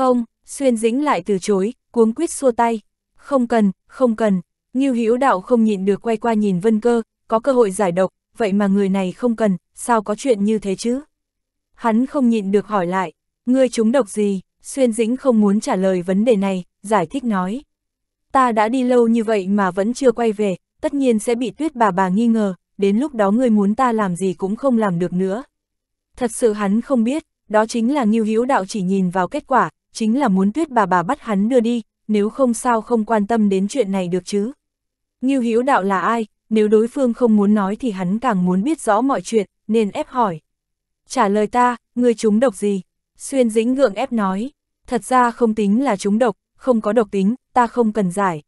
Không, xuyên dĩnh lại từ chối, cuống quyết xua tay. Không cần, không cần. Ngưu Hữu Đạo không nhịn được quay qua nhìn Vân Cơ, có cơ hội giải độc, vậy mà người này không cần, sao có chuyện như thế chứ? Hắn không nhịn được hỏi lại, ngươi trúng độc gì? Xuyên Dĩnh không muốn trả lời vấn đề này, giải thích nói. Ta đã đi lâu như vậy mà vẫn chưa quay về, tất nhiên sẽ bị tuyết bà bà nghi ngờ, đến lúc đó ngươi muốn ta làm gì cũng không làm được nữa. Thật sự hắn không biết, đó chính là Ngưu Hữu Đạo chỉ nhìn vào kết quả, chính là muốn tuyết bà bà bắt hắn đưa đi, nếu không sao không quan tâm đến chuyện này được chứ. Ngưu Hữu Đạo là ai, nếu đối phương không muốn nói thì hắn càng muốn biết rõ mọi chuyện, nên ép hỏi. Trả lời ta, ngươi chúng độc gì? Xuyên dĩnh ngượng ép nói, thật ra không tính là chúng độc, không có độc tính, ta không cần giải.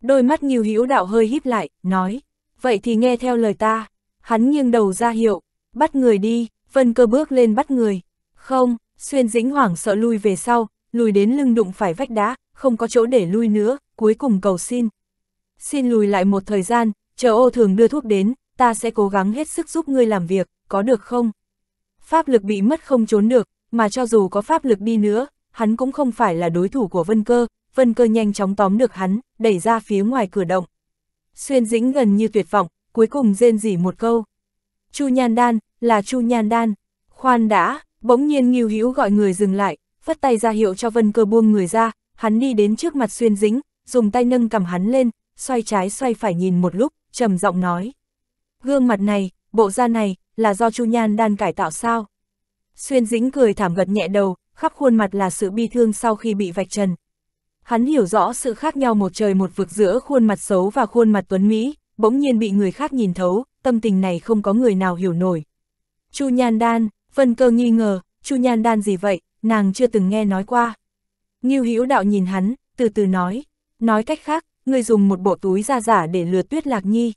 Đôi mắt Ngưu Hữu Đạo hơi híp lại, nói, vậy thì nghe theo lời ta. Hắn nghiêng đầu ra hiệu, bắt người đi, Vân Cơ bước lên bắt người. Không, Xuyên dĩnh hoảng sợ lui về sau, lùi đến lưng đụng phải vách đá, không có chỗ để lui nữa, cuối cùng cầu xin. Xin lùi lại một thời gian, chờ ô thường đưa thuốc đến, ta sẽ cố gắng hết sức giúp ngươi làm việc, có được không? Pháp lực bị mất không trốn được, mà cho dù có pháp lực đi nữa, hắn cũng không phải là đối thủ của Vân Cơ, Vân Cơ nhanh chóng tóm được hắn, đẩy ra phía ngoài cửa động. Xuyên dĩnh gần như tuyệt vọng, cuối cùng rên rỉ một câu. Chu Nhan Đan, là Chu Nhan Đan, khoan đã, Bỗng nhiên Ngưu Hữu gọi người dừng lại, phất tay ra hiệu cho Vân Cơ buông người ra, hắn đi đến trước mặt Xuyên Dĩnh, dùng tay nâng cầm hắn lên, xoay trái xoay phải nhìn một lúc, trầm giọng nói: "Gương mặt này, bộ da này, là do Chu Nhan đan cải tạo sao?" Xuyên Dĩnh cười thảm gật nhẹ đầu, khắp khuôn mặt là sự bi thương sau khi bị vạch trần. Hắn hiểu rõ sự khác nhau một trời một vực giữa khuôn mặt xấu và khuôn mặt tuấn mỹ, bỗng nhiên bị người khác nhìn thấu, tâm tình này không có người nào hiểu nổi. Chu Nhan Đan, Vân cơ nghi ngờ, Chu Nhan đan gì vậy, nàng chưa từng nghe nói qua. Ngưu Hữu đạo nhìn hắn, từ từ nói, nói cách khác, ngươi dùng một bộ túi da giả để lừa Tuyết Lạc Nhi.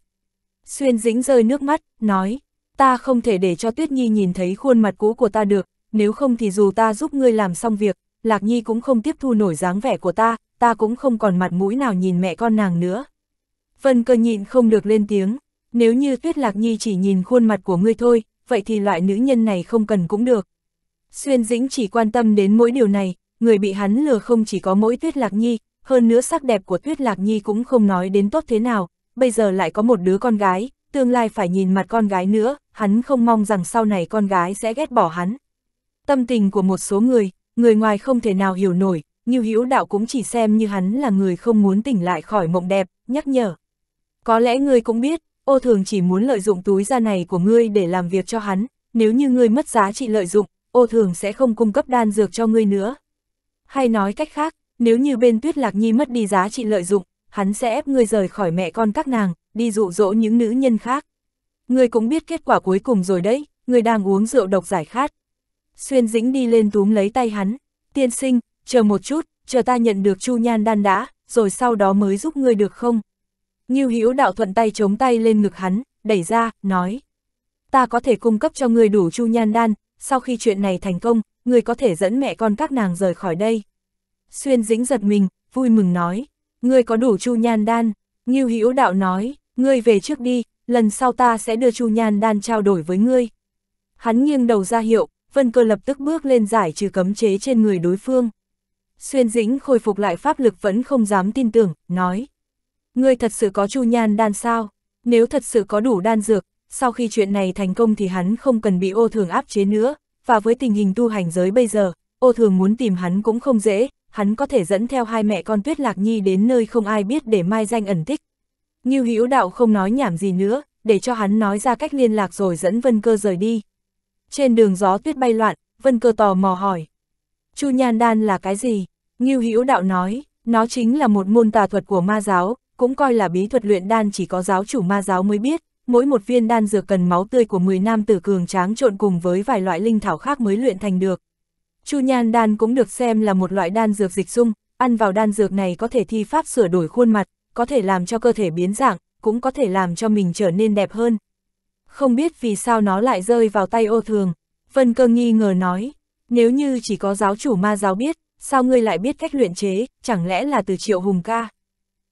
Xuyên dĩnh rơi nước mắt, nói, ta không thể để cho Tuyết Nhi nhìn thấy khuôn mặt cũ của ta được, nếu không thì dù ta giúp ngươi làm xong việc, Lạc Nhi cũng không tiếp thu nổi dáng vẻ của ta, ta cũng không còn mặt mũi nào nhìn mẹ con nàng nữa. Vân cơ nhịn không được lên tiếng, nếu như Tuyết Lạc Nhi chỉ nhìn khuôn mặt của ngươi thôi, vậy thì loại nữ nhân này không cần cũng được. Xuyên Dĩnh chỉ quan tâm đến mỗi điều này, người bị hắn lừa không chỉ có mỗi Tuyết Lạc Nhi, hơn nữa sắc đẹp của Tuyết Lạc Nhi cũng không nói đến tốt thế nào, bây giờ lại có một đứa con gái, tương lai phải nhìn mặt con gái nữa, hắn không mong rằng sau này con gái sẽ ghét bỏ hắn. Tâm tình của một số người, người ngoài không thể nào hiểu nổi, như hữu đạo cũng chỉ xem như hắn là người không muốn tỉnh lại khỏi mộng đẹp, nhắc nhở. Có lẽ người cũng biết, ô thường chỉ muốn lợi dụng túi da này của ngươi để làm việc cho hắn, nếu như ngươi mất giá trị lợi dụng, ô thường sẽ không cung cấp đan dược cho ngươi nữa. Hay nói cách khác, nếu như bên tuyết lạc nhi mất đi giá trị lợi dụng, hắn sẽ ép ngươi rời khỏi mẹ con các nàng, đi dụ dỗ những nữ nhân khác. Ngươi cũng biết kết quả cuối cùng rồi đấy, ngươi đang uống rượu độc giải khát. Xuyên dĩnh đi lên túm lấy tay hắn, tiên sinh, chờ một chút, chờ ta nhận được chu nhan đan đã, rồi sau đó mới giúp ngươi được không? Ngưu Hữu đạo thuận tay chống tay lên ngực hắn, đẩy ra, nói. Ta có thể cung cấp cho người đủ chu nhan đan, sau khi chuyện này thành công, người có thể dẫn mẹ con các nàng rời khỏi đây. Xuyên dĩnh giật mình, vui mừng nói. Ngươi có đủ chu nhan đan. Ngưu Hữu đạo nói, ngươi về trước đi, lần sau ta sẽ đưa chu nhan đan trao đổi với ngươi. Hắn nghiêng đầu ra hiệu, Vân Cơ lập tức bước lên giải trừ cấm chế trên người đối phương. Xuyên Dĩnh khôi phục lại pháp lực vẫn không dám tin tưởng, nói. Ngươi thật sự có chu nhan đan sao? Nếu thật sự có đủ đan dược, sau khi chuyện này thành công thì hắn không cần bị ô thường áp chế nữa, và với tình hình tu hành giới bây giờ, ô thường muốn tìm hắn cũng không dễ, hắn có thể dẫn theo hai mẹ con Tuyết Lạc Nhi đến nơi không ai biết để mai danh ẩn tích. Ngưu Hữu Đạo không nói nhảm gì nữa, để cho hắn nói ra cách liên lạc rồi dẫn Vân Cơ rời đi. Trên đường gió tuyết bay loạn, Vân Cơ tò mò hỏi: "Chu Nhan đan là cái gì?" Ngưu Hữu Đạo nói: "Nó chính là một môn tà thuật của ma giáo, cũng coi là bí thuật luyện đan chỉ có giáo chủ ma giáo mới biết, mỗi một viên đan dược cần máu tươi của 10 nam tử cường tráng trộn cùng với vài loại linh thảo khác mới luyện thành được. Chu nhan đan cũng được xem là một loại đan dược dịch dung, ăn vào đan dược này có thể thi pháp sửa đổi khuôn mặt, có thể làm cho cơ thể biến dạng, cũng có thể làm cho mình trở nên đẹp hơn. Không biết vì sao nó lại rơi vào tay ô thường, Vân Cơ nghi ngờ nói, nếu như chỉ có giáo chủ ma giáo biết, sao ngươi lại biết cách luyện chế, chẳng lẽ là từ triệu hùng ca.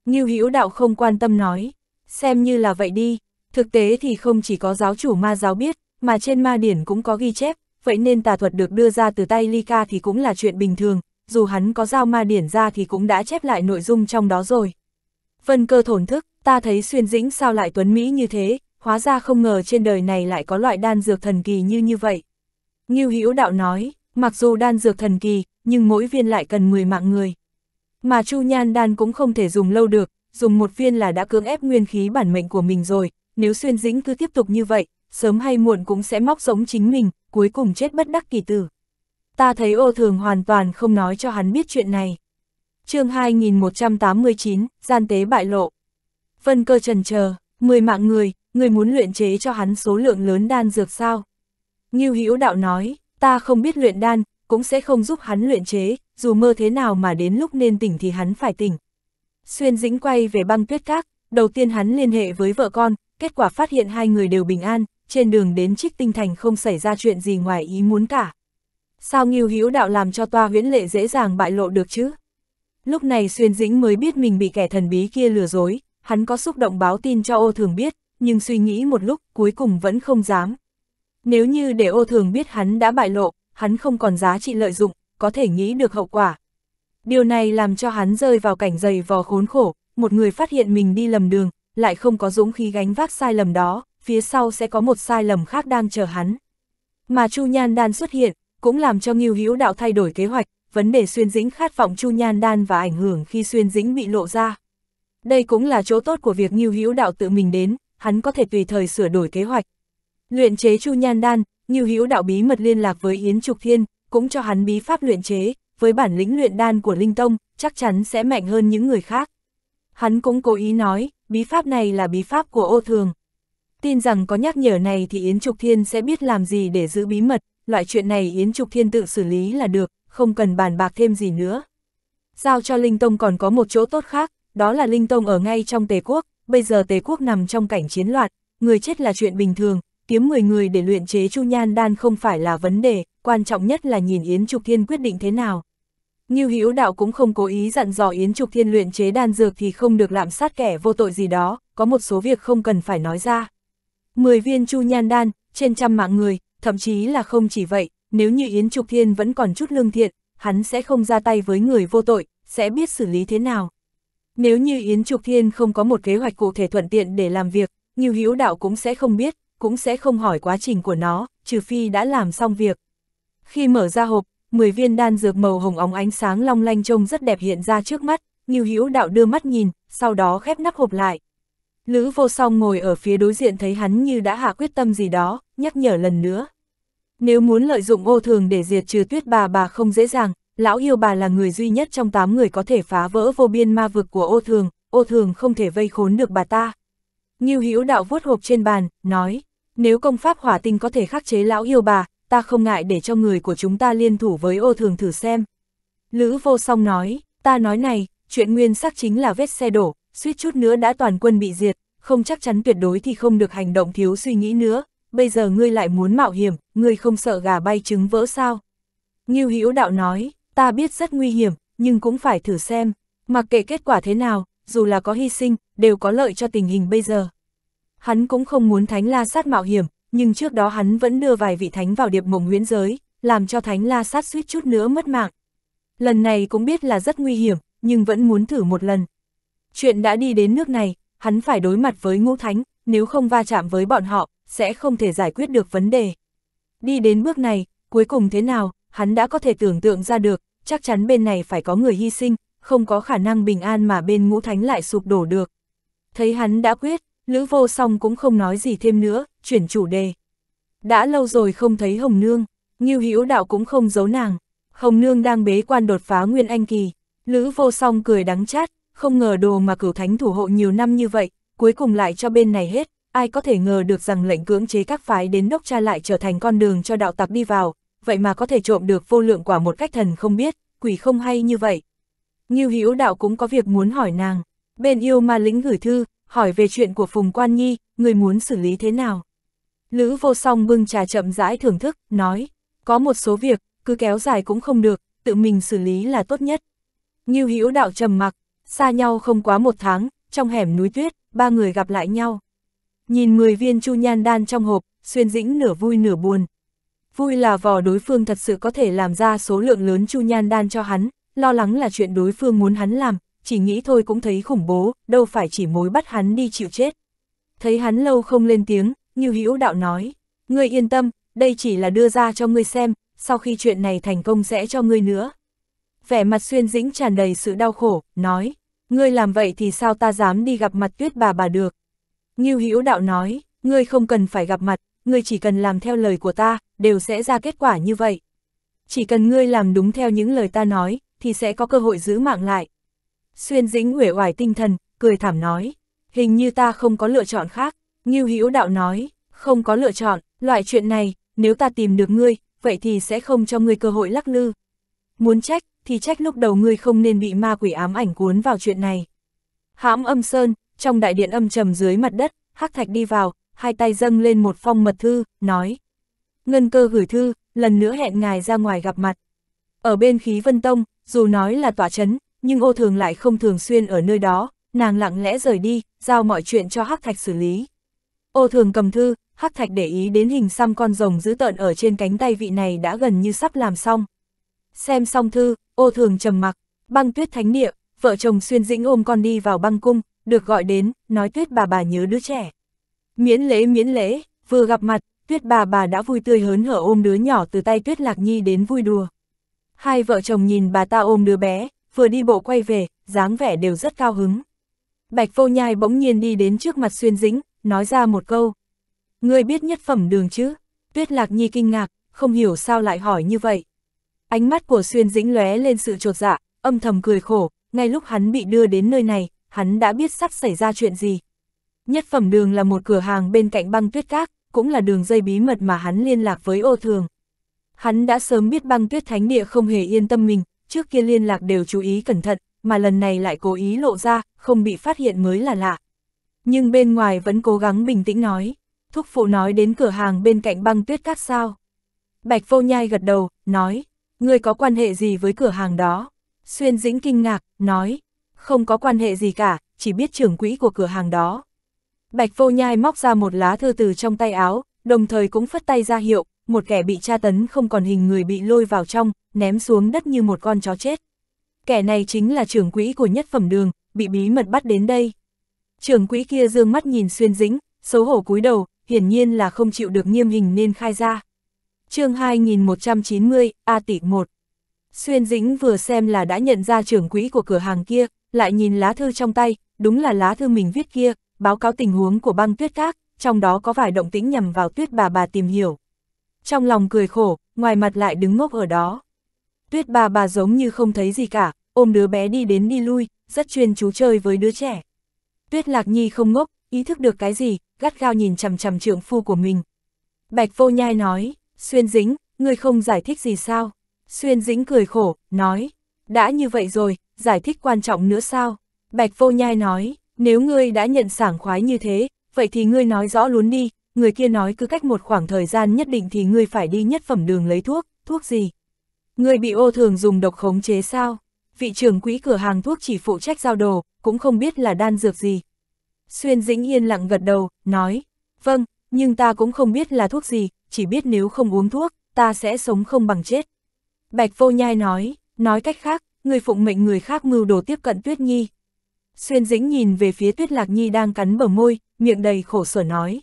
Ngưu Hữu Đạo không quan tâm nói, xem như là vậy đi, thực tế thì không chỉ có giáo chủ ma giáo biết, mà trên ma điển cũng có ghi chép, vậy nên tà thuật được đưa ra từ tay Ly Ca thì cũng là chuyện bình thường, dù hắn có giao ma điển ra thì cũng đã chép lại nội dung trong đó rồi. Vân cơ thổn thức, ta thấy xuyên dĩnh sao lại tuấn Mỹ như thế, hóa ra không ngờ trên đời này lại có loại đan dược thần kỳ như như vậy. Ngưu Hữu Đạo nói, mặc dù đan dược thần kỳ, nhưng mỗi viên lại cần 10 mạng người. Mà Chu Nhan Đan cũng không thể dùng lâu được, dùng một viên là đã cưỡng ép nguyên khí bản mệnh của mình rồi, nếu xuyên dĩnh cứ tiếp tục như vậy, sớm hay muộn cũng sẽ móc giống chính mình, cuối cùng chết bất đắc kỳ tử. Ta thấy ô thường hoàn toàn không nói cho hắn biết chuyện này. chương 2189, gian tế bại lộ. Vân cơ trần chờ mười mạng người, người muốn luyện chế cho hắn số lượng lớn đan dược sao. Ngưu Hữu đạo nói, ta không biết luyện đan, cũng sẽ không giúp hắn luyện chế, dù mơ thế nào mà đến lúc nên tỉnh thì hắn phải tỉnh. Xuyên dĩnh quay về băng tuyết các, đầu tiên hắn liên hệ với vợ con, kết quả phát hiện hai người đều bình an, trên đường đến trích tinh thành không xảy ra chuyện gì ngoài ý muốn cả. Sao nghiêu hữu đạo làm cho toa huyễn lệ dễ dàng bại lộ được chứ? Lúc này Xuyên Dĩnh mới biết mình bị kẻ thần bí kia lừa dối, hắn có xúc động báo tin cho ô thường biết, nhưng suy nghĩ một lúc cuối cùng vẫn không dám. Nếu như để ô thường biết hắn đã bại lộ, hắn không còn giá trị lợi dụng, có thể nghĩ được hậu quả. Điều này làm cho hắn rơi vào cảnh dày vò khốn khổ, một người phát hiện mình đi lầm đường, lại không có dũng khí gánh vác sai lầm đó, phía sau sẽ có một sai lầm khác đang chờ hắn. Mà Chu Nhan Đan xuất hiện, cũng làm cho Ngưu Hữu Đạo thay đổi kế hoạch, vấn đề xuyên dĩnh khát vọng Chu Nhan Đan và ảnh hưởng khi xuyên dĩnh bị lộ ra. Đây cũng là chỗ tốt của việc Ngưu Hữu Đạo tự mình đến, hắn có thể tùy thời sửa đổi kế hoạch. Luyện chế Chu Nhan Đan, Ngưu Hữu Đạo bí mật liên lạc với Yến Trục Thiên, cũng cho hắn bí pháp luyện chế, với bản lĩnh luyện đan của Linh Tông, chắc chắn sẽ mạnh hơn những người khác. Hắn cũng cố ý nói, bí pháp này là bí pháp của ô thường. Tin rằng có nhắc nhở này thì Yến Trục Thiên sẽ biết làm gì để giữ bí mật, loại chuyện này Yến Trục Thiên tự xử lý là được, không cần bàn bạc thêm gì nữa. Giao cho Linh Tông còn có một chỗ tốt khác, đó là Linh Tông ở ngay trong Tề Quốc, bây giờ Tề Quốc nằm trong cảnh chiến loạn, người chết là chuyện bình thường, kiếm 10 người để luyện chế Chu Nhan Đan không phải là vấn đề, quan trọng nhất là nhìn Yến Trục Thiên quyết định thế nào. Như Hữu Đạo cũng không cố ý dặn dò Yến Trục Thiên luyện chế đan dược thì không được lạm sát kẻ vô tội gì đó, có một số việc không cần phải nói ra. Mười viên chu nhan đan, trên trăm mạng người, thậm chí là không chỉ vậy, nếu như Yến Trục Thiên vẫn còn chút lương thiện, hắn sẽ không ra tay với người vô tội, sẽ biết xử lý thế nào. Nếu như Yến Trục Thiên không có một kế hoạch cụ thể thuận tiện để làm việc, Như Hữu Đạo cũng sẽ không biết, cũng sẽ không hỏi quá trình của nó, trừ phi đã làm xong việc. Khi mở ra hộp, 10 viên đan dược màu hồng óng ánh sáng long lanh trông rất đẹp hiện ra trước mắt, Ngưu Hữu Đạo đưa mắt nhìn, sau đó khép nắp hộp lại. Lữ Vô Song ngồi ở phía đối diện thấy hắn như đã hạ quyết tâm gì đó, nhắc nhở lần nữa. Nếu muốn lợi dụng ô thường để diệt trừ tuyết bà bà không dễ dàng, lão yêu bà là người duy nhất trong 8 người có thể phá vỡ vô biên ma vực của ô thường, ô thường không thể vây khốn được bà ta. Ngưu Hữu Đạo vuốt hộp trên bàn, nói, nếu công pháp hỏa tinh có thể khắc chế lão yêu bà, ta không ngại để cho người của chúng ta liên thủ với ô thường thử xem. Lữ vô song nói, ta nói này, chuyện nguyên xác chính là vết xe đổ, suýt chút nữa đã toàn quân bị diệt, không chắc chắn tuyệt đối thì không được hành động thiếu suy nghĩ nữa, bây giờ ngươi lại muốn mạo hiểm, ngươi không sợ gà bay trứng vỡ sao. Ngưu Hữu đạo nói, ta biết rất nguy hiểm, nhưng cũng phải thử xem, mặc kệ kết quả thế nào, dù là có hy sinh, đều có lợi cho tình hình bây giờ. Hắn cũng không muốn thánh la sát mạo hiểm, nhưng trước đó hắn vẫn đưa vài vị thánh vào điệp mộng huyễn giới, làm cho thánh la sát suýt chút nữa mất mạng. Lần này cũng biết là rất nguy hiểm, nhưng vẫn muốn thử một lần. Chuyện đã đi đến nước này, hắn phải đối mặt với ngũ thánh, nếu không va chạm với bọn họ, sẽ không thể giải quyết được vấn đề. Đi đến bước này, cuối cùng thế nào, hắn đã có thể tưởng tượng ra được, chắc chắn bên này phải có người hy sinh, không có khả năng bình an mà bên ngũ thánh lại sụp đổ được. Thấy hắn đã quyết, Lữ vô song cũng không nói gì thêm nữa, chuyển chủ đề. Đã lâu rồi không thấy Hồng Nương, Ngưu Hữu Đạo cũng không giấu nàng. Hồng Nương đang bế quan đột phá Nguyên Anh Kỳ. Lữ vô song cười đắng chát, không ngờ đồ mà cửu thánh thủ hộ nhiều năm như vậy, cuối cùng lại cho bên này hết. Ai có thể ngờ được rằng lệnh cưỡng chế các phái đến đốc cha lại trở thành con đường cho đạo tặc đi vào, vậy mà có thể trộm được vô lượng quả một cách thần không biết, quỷ không hay như vậy. Ngưu Hữu Đạo cũng có việc muốn hỏi nàng. Bên yêu ma lính gửi thư, hỏi về chuyện của Phùng Quan Nhi, người muốn xử lý thế nào? Lữ vô song bưng trà chậm rãi thưởng thức, nói, có một số việc, cứ kéo dài cũng không được, tự mình xử lý là tốt nhất. Như hữu đạo trầm mặc, xa nhau không quá một tháng, trong hẻm núi tuyết, ba người gặp lại nhau. Nhìn 10 viên chu nhan đan trong hộp, xuyên dĩnh nửa vui nửa buồn. Vui là vò đối phương thật sự có thể làm ra số lượng lớn chu nhan đan cho hắn, lo lắng là chuyện đối phương muốn hắn làm, chỉ nghĩ thôi cũng thấy khủng bố, đâu phải chỉ mối bắt hắn đi chịu chết. Thấy hắn lâu không lên tiếng, như hữu đạo nói, ngươi yên tâm, đây chỉ là đưa ra cho ngươi xem, sau khi chuyện này thành công sẽ cho ngươi nữa. Vẻ mặt xuyên dĩnh tràn đầy sự đau khổ, nói, ngươi làm vậy thì sao ta dám đi gặp mặt tuyết bà bà được. Như hữu đạo nói, ngươi không cần phải gặp mặt, ngươi chỉ cần làm theo lời của ta, đều sẽ ra kết quả như vậy. Chỉ cần ngươi làm đúng theo những lời ta nói, thì sẽ có cơ hội giữ mạng lại. Xuyên dính uể oải tinh thần, cười thảm nói, hình như ta không có lựa chọn khác, Ngưu Hữu Đạo nói, không có lựa chọn, loại chuyện này, nếu ta tìm được ngươi, vậy thì sẽ không cho ngươi cơ hội lắc lư. Muốn trách, thì trách lúc đầu ngươi không nên bị ma quỷ ám ảnh cuốn vào chuyện này. Hãm âm sơn, trong đại điện âm trầm dưới mặt đất, Hắc Thạch đi vào, hai tay dâng lên một phong mật thư, nói. Ngân cơ gửi thư, lần nữa hẹn ngài ra ngoài gặp mặt. Ở bên khí vân tông, dù nói là tỏa chấn, nhưng ô thường lại không thường xuyên ở nơi đó, nàng lặng lẽ rời đi, giao mọi chuyện cho Hắc Thạch xử lý. Ô thường cầm thư, Hắc Thạch để ý đến hình xăm con rồng dữ tợn ở trên cánh tay vị này đã gần như sắp làm xong. Xem xong thư, ô thường trầm mặc, băng tuyết thánh địa, vợ chồng xuyên dĩnh ôm con đi vào băng cung, được gọi đến, nói tuyết bà bà nhớ đứa trẻ. Miễn lễ miễn lễ, vừa gặp mặt, tuyết bà bà đã vui tươi hớn hở ôm đứa nhỏ từ tay tuyết lạc nhi đến vui đùa. Hai vợ chồng nhìn bà ta ôm đứa bé, vừa đi bộ quay về, dáng vẻ đều rất cao hứng. Bạch vô nhai bỗng nhiên đi đến trước mặt xuyên dĩnh, nói ra một câu. Ngươi biết nhất phẩm đường chứ? Tuyết lạc nhi kinh ngạc, không hiểu sao lại hỏi như vậy. Ánh mắt của xuyên dĩnh lóe lên sự trột dạ, âm thầm cười khổ, ngay lúc hắn bị đưa đến nơi này, hắn đã biết sắp xảy ra chuyện gì. Nhất phẩm đường là một cửa hàng bên cạnh băng tuyết các, cũng là đường dây bí mật mà hắn liên lạc với ô thường. Hắn đã sớm biết băng tuyết thánh địa không hề yên tâm mình, trước kia liên lạc đều chú ý cẩn thận, mà lần này lại cố ý lộ ra, không bị phát hiện mới là lạ. Nhưng bên ngoài vẫn cố gắng bình tĩnh nói, thúc phụ nói đến cửa hàng bên cạnh băng tuyết cát sao. Bạch vô nhai gật đầu, nói, ngươi có quan hệ gì với cửa hàng đó? Xuyên dĩnh kinh ngạc, nói, không có quan hệ gì cả, chỉ biết trưởng quỹ của cửa hàng đó. Bạch vô nhai móc ra một lá thư từ trong tay áo, đồng thời cũng phất tay ra hiệu, một kẻ bị tra tấn không còn hình người bị lôi vào trong, ném xuống đất như một con chó chết. Kẻ này chính là trưởng quỹ của nhất phẩm đường, bị bí mật bắt đến đây. Trưởng quỹ kia dương mắt nhìn xuyên dĩnh, xấu hổ cúi đầu, hiển nhiên là không chịu được nghiêm hình nên khai ra. chương 2190, A tỷ 1 Xuyên dĩnh vừa xem là đã nhận ra trưởng quỹ của cửa hàng kia, lại nhìn lá thư trong tay, đúng là lá thư mình viết kia, báo cáo tình huống của băng tuyết khác, trong đó có vài động tĩnh nhằm vào tuyết bà bà tìm hiểu trong lòng cười khổ, ngoài mặt lại đứng ngốc ở đó. Tuyết bà bà giống như không thấy gì cả, ôm đứa bé đi đến đi lui, rất chuyên chú chơi với đứa trẻ. Tuyết Lạc Nhi không ngốc, ý thức được cái gì, gắt gao nhìn chằm chằm trượng phu của mình. Bạch Vô Nhai nói, Xuyên Dĩnh, ngươi không giải thích gì sao? Xuyên Dĩnh cười khổ, nói, đã như vậy rồi, giải thích quan trọng nữa sao? Bạch Vô Nhai nói, nếu ngươi đã nhận sảng khoái như thế, vậy thì ngươi nói rõ luôn đi, người kia nói cứ cách một khoảng thời gian nhất định thì ngươi phải đi nhất phẩm đường lấy thuốc, thuốc gì? Ngươi bị ô thường dùng độc khống chế sao? Vị trưởng quỹ cửa hàng thuốc chỉ phụ trách giao đồ, cũng không biết là đan dược gì. Xuyên Dĩnh yên lặng gật đầu, nói, vâng, nhưng ta cũng không biết là thuốc gì, chỉ biết nếu không uống thuốc, ta sẽ sống không bằng chết. Bạch vô nhai nói, nói cách khác, người phụng mệnh người khác mưu đồ tiếp cận Tuyết Nhi. Xuyên Dĩnh nhìn về phía Tuyết Lạc Nhi đang cắn bờ môi, miệng đầy khổ sở nói,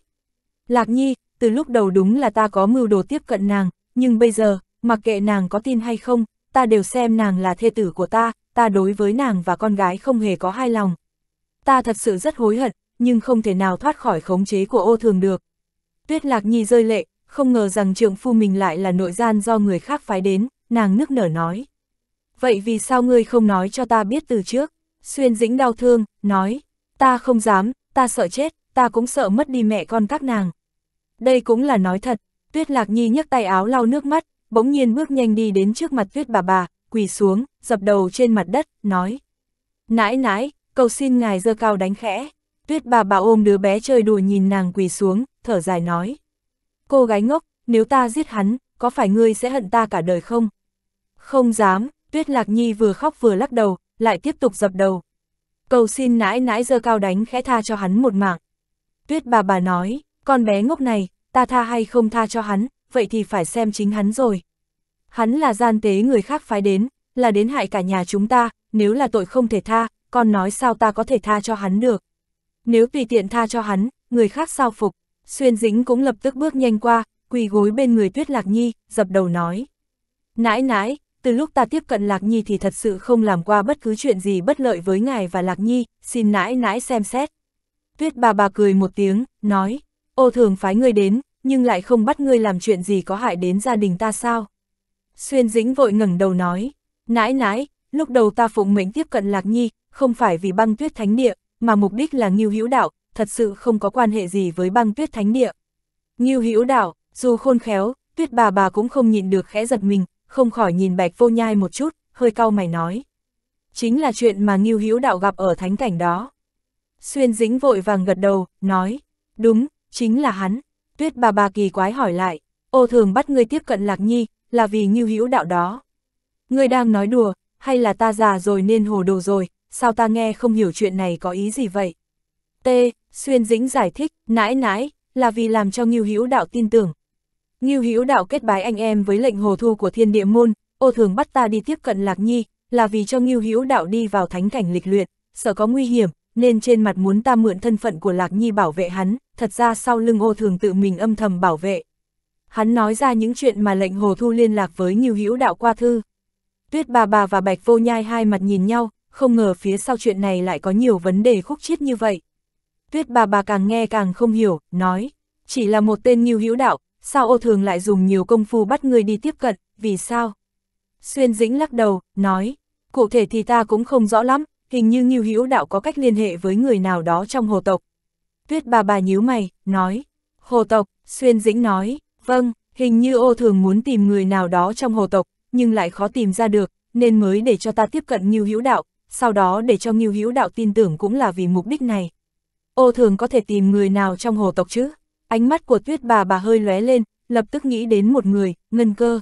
Lạc Nhi, từ lúc đầu đúng là ta có mưu đồ tiếp cận nàng, nhưng bây giờ, mặc kệ nàng có tin hay không, ta đều xem nàng là thê tử của ta, ta đối với nàng và con gái không hề có hai lòng. Ta thật sự rất hối hận, nhưng không thể nào thoát khỏi khống chế của ô thường được. Tuyết Lạc Nhi rơi lệ, không ngờ rằng trượng phu mình lại là nội gian do người khác phái đến, nàng nức nở nói. Vậy vì sao ngươi không nói cho ta biết từ trước? Xuyên dĩnh đau thương, nói, ta không dám, ta sợ chết, ta cũng sợ mất đi mẹ con các nàng đây cũng là nói thật, Tuyết Lạc Nhi nhấc tay áo lau nước mắt, bỗng nhiên bước nhanh đi đến trước mặt Tuyết bà bà, quỳ xuống, dập đầu trên mặt đất, nói. Nãi nãi, cầu xin ngài dơ cao đánh khẽ. Tuyết bà bà ôm đứa bé chơi đùa nhìn nàng quỳ xuống, thở dài nói. Cô gái ngốc, nếu ta giết hắn, có phải ngươi sẽ hận ta cả đời không? Không dám, Tuyết Lạc Nhi vừa khóc vừa lắc đầu, lại tiếp tục dập đầu. Cầu xin nãi nãi dơ cao đánh khẽ tha cho hắn một mạng. Tuyết bà bà nói, con bé ngốc này, ta tha hay không tha cho hắn, vậy thì phải xem chính hắn rồi. Hắn là gian tế người khác phái đến, là đến hại cả nhà chúng ta, nếu là tội không thể tha, con nói sao ta có thể tha cho hắn được. Nếu tùy tiện tha cho hắn, người khác sao phục, xuyên dĩnh cũng lập tức bước nhanh qua, quỳ gối bên người tuyết lạc nhi, dập đầu nói. Nãi nãi, từ lúc ta tiếp cận lạc nhi thì thật sự không làm qua bất cứ chuyện gì bất lợi với ngài và lạc nhi, xin nãi nãi xem xét. Tuyết bà bà cười một tiếng, nói, ô thường phái ngươi đến, nhưng lại không bắt ngươi làm chuyện gì có hại đến gia đình ta sao? Xuyên dĩnh vội ngẩng đầu nói, nãi nãi, lúc đầu ta phụng mệnh tiếp cận Lạc Nhi, không phải vì băng tuyết thánh địa, mà mục đích là nghiêu hữu đạo, thật sự không có quan hệ gì với băng tuyết thánh địa. Nghiêu hữu đạo, dù khôn khéo, tuyết bà bà cũng không nhịn được khẽ giật mình, không khỏi nhìn bạch vô nhai một chút, hơi cau mày nói. Chính là chuyện mà nghiêu hữu đạo gặp ở thánh cảnh đó. Xuyên dĩnh vội vàng gật đầu, nói, đúng, chính là hắn. Tuyết bà bà kỳ quái hỏi lại, ô thường bắt ngươi tiếp cận Lạc Nhi, là vì như hữu đạo đó. Ngươi đang nói đùa, hay là ta già rồi nên hồ đồ rồi, sao ta nghe không hiểu chuyện này có ý gì vậy? T. Xuyên Dĩnh giải thích, nãi nãi, là vì làm cho nghiêu hữu đạo tin tưởng. Nghiêu hữu đạo kết bái anh em với lệnh hồ thu của thiên địa môn, ô thường bắt ta đi tiếp cận Lạc Nhi, là vì cho nghiêu hữu đạo đi vào thánh cảnh lịch luyện, sợ có nguy hiểm, nên trên mặt muốn ta mượn thân phận của Lạc Nhi bảo vệ hắn, thật ra sau lưng ô thường tự mình âm thầm bảo vệ. Hắn nói ra những chuyện mà lệnh Hồ Thu liên lạc với Nghiêu Hữu Đạo qua thư. Tuyết bà bà và Bạch Vô Nhai hai mặt nhìn nhau, không ngờ phía sau chuyện này lại có nhiều vấn đề khúc chiết như vậy. Tuyết bà bà càng nghe càng không hiểu, nói, chỉ là một tên Nghiêu Hữu Đạo, sao ô thường lại dùng nhiều công phu bắt người đi tiếp cận, vì sao? Xuyên Dĩnh lắc đầu, nói, cụ thể thì ta cũng không rõ lắm, hình như Ngưu Hữu Đạo có cách liên hệ với người nào đó trong hồ tộc. Tuyết bà bà nhíu mày, nói, hồ tộc, Xuyên Dĩnh nói, vâng, hình như ô thường muốn tìm người nào đó trong hồ tộc, nhưng lại khó tìm ra được, nên mới để cho ta tiếp cận Ngưu Hữu Đạo, sau đó để cho Ngưu Hữu Đạo tin tưởng cũng là vì mục đích này. Ô thường có thể tìm người nào trong hồ tộc chứ? Ánh mắt của tuyết bà bà hơi lóe lên, lập tức nghĩ đến một người, ngân cơ.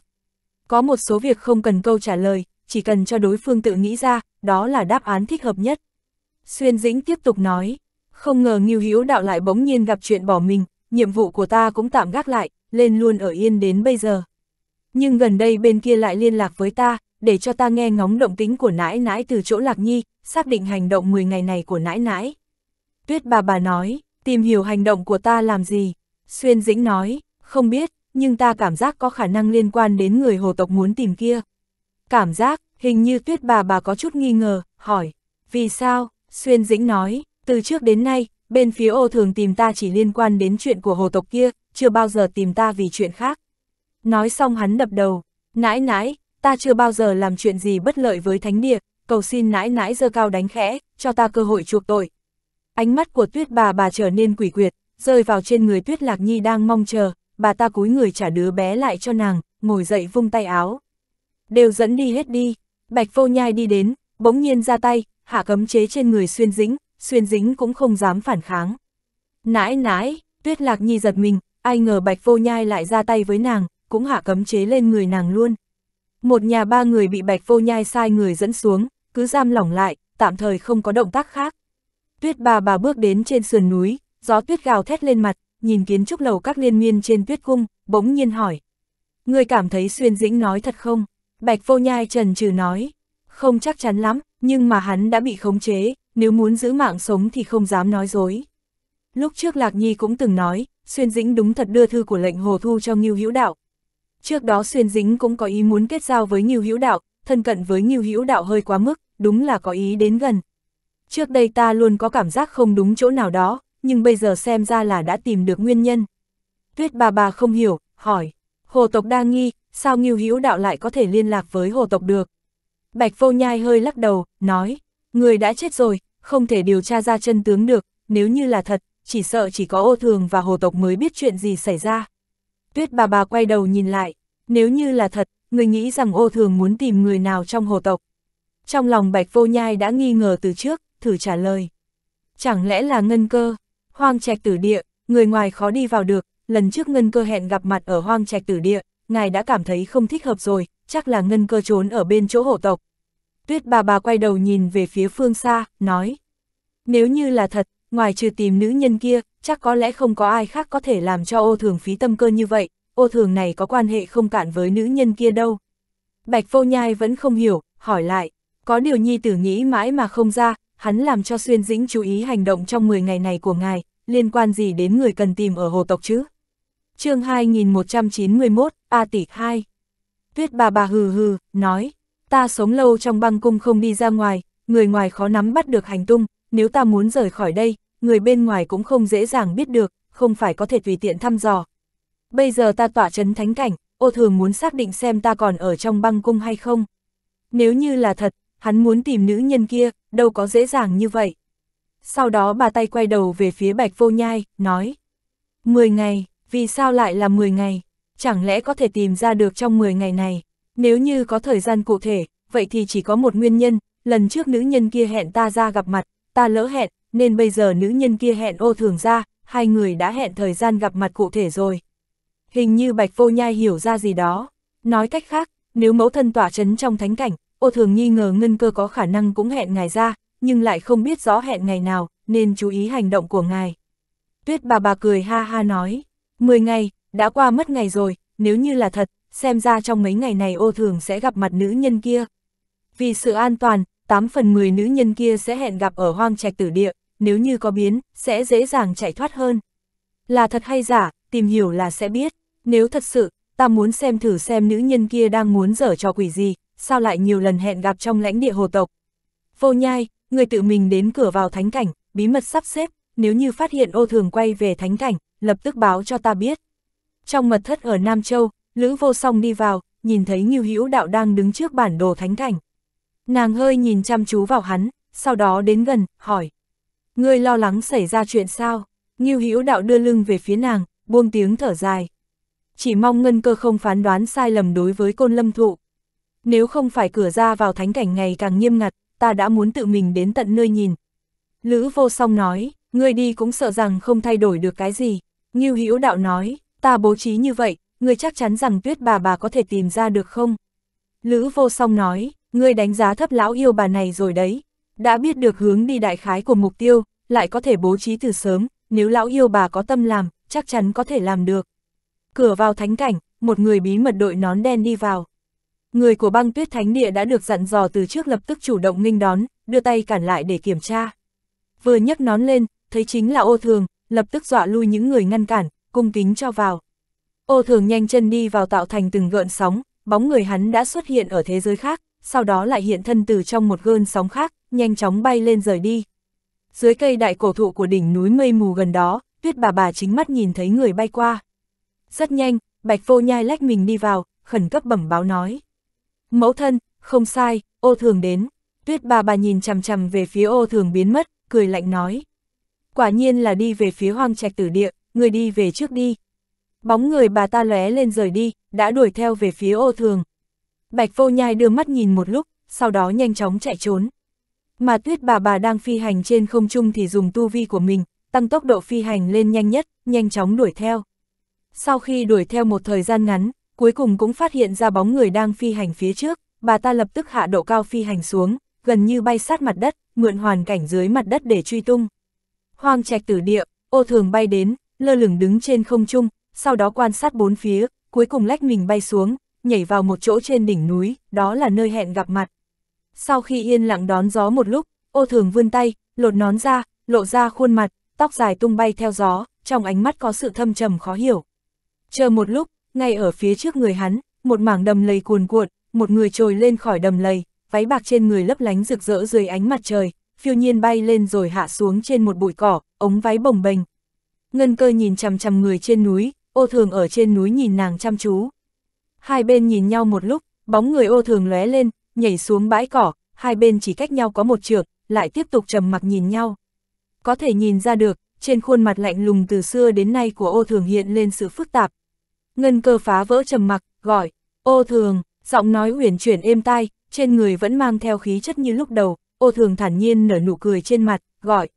Có một số việc không cần câu trả lời, chỉ cần cho đối phương tự nghĩ ra, đó là đáp án thích hợp nhất. Xuyên Dĩnh tiếp tục nói, không ngờ Ngưu Hữu đạo lại bỗng nhiên gặp chuyện bỏ mình, nhiệm vụ của ta cũng tạm gác lại, lên luôn ở yên đến bây giờ. Nhưng gần đây bên kia lại liên lạc với ta, để cho ta nghe ngóng động tính của nãi nãi từ chỗ Lạc Nhi, xác định hành động 10 ngày này của nãi nãi. Tuyết bà bà nói, tìm hiểu hành động của ta làm gì? Xuyên Dĩnh nói, không biết, nhưng ta cảm giác có khả năng liên quan đến người hồ tộc muốn tìm kia cảm giác, hình như tuyết bà bà có chút nghi ngờ, hỏi, vì sao, xuyên dĩnh nói, từ trước đến nay, bên phía ô thường tìm ta chỉ liên quan đến chuyện của hồ tộc kia, chưa bao giờ tìm ta vì chuyện khác. Nói xong hắn đập đầu, nãi nãi, ta chưa bao giờ làm chuyện gì bất lợi với thánh địa, cầu xin nãi nãi dơ cao đánh khẽ, cho ta cơ hội chuộc tội. Ánh mắt của tuyết bà bà trở nên quỷ quyệt, rơi vào trên người tuyết lạc nhi đang mong chờ, bà ta cúi người trả đứa bé lại cho nàng, ngồi dậy vung tay áo đều dẫn đi hết đi. Bạch vô nhai đi đến, bỗng nhiên ra tay, hạ cấm chế trên người xuyên dính, xuyên dính cũng không dám phản kháng. Nãi nãi, tuyết lạc nhi giật mình, ai ngờ bạch vô nhai lại ra tay với nàng, cũng hạ cấm chế lên người nàng luôn. Một nhà ba người bị bạch vô nhai sai người dẫn xuống, cứ giam lỏng lại, tạm thời không có động tác khác. Tuyết bà bà bước đến trên sườn núi, gió tuyết gào thét lên mặt, nhìn kiến trúc lầu các liên miên trên tuyết cung, bỗng nhiên hỏi. Người cảm thấy xuyên dĩnh nói thật không? Bạch vô nhai trần trừ nói, không chắc chắn lắm, nhưng mà hắn đã bị khống chế, nếu muốn giữ mạng sống thì không dám nói dối. Lúc trước Lạc Nhi cũng từng nói, Xuyên Dĩnh đúng thật đưa thư của lệnh hồ thu cho Ngưu Hữu Đạo. Trước đó Xuyên Dĩnh cũng có ý muốn kết giao với Ngưu Hữu Đạo, thân cận với Ngưu Hữu Đạo hơi quá mức, đúng là có ý đến gần. Trước đây ta luôn có cảm giác không đúng chỗ nào đó, nhưng bây giờ xem ra là đã tìm được nguyên nhân. Tuyết bà bà không hiểu, hỏi, hồ tộc đa nghi, sao Ngưu Hữu Đạo lại có thể liên lạc với hồ tộc được? Bạch Vô Nhai hơi lắc đầu, nói, người đã chết rồi, không thể điều tra ra chân tướng được, nếu như là thật, chỉ sợ chỉ có ô thường và hồ tộc mới biết chuyện gì xảy ra. Tuyết bà bà quay đầu nhìn lại, nếu như là thật, người nghĩ rằng ô thường muốn tìm người nào trong hồ tộc. Trong lòng Bạch Vô Nhai đã nghi ngờ từ trước, thử trả lời. Chẳng lẽ là ngân cơ, hoang trạch tử địa, người ngoài khó đi vào được, lần trước ngân cơ hẹn gặp mặt ở hoang trạch tử địa, ngài đã cảm thấy không thích hợp rồi, chắc là ngân cơ trốn ở bên chỗ hộ tộc. Tuyết bà bà quay đầu nhìn về phía phương xa, nói. Nếu như là thật, ngoài trừ tìm nữ nhân kia, chắc có lẽ không có ai khác có thể làm cho ô thường phí tâm cơ như vậy, ô thường này có quan hệ không cạn với nữ nhân kia đâu. Bạch vô nhai vẫn không hiểu, hỏi lại, có điều nhi tử nghĩ mãi mà không ra, hắn làm cho xuyên dĩnh chú ý hành động trong 10 ngày này của ngài, liên quan gì đến người cần tìm ở hồ tộc chứ? chương 2191, A tỷ hai. Tuyết bà bà hừ hừ, nói, ta sống lâu trong băng cung không đi ra ngoài, người ngoài khó nắm bắt được hành tung, nếu ta muốn rời khỏi đây, người bên ngoài cũng không dễ dàng biết được, không phải có thể tùy tiện thăm dò. Bây giờ ta tỏa chấn thánh cảnh, ô thường muốn xác định xem ta còn ở trong băng cung hay không. Nếu như là thật, hắn muốn tìm nữ nhân kia, đâu có dễ dàng như vậy. Sau đó bà tay quay đầu về phía bạch vô nhai, nói. 10 ngày, vì sao lại là 10 ngày? chẳng lẽ có thể tìm ra được trong 10 ngày này. Nếu như có thời gian cụ thể, vậy thì chỉ có một nguyên nhân, lần trước nữ nhân kia hẹn ta ra gặp mặt, ta lỡ hẹn, nên bây giờ nữ nhân kia hẹn ô thường ra, hai người đã hẹn thời gian gặp mặt cụ thể rồi. Hình như Bạch Vô Nhai hiểu ra gì đó. Nói cách khác, nếu mẫu thân tỏa chấn trong thánh cảnh, ô thường nghi ngờ ngân cơ có khả năng cũng hẹn ngài ra, nhưng lại không biết rõ hẹn ngày nào, nên chú ý hành động của ngài. Tuyết bà bà cười ha ha nói, 10 ngày, đã qua mất ngày rồi, nếu như là thật, xem ra trong mấy ngày này ô thường sẽ gặp mặt nữ nhân kia. Vì sự an toàn, 8 phần 10 nữ nhân kia sẽ hẹn gặp ở hoang trạch tử địa, nếu như có biến, sẽ dễ dàng chạy thoát hơn. Là thật hay giả, tìm hiểu là sẽ biết, nếu thật sự, ta muốn xem thử xem nữ nhân kia đang muốn dở trò quỷ gì, sao lại nhiều lần hẹn gặp trong lãnh địa hồ tộc. Vô nhai, người tự mình đến cửa vào thánh cảnh, bí mật sắp xếp, nếu như phát hiện ô thường quay về thánh cảnh, lập tức báo cho ta biết. Trong mật thất ở Nam Châu, Lữ Vô Song đi vào, nhìn thấy Ngưu Hữu Đạo đang đứng trước bản đồ thánh cảnh Nàng hơi nhìn chăm chú vào hắn, sau đó đến gần, hỏi: "Ngươi lo lắng xảy ra chuyện sao?" Ngưu Hữu Đạo đưa lưng về phía nàng, buông tiếng thở dài. Chỉ mong ngân cơ không phán đoán sai lầm đối với Côn Lâm thụ. Nếu không phải cửa ra vào thánh cảnh ngày càng nghiêm ngặt, ta đã muốn tự mình đến tận nơi nhìn. Lữ Vô Song nói, ngươi đi cũng sợ rằng không thay đổi được cái gì. Ngưu Hữu Đạo nói, ta bố trí như vậy, ngươi chắc chắn rằng tuyết bà bà có thể tìm ra được không? Lữ vô song nói, ngươi đánh giá thấp lão yêu bà này rồi đấy, đã biết được hướng đi đại khái của mục tiêu, lại có thể bố trí từ sớm, nếu lão yêu bà có tâm làm, chắc chắn có thể làm được. Cửa vào thánh cảnh, một người bí mật đội nón đen đi vào. Người của băng tuyết thánh địa đã được dặn dò từ trước lập tức chủ động nghênh đón, đưa tay cản lại để kiểm tra. Vừa nhấc nón lên, thấy chính là ô thường, lập tức dọa lui những người ngăn cản, cung kính cho vào. Ô thường nhanh chân đi vào tạo thành từng gợn sóng, bóng người hắn đã xuất hiện ở thế giới khác, sau đó lại hiện thân từ trong một gợn sóng khác, nhanh chóng bay lên rời đi. Dưới cây đại cổ thụ của đỉnh núi mây mù gần đó, tuyết bà bà chính mắt nhìn thấy người bay qua. Rất nhanh, bạch vô nhai lách mình đi vào, khẩn cấp bẩm báo nói. Mẫu thân, không sai, ô thường đến. Tuyết bà bà nhìn chằm chằm về phía ô thường biến mất, cười lạnh nói. Quả nhiên là đi về phía hoang trạch tử địa, người đi về trước đi. Bóng người bà ta lóe lên rời đi, đã đuổi theo về phía ô thường. Bạch vô nhai đưa mắt nhìn một lúc, sau đó nhanh chóng chạy trốn. Mà tuyết bà bà đang phi hành trên không trung thì dùng tu vi của mình, tăng tốc độ phi hành lên nhanh nhất, nhanh chóng đuổi theo. Sau khi đuổi theo một thời gian ngắn, cuối cùng cũng phát hiện ra bóng người đang phi hành phía trước, bà ta lập tức hạ độ cao phi hành xuống, gần như bay sát mặt đất, mượn hoàn cảnh dưới mặt đất để truy tung. Hoang trạch tử địa, ô thường bay đến, lơ lửng đứng trên không trung, sau đó quan sát bốn phía, cuối cùng lách mình bay xuống, nhảy vào một chỗ trên đỉnh núi, đó là nơi hẹn gặp mặt. Sau khi yên lặng đón gió một lúc, ô thường vươn tay, lột nón ra, lộ ra khuôn mặt, tóc dài tung bay theo gió, trong ánh mắt có sự thâm trầm khó hiểu. Chờ một lúc, ngay ở phía trước người hắn, một mảng đầm lầy cuồn cuộn, một người trồi lên khỏi đầm lầy, váy bạc trên người lấp lánh rực rỡ dưới ánh mặt trời, phiêu nhiên bay lên rồi hạ xuống trên một bụi cỏ, ống váy bồng bềnh, ngân cơ nhìn chằm chằm người trên núi, ô thường ở trên núi nhìn nàng chăm chú. Hai bên nhìn nhau một lúc, bóng người ô thường lóe lên, nhảy xuống bãi cỏ, hai bên chỉ cách nhau có một trượng, lại tiếp tục trầm mặc nhìn nhau. Có thể nhìn ra được, trên khuôn mặt lạnh lùng từ xưa đến nay của ô thường hiện lên sự phức tạp. Ngân cơ phá vỡ trầm mặc, gọi, ô thường, giọng nói uyển chuyển êm tai, trên người vẫn mang theo khí chất như lúc đầu, ô thường thản nhiên nở nụ cười trên mặt, gọi.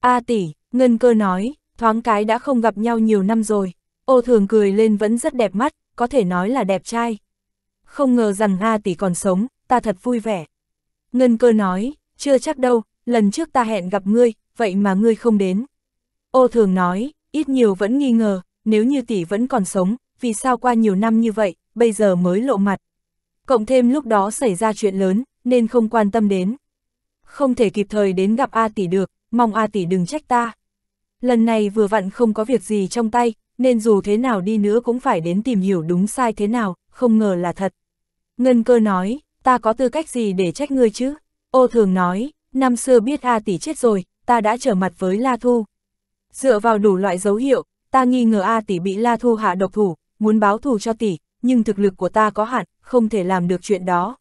A tỷ, ngân cơ nói, thoáng cái đã không gặp nhau nhiều năm rồi. Ô thường cười lên vẫn rất đẹp mắt, có thể nói là đẹp trai. Không ngờ rằng A tỷ còn sống, ta thật vui vẻ. Ngân cơ nói, chưa chắc đâu, lần trước ta hẹn gặp ngươi, vậy mà ngươi không đến. Ô thường nói, ít nhiều vẫn nghi ngờ, nếu như tỷ vẫn còn sống, vì sao qua nhiều năm như vậy, bây giờ mới lộ mặt. Cộng thêm lúc đó xảy ra chuyện lớn, nên không quan tâm đến. Không thể kịp thời đến gặp A tỷ được, mong A tỷ đừng trách ta lần này vừa vặn không có việc gì trong tay, nên dù thế nào đi nữa cũng phải đến tìm hiểu đúng sai thế nào, không ngờ là thật. Ngân cơ nói, ta có tư cách gì để trách ngươi chứ? Ô thường nói, năm xưa biết A tỷ chết rồi, ta đã trở mặt với La Thu. Dựa vào đủ loại dấu hiệu, ta nghi ngờ A tỷ bị La Thu hạ độc thủ, muốn báo thù cho tỷ, nhưng thực lực của ta có hạn, không thể làm được chuyện đó.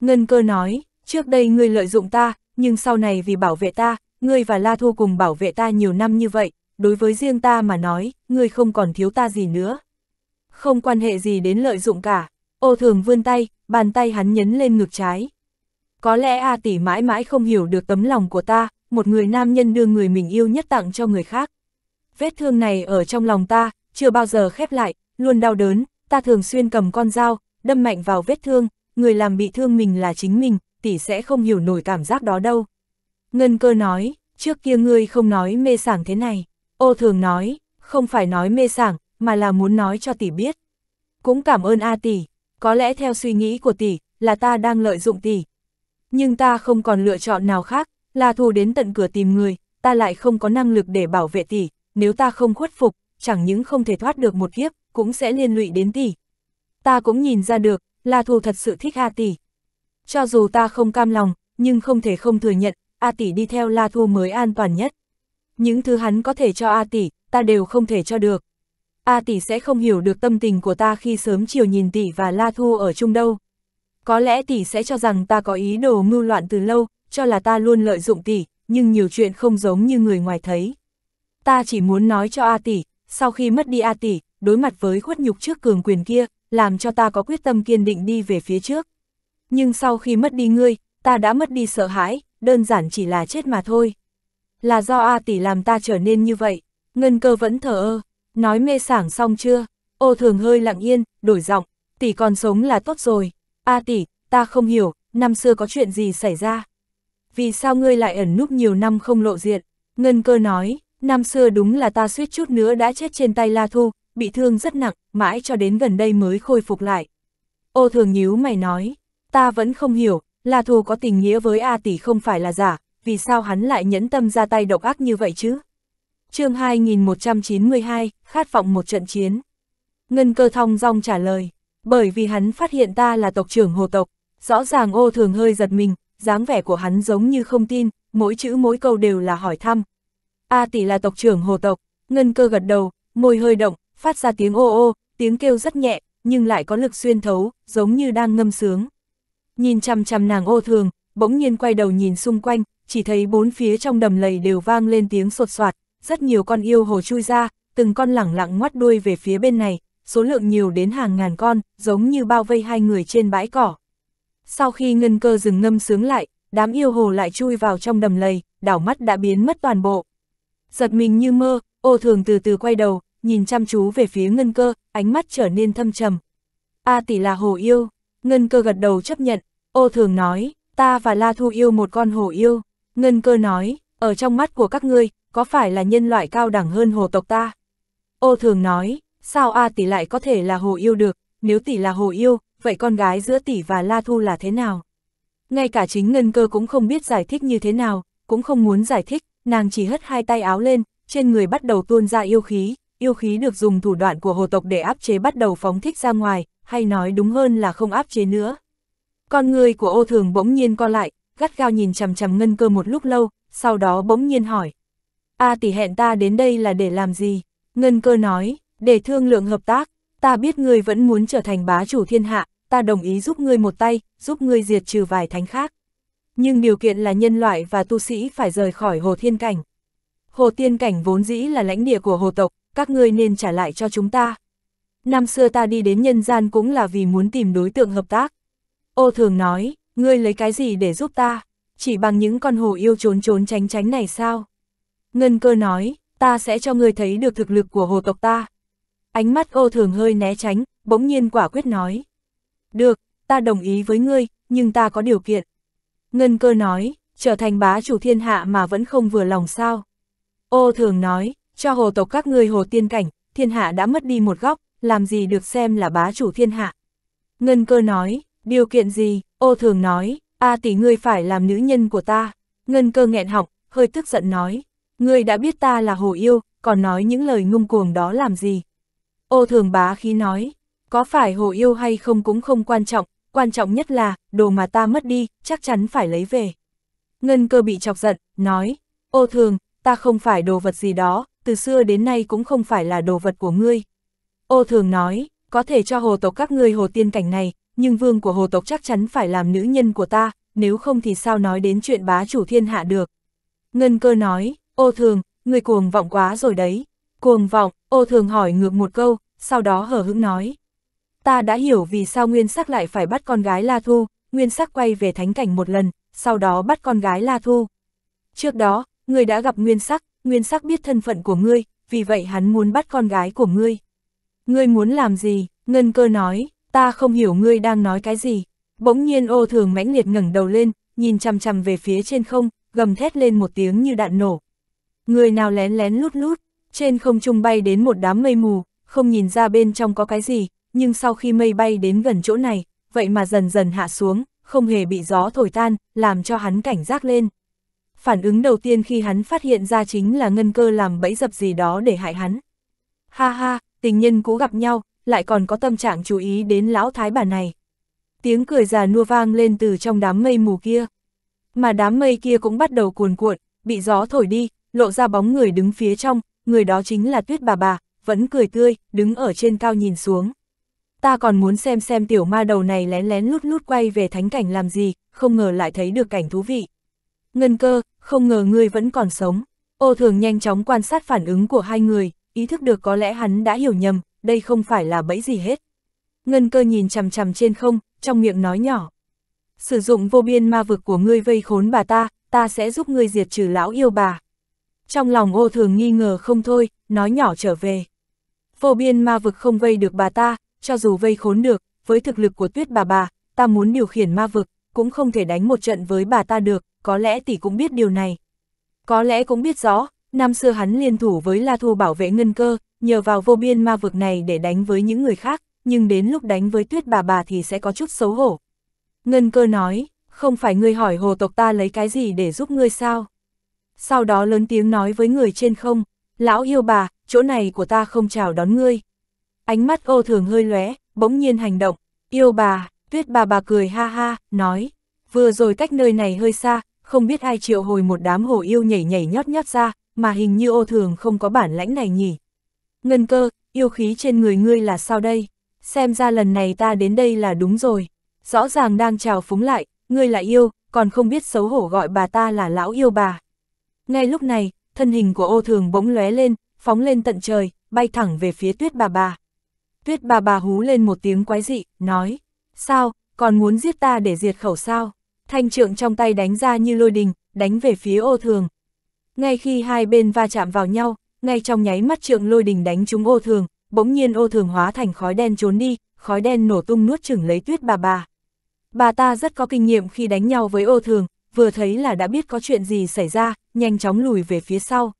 Ngân cơ nói, trước đây ngươi lợi dụng ta, nhưng sau này vì bảo vệ ta, ngươi và La Thu cùng bảo vệ ta nhiều năm như vậy, đối với riêng ta mà nói, ngươi không còn thiếu ta gì nữa. Không quan hệ gì đến lợi dụng cả, ô thường vươn tay, bàn tay hắn nhấn lên ngực trái. Có lẽ A tỷ mãi mãi không hiểu được tấm lòng của ta, một người nam nhân đưa người mình yêu nhất tặng cho người khác. Vết thương này ở trong lòng ta, chưa bao giờ khép lại, luôn đau đớn, ta thường xuyên cầm con dao, đâm mạnh vào vết thương, người làm bị thương mình là chính mình, tỷ sẽ không hiểu nổi cảm giác đó đâu. Ngân cơ nói, trước kia ngươi không nói mê sảng thế này. Ô thường nói, không phải nói mê sảng, mà là muốn nói cho tỷ biết. Cũng cảm ơn A tỷ, có lẽ theo suy nghĩ của tỷ, là ta đang lợi dụng tỷ. Nhưng ta không còn lựa chọn nào khác, là thù đến tận cửa tìm người, ta lại không có năng lực để bảo vệ tỷ, nếu ta không khuất phục, chẳng những không thể thoát được một kiếp, cũng sẽ liên lụy đến tỷ. Ta cũng nhìn ra được, là thù thật sự thích A tỷ. Cho dù ta không cam lòng, nhưng không thể không thừa nhận, A tỷ đi theo La Thu mới an toàn nhất. Những thứ hắn có thể cho A tỷ, ta đều không thể cho được. A tỷ sẽ không hiểu được tâm tình của ta khi sớm chiều nhìn tỷ và La Thu ở chung đâu. Có lẽ tỷ sẽ cho rằng ta có ý đồ mưu loạn từ lâu, cho là ta luôn lợi dụng tỷ, nhưng nhiều chuyện không giống như người ngoài thấy. Ta chỉ muốn nói cho A tỷ, sau khi mất đi A tỷ, đối mặt với khuất nhục trước cường quyền kia, làm cho ta có quyết tâm kiên định đi về phía trước. Nhưng sau khi mất đi ngươi, ta đã mất đi sợ hãi, đơn giản chỉ là chết mà thôi. Là do A tỷ làm ta trở nên như vậy, ngân cơ vẫn thở ơ, nói mê sảng xong chưa, ô thường hơi lặng yên, đổi giọng, tỷ còn sống là tốt rồi, A tỷ, ta không hiểu, năm xưa có chuyện gì xảy ra. Vì sao ngươi lại ẩn núp nhiều năm không lộ diện, ngân cơ nói, năm xưa đúng là ta suýt chút nữa đã chết trên tay La Thu, bị thương rất nặng, mãi cho đến gần đây mới khôi phục lại. Ô thường nhíu mày nói, ta vẫn không hiểu, La thù có tình nghĩa với A Tỷ không phải là giả, vì sao hắn lại nhẫn tâm ra tay độc ác như vậy chứ? chương 2192, khát vọng một trận chiến. Ngân cơ thong rong trả lời, bởi vì hắn phát hiện ta là tộc trưởng hồ tộc, rõ ràng ô thường hơi giật mình, dáng vẻ của hắn giống như không tin, mỗi chữ mỗi câu đều là hỏi thăm. A tỷ là tộc trưởng hồ tộc, ngân cơ gật đầu, môi hơi động, phát ra tiếng ô ô, tiếng kêu rất nhẹ, nhưng lại có lực xuyên thấu, giống như đang ngâm sướng nhìn chằm chằm nàng ô thường, bỗng nhiên quay đầu nhìn xung quanh, chỉ thấy bốn phía trong đầm lầy đều vang lên tiếng sột soạt, rất nhiều con yêu hồ chui ra, từng con lẳng lặng ngoắt đuôi về phía bên này, số lượng nhiều đến hàng ngàn con, giống như bao vây hai người trên bãi cỏ. Sau khi ngân cơ rừng ngâm sướng lại, đám yêu hồ lại chui vào trong đầm lầy, đảo mắt đã biến mất toàn bộ. Giật mình như mơ, ô thường từ từ quay đầu, nhìn chăm chú về phía ngân cơ, ánh mắt trở nên thâm trầm. A tỷ là hồ yêu, ngân cơ gật đầu chấp nhận, Ô thường nói, ta và La Thu yêu một con hồ yêu. Ngân cơ nói, ở trong mắt của các ngươi, có phải là nhân loại cao đẳng hơn hồ tộc ta? Ô thường nói, sao A tỷ lại có thể là hồ yêu được, nếu tỷ là hồ yêu, vậy con gái giữa tỷ và La Thu là thế nào? Ngay cả chính Ngân cơ cũng không biết giải thích như thế nào, cũng không muốn giải thích, nàng chỉ hất hai tay áo lên, trên người bắt đầu tuôn ra yêu khí, yêu khí được dùng thủ đoạn của hồ tộc để áp chế bắt đầu phóng thích ra ngoài, hay nói đúng hơn là không áp chế nữa. Con người của ô thường bỗng nhiên co lại, gắt gao nhìn chằm chằm ngân cơ một lúc lâu, sau đó bỗng nhiên hỏi. A tỷ hẹn ta đến đây là để làm gì? Ngân cơ nói, để thương lượng hợp tác, ta biết ngươi vẫn muốn trở thành bá chủ thiên hạ, ta đồng ý giúp ngươi một tay, giúp ngươi diệt trừ vài thánh khác. Nhưng điều kiện là nhân loại và tu sĩ phải rời khỏi hồ thiên cảnh. Hồ tiên cảnh vốn dĩ là lãnh địa của hồ tộc, các ngươi nên trả lại cho chúng ta. Năm xưa ta đi đến nhân gian cũng là vì muốn tìm đối tượng hợp tác. Ô thường nói, ngươi lấy cái gì để giúp ta? Chỉ bằng những con hồ yêu trốn trốn tránh tránh này sao? Ngân cơ nói, ta sẽ cho ngươi thấy được thực lực của hồ tộc ta. Ánh mắt ô thường hơi né tránh, bỗng nhiên quả quyết nói. Được, ta đồng ý với ngươi, nhưng ta có điều kiện. Ngân cơ nói, trở thành bá chủ thiên hạ mà vẫn không vừa lòng sao. Ô thường nói, cho hồ tộc các ngươi hồ tiên cảnh, thiên hạ đã mất đi một góc, làm gì được xem là bá chủ thiên hạ. Ngân cơ nói, Điều kiện gì? Ô thường nói, a tỷ ngươi phải làm nữ nhân của ta. Ngân cơ nghẹn họng, hơi tức giận nói, ngươi đã biết ta là hồ yêu, còn nói những lời ngông cuồng đó làm gì. Ô thường bá khí nói, có phải hồ yêu hay không cũng không quan trọng, quan trọng nhất là, đồ mà ta mất đi, chắc chắn phải lấy về. Ngân cơ bị chọc giận, nói, ô thường, ta không phải đồ vật gì đó, từ xưa đến nay cũng không phải là đồ vật của ngươi. Ô thường nói, có thể cho hồ tộc các ngươi hồ tiên cảnh này, nhưng vương của hồ tộc chắc chắn phải làm nữ nhân của ta, nếu không thì sao nói đến chuyện bá chủ thiên hạ được. Ngân cơ nói, ô thường, người cuồng vọng quá rồi đấy. Cuồng vọng, ô thường hỏi ngược một câu, sau đó hở hững nói. Ta đã hiểu vì sao nguyên sắc lại phải bắt con gái La Thu, nguyên sắc quay về thánh cảnh một lần, sau đó bắt con gái La Thu. Trước đó, người đã gặp nguyên sắc, nguyên sắc biết thân phận của ngươi, vì vậy hắn muốn bắt con gái của ngươi. Ngươi muốn làm gì? Ngân cơ nói, ta không hiểu ngươi đang nói cái gì. Bỗng nhiên ô thường mãnh liệt ngẩng đầu lên, nhìn chằm chằm về phía trên không, gầm thét lên một tiếng như đạn nổ. Người nào lén lén lút lút, trên không trung bay đến một đám mây mù, không nhìn ra bên trong có cái gì, nhưng sau khi mây bay đến gần chỗ này, vậy mà dần dần hạ xuống, không hề bị gió thổi tan, làm cho hắn cảnh giác lên. Phản ứng đầu tiên khi hắn phát hiện ra chính là ngân cơ làm bẫy dập gì đó để hại hắn. Ha ha, tình nhân cũ gặp nhau, lại còn có tâm trạng chú ý đến lão thái bà này. Tiếng cười già nua vang lên từ trong đám mây mù kia. Mà đám mây kia cũng bắt đầu cuồn cuộn, bị gió thổi đi, lộ ra bóng người đứng phía trong, người đó chính là tuyết bà bà, vẫn cười tươi, đứng ở trên cao nhìn xuống. Ta còn muốn xem xem tiểu ma đầu này lén lén lút lút quay về thánh cảnh làm gì, không ngờ lại thấy được cảnh thú vị. Ngân cơ, không ngờ ngươi vẫn còn sống. Ô thường nhanh chóng quan sát phản ứng của hai người, ý thức được có lẽ hắn đã hiểu nhầm, đây không phải là bẫy gì hết. Ngân cơ nhìn chằm chằm trên không, trong miệng nói nhỏ. Sử dụng vô biên ma vực của ngươi vây khốn bà ta, ta sẽ giúp ngươi diệt trừ lão yêu bà. Trong lòng ô thường nghi ngờ không thôi, nói nhỏ trở về. Vô biên ma vực không vây được bà ta, cho dù vây khốn được, với thực lực của tuyết bà bà, ta muốn điều khiển ma vực, cũng không thể đánh một trận với bà ta được, có lẽ tỷ cũng biết điều này. Có lẽ cũng biết rõ, Năm xưa hắn liên thủ với La Thu bảo vệ ngân cơ, nhờ vào vô biên ma vực này để đánh với những người khác, nhưng đến lúc đánh với tuyết bà bà thì sẽ có chút xấu hổ. Ngân cơ nói, không phải ngươi hỏi hồ tộc ta lấy cái gì để giúp ngươi sao? Sau đó lớn tiếng nói với người trên không, lão yêu bà, chỗ này của ta không chào đón ngươi. Ánh mắt ô thường hơi lóe, bỗng nhiên hành động, yêu bà, tuyết bà bà cười ha ha, nói, vừa rồi cách nơi này hơi xa, không biết ai triệu hồi một đám hồ yêu nhảy nhảy nhót nhót ra, mà hình như ô thường không có bản lãnh này nhỉ. Ngân cơ, yêu khí trên người ngươi là sao đây? Xem ra lần này ta đến đây là đúng rồi. Rõ ràng đang trào phúng lại, ngươi là yêu, còn không biết xấu hổ gọi bà ta là lão yêu bà. Ngay lúc này, thân hình của ô thường bỗng lóe lên, phóng lên tận trời, bay thẳng về phía tuyết bà bà. Tuyết bà bà hú lên một tiếng quái dị, nói, sao, còn muốn giết ta để diệt khẩu sao? Thanh trượng trong tay đánh ra như lôi đình, đánh về phía ô thường, ngay khi hai bên va chạm vào nhau, ngay trong nháy mắt trượng lôi đình đánh chúng ô thường, bỗng nhiên ô thường hóa thành khói đen trốn đi, khói đen nổ tung nuốt chửng lấy tuyết bà bà. Bà ta rất có kinh nghiệm khi đánh nhau với ô thường, vừa thấy là đã biết có chuyện gì xảy ra, nhanh chóng lùi về phía sau.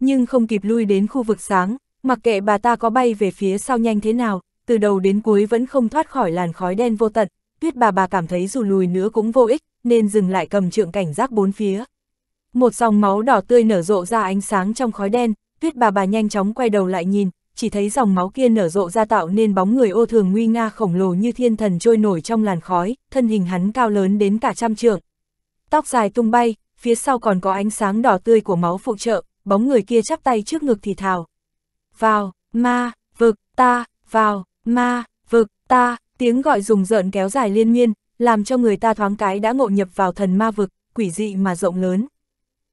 Nhưng không kịp lui đến khu vực sáng, mặc kệ bà ta có bay về phía sau nhanh thế nào, từ đầu đến cuối vẫn không thoát khỏi làn khói đen vô tận, tuyết bà bà cảm thấy dù lùi nữa cũng vô ích, nên dừng lại cầm trượng cảnh giác bốn phía. Một dòng máu đỏ tươi nở rộ ra ánh sáng trong khói đen, tuyết bà bà nhanh chóng quay đầu lại nhìn, chỉ thấy dòng máu kia nở rộ ra tạo nên bóng người ô thường nguy nga khổng lồ như thiên thần trôi nổi trong làn khói, thân hình hắn cao lớn đến cả trăm trượng. Tóc dài tung bay, phía sau còn có ánh sáng đỏ tươi của máu phụ trợ, bóng người kia chắp tay trước ngực thì thào. Vào, ma, vực, ta, vào, ma, vực, ta, tiếng gọi rùng rợn kéo dài liên miên, làm cho người ta thoáng cái đã ngộ nhập vào thần ma vực, quỷ dị mà rộng lớn.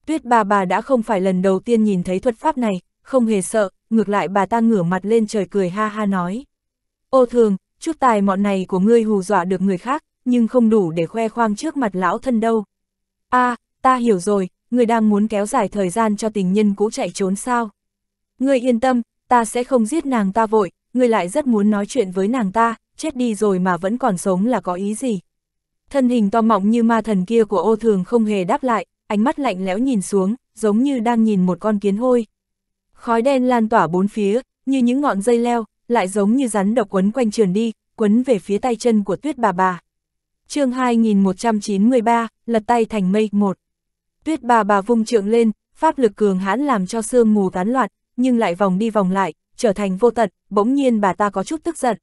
Tuyết bà bà đã không phải lần đầu tiên nhìn thấy thuật pháp này, không hề sợ, ngược lại bà ta ngửa mặt lên trời cười ha ha nói. Ô thường, chút tài mọn này của ngươi hù dọa được người khác, nhưng không đủ để khoe khoang trước mặt lão thân đâu. a à, ta hiểu rồi, ngươi đang muốn kéo dài thời gian cho tình nhân cũ chạy trốn sao. Ngươi yên tâm, ta sẽ không giết nàng ta vội, ngươi lại rất muốn nói chuyện với nàng ta, chết đi rồi mà vẫn còn sống là có ý gì. Thân hình to mọng như ma thần kia của ô thường không hề đáp lại, ánh mắt lạnh lẽo nhìn xuống, giống như đang nhìn một con kiến hôi. Khói đen lan tỏa bốn phía, như những ngọn dây leo, lại giống như rắn độc quấn quanh trườn đi, quấn về phía tay chân của tuyết bà bà. chương 2193, lật tay thành mây một. Tuyết bà bà vung trượng lên, pháp lực cường hãn làm cho sương mù tán loạn, nhưng lại vòng đi vòng lại, trở thành vô tận, bỗng nhiên bà ta có chút tức giận.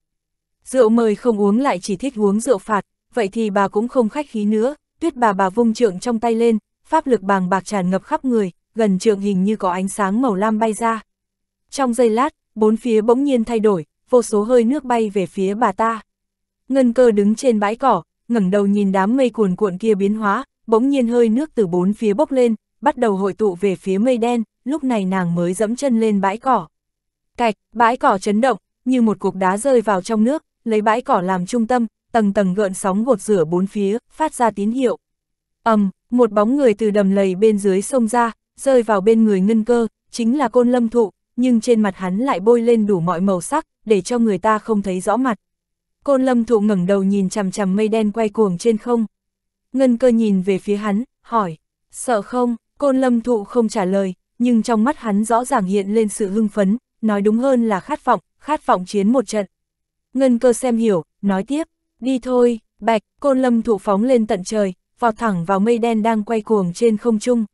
Rượu mời không uống lại chỉ thích uống rượu phạt, vậy thì bà cũng không khách khí nữa, tuyết bà bà vung trượng trong tay lên, pháp lực bàng bạc tràn ngập khắp người, gần trường hình như có ánh sáng màu lam bay ra. Trong giây lát, bốn phía bỗng nhiên thay đổi, vô số hơi nước bay về phía bà ta. Ngân cơ đứng trên bãi cỏ, ngẩng đầu nhìn đám mây cuồn cuộn kia biến hóa, bỗng nhiên hơi nước từ bốn phía bốc lên, bắt đầu hội tụ về phía mây đen, lúc này nàng mới dẫm chân lên bãi cỏ. Cạch, bãi cỏ chấn động, như một cục đá rơi vào trong nước, lấy bãi cỏ làm trung tâm, tầng tầng gợn sóng gột rửa bốn phía, phát ra tín hiệu ầm, um, một bóng người từ đầm lầy bên dưới sông ra, rơi vào bên người ngân cơ, chính là côn lâm thụ, nhưng trên mặt hắn lại bôi lên đủ mọi màu sắc, để cho người ta không thấy rõ mặt. Côn lâm thụ ngẩng đầu nhìn chằm chằm mây đen quay cuồng trên không. Ngân cơ nhìn về phía hắn, hỏi, sợ không, côn lâm thụ không trả lời, nhưng trong mắt hắn rõ ràng hiện lên sự hưng phấn, nói đúng hơn là khát vọng, khát vọng chiến một trận. Ngân cơ xem hiểu, nói tiếp, đi thôi, bạch, côn lâm thụ phóng lên tận trời, vọt thẳng vào mây đen đang quay cuồng trên không trung.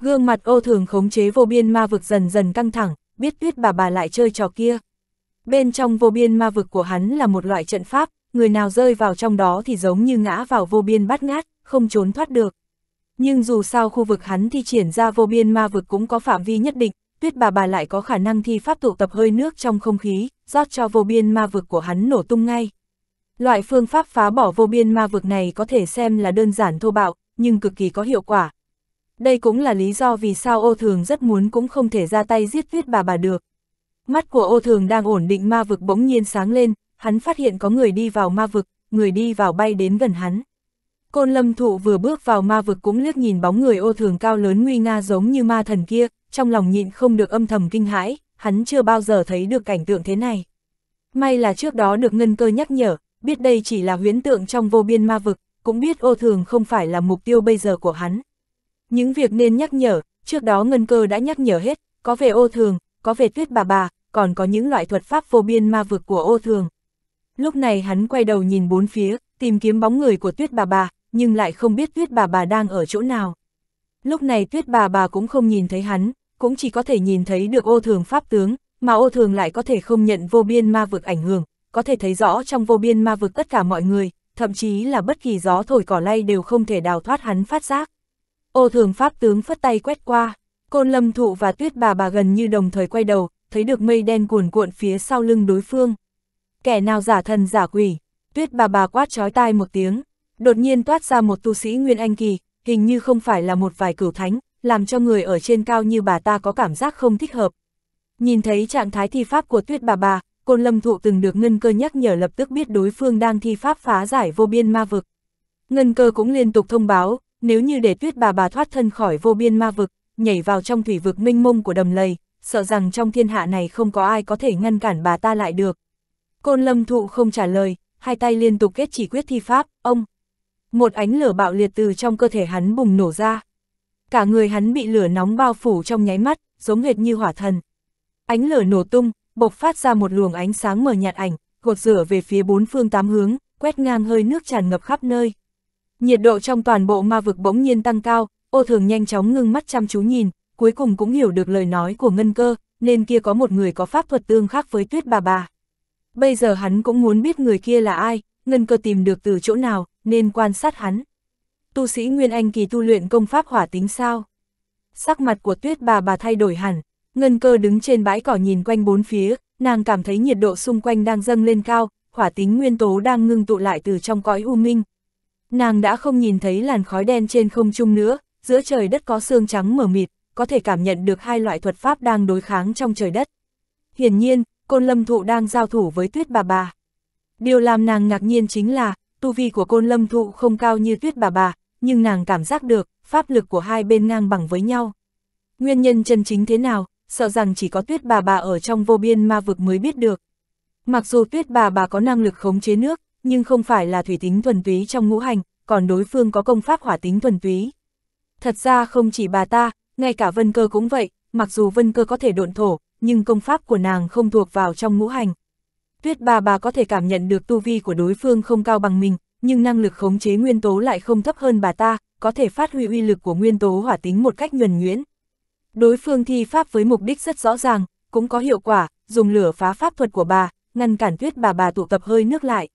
Gương mặt ô thường khống chế vô biên ma vực dần dần căng thẳng, biết tuyết bà bà lại chơi trò kia. Bên trong vô biên ma vực của hắn là một loại trận pháp, người nào rơi vào trong đó thì giống như ngã vào vô biên bát ngát, không trốn thoát được. Nhưng dù sao khu vực hắn thi triển ra vô biên ma vực cũng có phạm vi nhất định, tuyết bà bà lại có khả năng thi pháp tụ tập hơi nước trong không khí, rót cho vô biên ma vực của hắn nổ tung ngay. Loại phương pháp phá bỏ vô biên ma vực này có thể xem là đơn giản thô bạo, nhưng cực kỳ có hiệu quả. Đây cũng là lý do vì sao ô thường rất muốn cũng không thể ra tay giết tuyết bà bà được. Mắt của ô thường đang ổn định ma vực bỗng nhiên sáng lên, hắn phát hiện có người đi vào ma vực, người đi vào bay đến gần hắn. Côn lâm thụ vừa bước vào ma vực cũng liếc nhìn bóng người ô thường cao lớn nguy nga giống như ma thần kia, trong lòng nhịn không được âm thầm kinh hãi, hắn chưa bao giờ thấy được cảnh tượng thế này. May là trước đó được ngân cơ nhắc nhở, biết đây chỉ là huyến tượng trong vô biên ma vực, cũng biết ô thường không phải là mục tiêu bây giờ của hắn. Những việc nên nhắc nhở, trước đó Ngân Cơ đã nhắc nhở hết, có về ô thường, có về tuyết bà bà, còn có những loại thuật pháp vô biên ma vực của ô thường. Lúc này hắn quay đầu nhìn bốn phía, tìm kiếm bóng người của tuyết bà bà, nhưng lại không biết tuyết bà bà đang ở chỗ nào. Lúc này tuyết bà bà cũng không nhìn thấy hắn, cũng chỉ có thể nhìn thấy được ô thường pháp tướng, mà ô thường lại có thể không nhận vô biên ma vực ảnh hưởng, có thể thấy rõ trong vô biên ma vực tất cả mọi người, thậm chí là bất kỳ gió thổi cỏ lay đều không thể đào thoát hắn phát giác. Ô thường pháp tướng phất tay quét qua, côn lâm thụ và tuyết bà bà gần như đồng thời quay đầu, thấy được mây đen cuồn cuộn phía sau lưng đối phương. Kẻ nào giả thần giả quỷ, tuyết bà bà quát chói tai một tiếng, đột nhiên toát ra một tu sĩ Nguyên Anh Kỳ, hình như không phải là một vài cửu thánh, làm cho người ở trên cao như bà ta có cảm giác không thích hợp. Nhìn thấy trạng thái thi pháp của tuyết bà bà, Côn Lâm Thụ từng được Ngân Cơ nhắc nhở lập tức biết đối phương đang thi pháp phá giải vô biên ma vực. Ngân Cơ cũng liên tục thông báo, nếu như để tuyết bà bà thoát thân khỏi vô biên ma vực, nhảy vào trong thủy vực minh mông của đầm lầy, sợ rằng trong thiên hạ này không có ai có thể ngăn cản bà ta lại được. Côn Lâm Thụ không trả lời, hai tay liên tục kết chỉ quyết thi pháp, ông. Một ánh lửa bạo liệt từ trong cơ thể hắn bùng nổ ra. Cả người hắn bị lửa nóng bao phủ trong nháy mắt, giống hệt như hỏa thần. Ánh lửa nổ tung, bộc phát ra một luồng ánh sáng mờ nhạt ảnh, gột rửa về phía bốn phương tám hướng, quét ngang hơi nước tràn ngập khắp nơi. Nhiệt độ trong toàn bộ ma vực bỗng nhiên tăng cao, ô thường nhanh chóng ngưng mắt chăm chú nhìn, cuối cùng cũng hiểu được lời nói của ngân cơ, nên kia có một người có pháp thuật tương khác với tuyết bà bà. Bây giờ hắn cũng muốn biết người kia là ai, ngân cơ tìm được từ chỗ nào, nên quan sát hắn. Tu sĩ Nguyên Anh kỳ tu luyện công pháp hỏa tính sao? Sắc mặt của tuyết bà bà thay đổi hẳn, Ngân cơ đứng trên bãi cỏ nhìn quanh bốn phía, nàng cảm thấy nhiệt độ xung quanh đang dâng lên cao, hỏa tính nguyên tố đang ngưng tụ lại từ trong cõi u minh. Nàng đã không nhìn thấy làn khói đen trên không trung nữa, giữa trời đất có sương trắng mờ mịt, có thể cảm nhận được hai loại thuật pháp đang đối kháng trong trời đất. Hiển nhiên, côn lâm thụ đang giao thủ với tuyết bà bà. Điều làm nàng ngạc nhiên chính là, tu vi của côn lâm thụ không cao như tuyết bà bà, nhưng nàng cảm giác được, pháp lực của hai bên ngang bằng với nhau. Nguyên nhân chân chính thế nào, sợ rằng chỉ có tuyết bà bà ở trong vô biên ma vực mới biết được. Mặc dù tuyết bà bà có năng lực khống chế nước, nhưng không phải là thủy tính thuần túy trong ngũ hành, còn đối phương có công pháp hỏa tính thuần túy. Thật ra không chỉ bà ta, ngay cả vân cơ cũng vậy, mặc dù vân cơ có thể độn thổ, nhưng công pháp của nàng không thuộc vào trong ngũ hành. Tuyết bà bà có thể cảm nhận được tu vi của đối phương không cao bằng mình, nhưng năng lực khống chế nguyên tố lại không thấp hơn bà ta, có thể phát huy uy lực của nguyên tố hỏa tính một cách nhuần nhuyễn, Đối phương thi pháp với mục đích rất rõ ràng, cũng có hiệu quả, dùng lửa phá pháp thuật của bà, ngăn cản tuyết bà bà tụ tập hơi nước lại.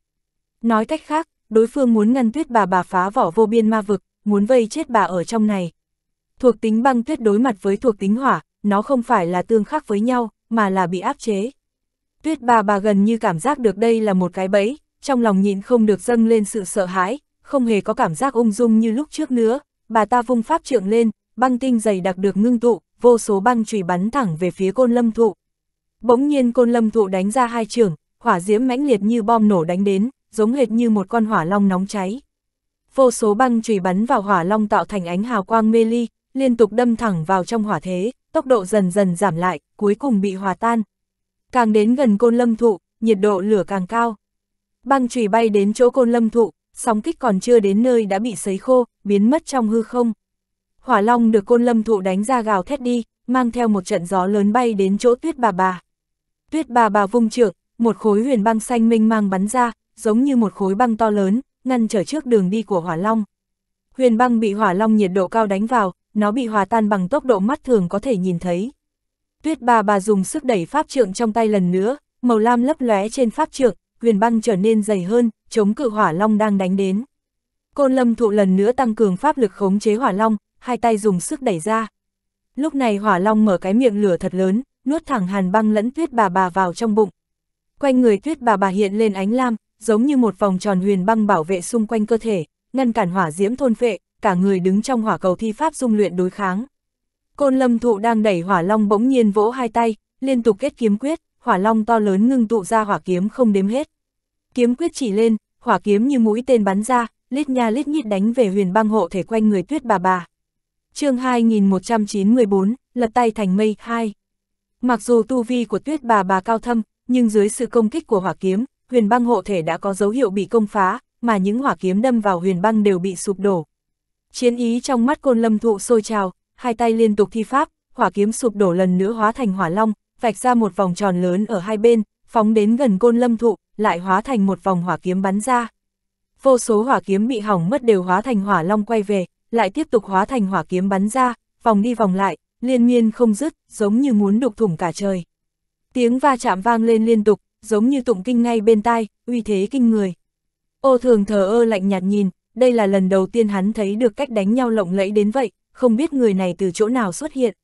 Nói cách khác, đối phương muốn ngăn tuyết bà bà phá vỏ vô biên ma vực, muốn vây chết bà ở trong này. Thuộc tính băng tuyết đối mặt với thuộc tính hỏa, nó không phải là tương khắc với nhau, mà là bị áp chế. Tuyết bà bà gần như cảm giác được đây là một cái bẫy, trong lòng nhịn không được dâng lên sự sợ hãi, không hề có cảm giác ung dung như lúc trước nữa, bà ta vung pháp trượng lên, băng tinh dày đặc được ngưng tụ, vô số băng chùy bắn thẳng về phía côn lâm thụ. Bỗng nhiên côn lâm thụ đánh ra hai trường, hỏa diễm mãnh liệt như bom nổ đánh đến, giống hệt như một con hỏa long nóng cháy. Vô số băng chùy bắn vào hỏa long tạo thành ánh hào quang mê ly, liên tục đâm thẳng vào trong hỏa thế, tốc độ dần dần giảm lại, cuối cùng bị hòa tan. Càng đến gần côn lâm thụ, nhiệt độ lửa càng cao. Băng chùy bay đến chỗ côn lâm thụ, sóng kích còn chưa đến nơi đã bị sấy khô, biến mất trong hư không hỏa long được côn lâm thụ đánh ra gào thét đi, mang theo một trận gió lớn bay đến chỗ tuyết bà bà. Tuyết bà bà vung trượng, một khối huyền băng xanh minh mang bắn ra, giống như một khối băng to lớn, ngăn trở trước đường đi của hỏa long. Huyền băng bị hỏa long nhiệt độ cao đánh vào, nó bị hòa tan bằng tốc độ mắt thường có thể nhìn thấy. Tuyết bà bà dùng sức đẩy pháp trượng trong tay lần nữa, màu lam lấp lóe trên pháp trượng, huyền băng trở nên dày hơn, chống cự hỏa long đang đánh đến. Côn lâm thụ lần nữa tăng cường pháp lực khống chế hỏa long, hai tay dùng sức đẩy ra. Lúc này hỏa long mở cái miệng lửa thật lớn, nuốt thẳng hàn băng lẫn tuyết bà bà vào trong bụng. Quanh người tuyết bà bà hiện lên ánh lam, giống như một vòng tròn huyền băng bảo vệ xung quanh cơ thể, ngăn cản hỏa diễm thôn phệ, cả người đứng trong hỏa cầu thi pháp dung luyện đối kháng. Côn lâm thụ đang đẩy hỏa long bỗng nhiên vỗ hai tay, liên tục kết kiếm quyết, hỏa long to lớn ngưng tụ ra hỏa kiếm không đếm hết. Kiếm quyết chỉ lên, hỏa kiếm như mũi tên bắn ra, lít nha lít nhít đánh về huyền băng hộ thể quanh người tuyết bà bà chương 2194, lật tay thành mây 2. Mặc dù tu vi của tuyết bà bà cao thâm, nhưng dưới sự công kích của hỏa kiếm, huyền băng hộ thể đã có dấu hiệu bị công phá, mà những hỏa kiếm đâm vào huyền băng đều bị sụp đổ. Chiến ý trong mắt côn lâm thụ sôi trào, hai tay liên tục thi pháp, hỏa kiếm sụp đổ lần nữa hóa thành hỏa long, vạch ra một vòng tròn lớn ở hai bên, phóng đến gần côn lâm thụ, lại hóa thành một vòng hỏa kiếm bắn ra. Vô số hỏa kiếm bị hỏng mất đều hóa thành hỏa long quay về, lại tiếp tục hóa thành hỏa kiếm bắn ra, vòng đi vòng lại, liên miên không dứt, giống như muốn đục thủng cả trời. Tiếng va chạm vang lên liên tục, giống như tụng kinh ngay bên tai, uy thế kinh người. Ô thường thờ ơ lạnh nhạt nhìn, đây là lần đầu tiên hắn thấy được cách đánh nhau lộng lẫy đến vậy, không biết người này từ chỗ nào xuất hiện.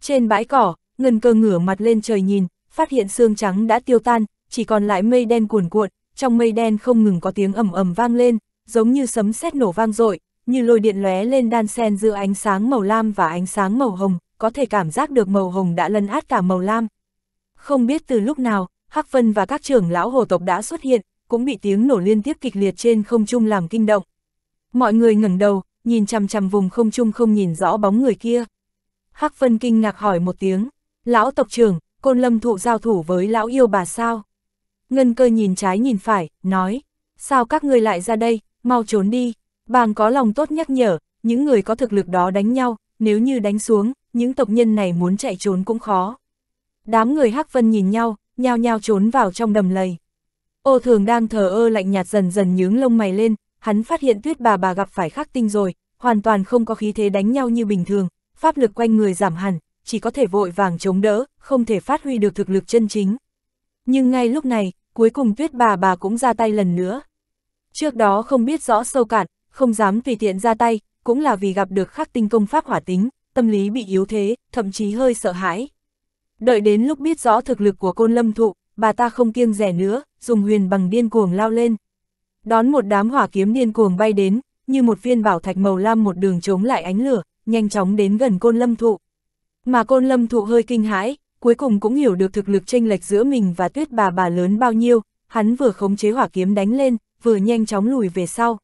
Trên bãi cỏ, ngân cơ ngửa mặt lên trời nhìn, phát hiện xương trắng đã tiêu tan, chỉ còn lại mây đen cuồn cuộn, trong mây đen không ngừng có tiếng ầm ầm vang lên, giống như sấm sét nổ vang dội, như lôi điện lóe lên đan sen giữa ánh sáng màu lam và ánh sáng màu hồng, có thể cảm giác được màu hồng đã lấn át cả màu lam. Không biết từ lúc nào, Hắc Vân và các trưởng lão hồ tộc đã xuất hiện, cũng bị tiếng nổ liên tiếp kịch liệt trên không trung làm kinh động. Mọi người ngẩng đầu, nhìn chằm chằm vùng không trung không nhìn rõ bóng người kia. Hắc Vân kinh ngạc hỏi một tiếng, lão tộc trưởng, côn lâm thụ giao thủ với lão yêu bà sao? Ngân cơ nhìn trái nhìn phải, nói, sao các người lại ra đây, mau trốn đi. Bàng có lòng tốt nhắc nhở, những người có thực lực đó đánh nhau, nếu như đánh xuống, những tộc nhân này muốn chạy trốn cũng khó. Đám người Hắc Vân nhìn nhau, nhao nhao trốn vào trong đầm lầy. Ô thường đang thờ ơ lạnh nhạt dần dần nhướng lông mày lên, hắn phát hiện tuyết bà bà gặp phải khắc tinh rồi, hoàn toàn không có khí thế đánh nhau như bình thường, pháp lực quanh người giảm hẳn, chỉ có thể vội vàng chống đỡ, không thể phát huy được thực lực chân chính. Nhưng ngay lúc này, cuối cùng tuyết bà bà cũng ra tay lần nữa. Trước đó không biết rõ sâu cạn, không dám tùy tiện ra tay, cũng là vì gặp được khắc tinh công pháp hỏa tính, tâm lý bị yếu thế, thậm chí hơi sợ hãi. Đợi đến lúc biết rõ thực lực của côn lâm thụ, bà ta không kiêng rẻ nữa, dùng huyền bằng điên cuồng lao lên. Đón một đám hỏa kiếm điên cuồng bay đến, như một viên bảo thạch màu lam một đường chống lại ánh lửa, nhanh chóng đến gần côn lâm thụ. Mà côn lâm thụ hơi kinh hãi, cuối cùng cũng hiểu được thực lực chênh lệch giữa mình và tuyết bà bà lớn bao nhiêu, hắn vừa khống chế hỏa kiếm đánh lên, vừa nhanh chóng lùi về sau.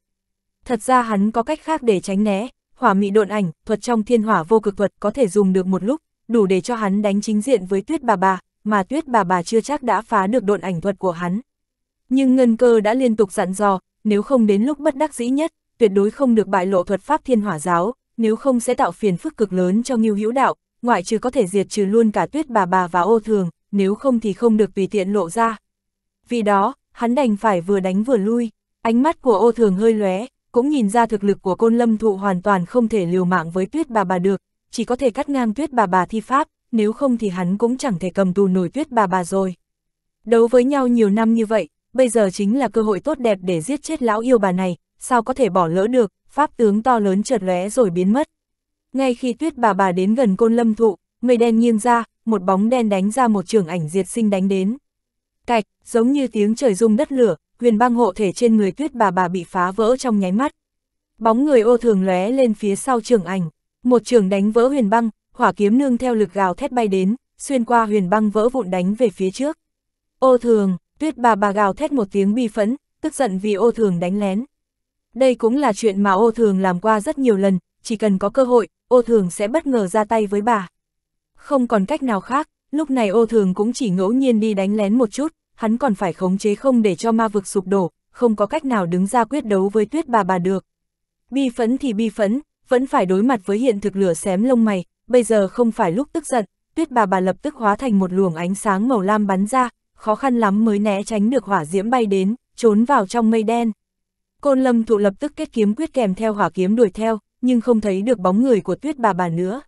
Thật ra hắn có cách khác để tránh né, hỏa mị độn ảnh, thuật trong thiên hỏa vô cực thuật có thể dùng được một lúc, đủ để cho hắn đánh chính diện với tuyết bà bà, mà tuyết bà bà chưa chắc đã phá được độn ảnh thuật của hắn. Nhưng ngân cơ đã liên tục dặn dò, nếu không đến lúc bất đắc dĩ nhất, tuyệt đối không được bại lộ thuật pháp thiên hỏa giáo, nếu không sẽ tạo phiền phức cực lớn cho Ngưu Hữu Đạo, ngoại trừ có thể diệt trừ luôn cả Tuyết bà bà và Ô Thường, nếu không thì không được tùy tiện lộ ra. Vì đó, hắn đành phải vừa đánh vừa lui, ánh mắt của Ô Thường hơi lóe, cũng nhìn ra thực lực của côn lâm thụ hoàn toàn không thể liều mạng với tuyết bà bà được, chỉ có thể cắt ngang tuyết bà bà thi pháp, nếu không thì hắn cũng chẳng thể cầm tù nổi tuyết bà bà rồi. Đấu với nhau nhiều năm như vậy, bây giờ chính là cơ hội tốt đẹp để giết chết lão yêu bà này, sao có thể bỏ lỡ được, pháp tướng to lớn chợt lóe rồi biến mất. Ngay khi tuyết bà bà đến gần côn lâm thụ, người đen nghiêng ra, một bóng đen đánh ra một trường ảnh diệt sinh đánh đến. Cạch, giống như tiếng trời rung đất lửa, huyền băng hộ thể trên người tuyết bà bà bị phá vỡ trong nháy mắt. Bóng người ô thường lóe lên phía sau trường ảnh, một trường đánh vỡ huyền băng, hỏa kiếm nương theo lực gào thét bay đến, xuyên qua huyền băng vỡ vụn đánh về phía trước. Ô thường, tuyết bà bà gào thét một tiếng bi phẫn, tức giận vì ô thường đánh lén. Đây cũng là chuyện mà ô thường làm qua rất nhiều lần, chỉ cần có cơ hội, ô thường sẽ bất ngờ ra tay với bà. Không còn cách nào khác, lúc này ô thường cũng chỉ ngẫu nhiên đi đánh lén một chút, hắn còn phải khống chế không để cho ma vực sụp đổ, không có cách nào đứng ra quyết đấu với tuyết bà bà được. Bi phấn thì bi phấn, vẫn phải đối mặt với hiện thực lửa xém lông mày, bây giờ không phải lúc tức giận, tuyết bà bà lập tức hóa thành một luồng ánh sáng màu lam bắn ra, khó khăn lắm mới né tránh được hỏa diễm bay đến, trốn vào trong mây đen. Côn lâm thụ lập tức kết kiếm quyết kèm theo hỏa kiếm đuổi theo, nhưng không thấy được bóng người của tuyết bà bà nữa.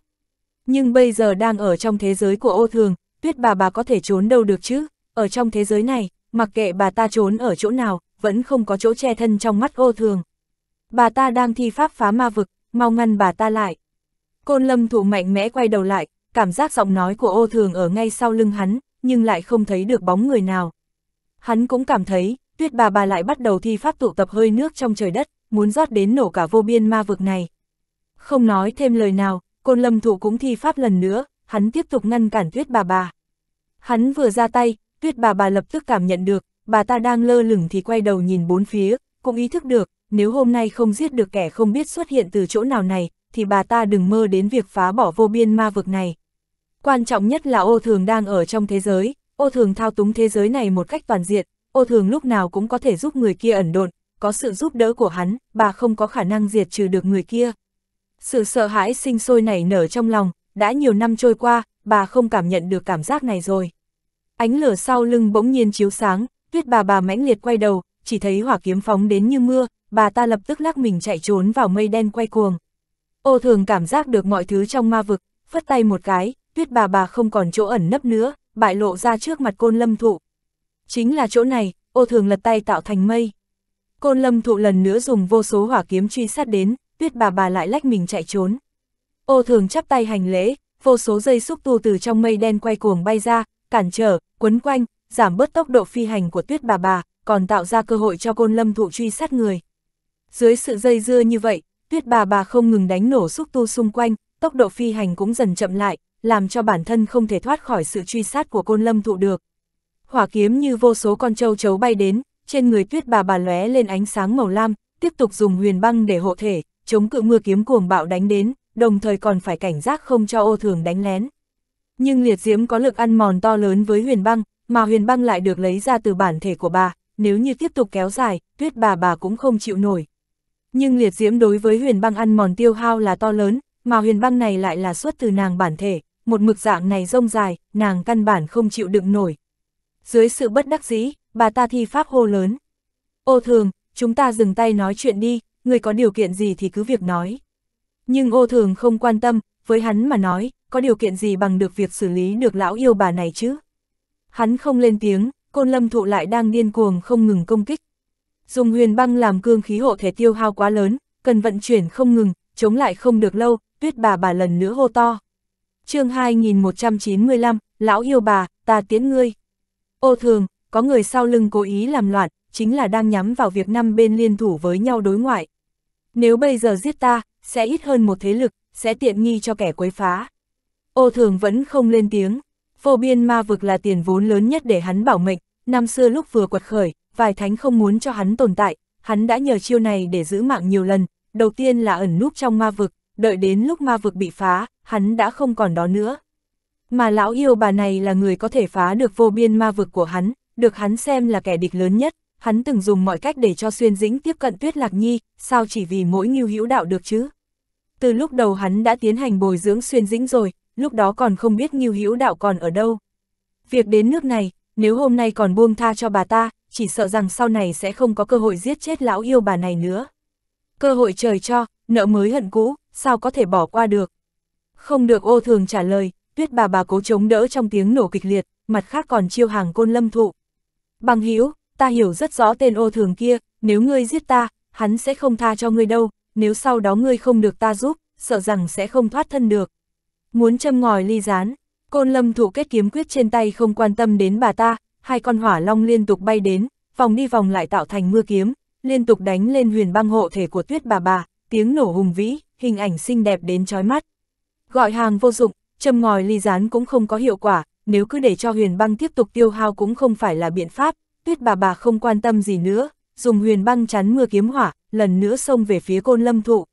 Nhưng bây giờ đang ở trong thế giới của ô thường, tuyết bà bà có thể trốn đâu được chứ, ở trong thế giới này, mặc kệ bà ta trốn ở chỗ nào, vẫn không có chỗ che thân trong mắt ô thường. Bà ta đang thi pháp phá ma vực, mau ngăn bà ta lại. Côn lâm thủ mạnh mẽ quay đầu lại, cảm giác giọng nói của ô thường ở ngay sau lưng hắn, nhưng lại không thấy được bóng người nào. Hắn cũng cảm thấy, tuyết bà bà lại bắt đầu thi pháp tụ tập hơi nước trong trời đất, muốn rót đến nổ cả vô biên ma vực này. Không nói thêm lời nào, côn lâm thủ cũng thi pháp lần nữa, hắn tiếp tục ngăn cản tuyết bà bà. Hắn vừa ra tay, tuyết bà bà lập tức cảm nhận được, bà ta đang lơ lửng thì quay đầu nhìn bốn phía, cũng ý thức được, nếu hôm nay không giết được kẻ không biết xuất hiện từ chỗ nào này, thì bà ta đừng mơ đến việc phá bỏ vô biên ma vực này. Quan trọng nhất là ô thường đang ở trong thế giới, ô thường thao túng thế giới này một cách toàn diện, ô thường lúc nào cũng có thể giúp người kia ẩn độn, có sự giúp đỡ của hắn, bà không có khả năng diệt trừ được người kia. Sự sợ hãi sinh sôi nảy nở trong lòng, đã nhiều năm trôi qua, bà không cảm nhận được cảm giác này rồi. Ánh lửa sau lưng bỗng nhiên chiếu sáng, tuyết bà bà mãnh liệt quay đầu, chỉ thấy hỏa kiếm phóng đến như mưa, bà ta lập tức lắc mình chạy trốn vào mây đen quay cuồng. Ô thường cảm giác được mọi thứ trong ma vực, phất tay một cái, tuyết bà bà không còn chỗ ẩn nấp nữa, bại lộ ra trước mặt côn lâm thụ. Chính là chỗ này, ô thường lật tay tạo thành mây. Côn lâm thụ lần nữa dùng vô số hỏa kiếm truy sát đến, tuyết bà bà lại lách mình chạy trốn. Ô thường chắp tay hành lễ, vô số dây xúc tu từ trong mây đen quay cuồng bay ra, cản trở, quấn quanh, giảm bớt tốc độ phi hành của tuyết bà bà, còn tạo ra cơ hội cho côn lâm thụ truy sát người. Dưới sự dây dưa như vậy, tuyết bà bà không ngừng đánh nổ xúc tu xung quanh, tốc độ phi hành cũng dần chậm lại, làm cho bản thân không thể thoát khỏi sự truy sát của côn lâm thụ được. Hỏa kiếm như vô số con châu chấu bay đến, trên người tuyết bà bà lóe lên ánh sáng màu lam, tiếp tục dùng huyền băng để hộ thể, chống cự mưa kiếm cuồng bạo đánh đến, đồng thời còn phải cảnh giác không cho ô thường đánh lén. Nhưng liệt diễm có lực ăn mòn to lớn với huyền băng, mà huyền băng lại được lấy ra từ bản thể của bà, nếu như tiếp tục kéo dài, tuyết bà bà cũng không chịu nổi. Nhưng liệt diễm đối với huyền băng ăn mòn tiêu hao là to lớn, mà huyền băng này lại là xuất từ nàng bản thể, một mực dạng này rông dài, nàng căn bản không chịu đựng nổi. Dưới sự bất đắc dĩ, bà ta thi pháp hô lớn. Ô thường, chúng ta dừng tay nói chuyện đi, người có điều kiện gì thì cứ việc nói. Nhưng ô thường không quan tâm, với hắn mà nói, có điều kiện gì bằng được việc xử lý được lão yêu bà này chứ? Hắn không lên tiếng, côn lâm thụ lại đang điên cuồng không ngừng công kích. Dùng huyền băng làm cương khí hộ thể tiêu hao quá lớn, cần vận chuyển không ngừng, chống lại không được lâu, tuyết bà bà lần nữa hô to. chương 2195, lão yêu bà, ta tiến ngươi. Ô thường, có người sau lưng cố ý làm loạn, chính là đang nhắm vào việc năm bên liên thủ với nhau đối ngoại. Nếu bây giờ giết ta, sẽ ít hơn một thế lực, sẽ tiện nghi cho kẻ quấy phá. Ô thường vẫn không lên tiếng, vô biên ma vực là tiền vốn lớn nhất để hắn bảo mệnh, năm xưa lúc vừa quật khởi, vài thánh không muốn cho hắn tồn tại, hắn đã nhờ chiêu này để giữ mạng nhiều lần, đầu tiên là ẩn núp trong ma vực, đợi đến lúc ma vực bị phá, hắn đã không còn đó nữa. Mà lão yêu bà này là người có thể phá được vô biên ma vực của hắn, được hắn xem là kẻ địch lớn nhất, hắn từng dùng mọi cách để cho xuyên dĩnh tiếp cận tuyết lạc nhi, sao chỉ vì mỗi nghiêu hữu đạo được chứ? Từ lúc đầu hắn đã tiến hành bồi dưỡng xuyên dĩnh rồi, lúc đó còn không biết Ngưu Hữu Đạo còn ở đâu. Việc đến nước này, nếu hôm nay còn buông tha cho bà ta, chỉ sợ rằng sau này sẽ không có cơ hội giết chết lão yêu bà này nữa. Cơ hội trời cho, nợ mới hận cũ, sao có thể bỏ qua được. Không được ô thường trả lời, tuyết bà bà cố chống đỡ trong tiếng nổ kịch liệt, mặt khác còn chiêu hàng côn lâm thụ. Bằng hữu ta hiểu rất rõ tên ô thường kia, nếu ngươi giết ta, hắn sẽ không tha cho ngươi đâu, nếu sau đó ngươi không được ta giúp, sợ rằng sẽ không thoát thân được. Muốn châm ngòi ly rán, côn lâm thủ kết kiếm quyết trên tay không quan tâm đến bà ta, hai con hỏa long liên tục bay đến, vòng đi vòng lại tạo thành mưa kiếm, liên tục đánh lên huyền băng hộ thể của tuyết bà bà, tiếng nổ hùng vĩ, hình ảnh xinh đẹp đến chói mắt. Gọi hàng vô dụng, châm ngòi ly rán cũng không có hiệu quả, nếu cứ để cho huyền băng tiếp tục tiêu hao cũng không phải là biện pháp, tuyết bà bà không quan tâm gì nữa, dùng huyền băng chắn mưa kiếm hỏa, lần nữa xông về phía côn lâm thụ.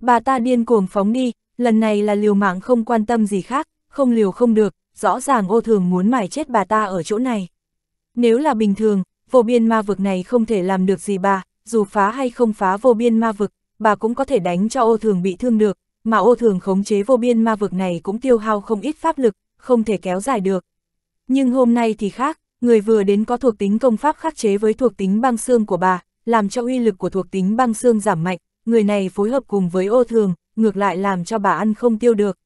Bà ta điên cuồng phóng đi, lần này là liều mạng không quan tâm gì khác, không liều không được, rõ ràng ô thường muốn mài chết bà ta ở chỗ này. Nếu là bình thường, vô biên ma vực này không thể làm được gì bà, dù phá hay không phá vô biên ma vực, bà cũng có thể đánh cho ô thường bị thương được, mà ô thường khống chế vô biên ma vực này cũng tiêu hao không ít pháp lực, không thể kéo dài được. Nhưng hôm nay thì khác, người vừa đến có thuộc tính công pháp khắc chế với thuộc tính băng xương của bà, làm cho uy lực của thuộc tính băng xương giảm mạnh, người này phối hợp cùng với ô thường, ngược lại làm cho bà ăn không tiêu được.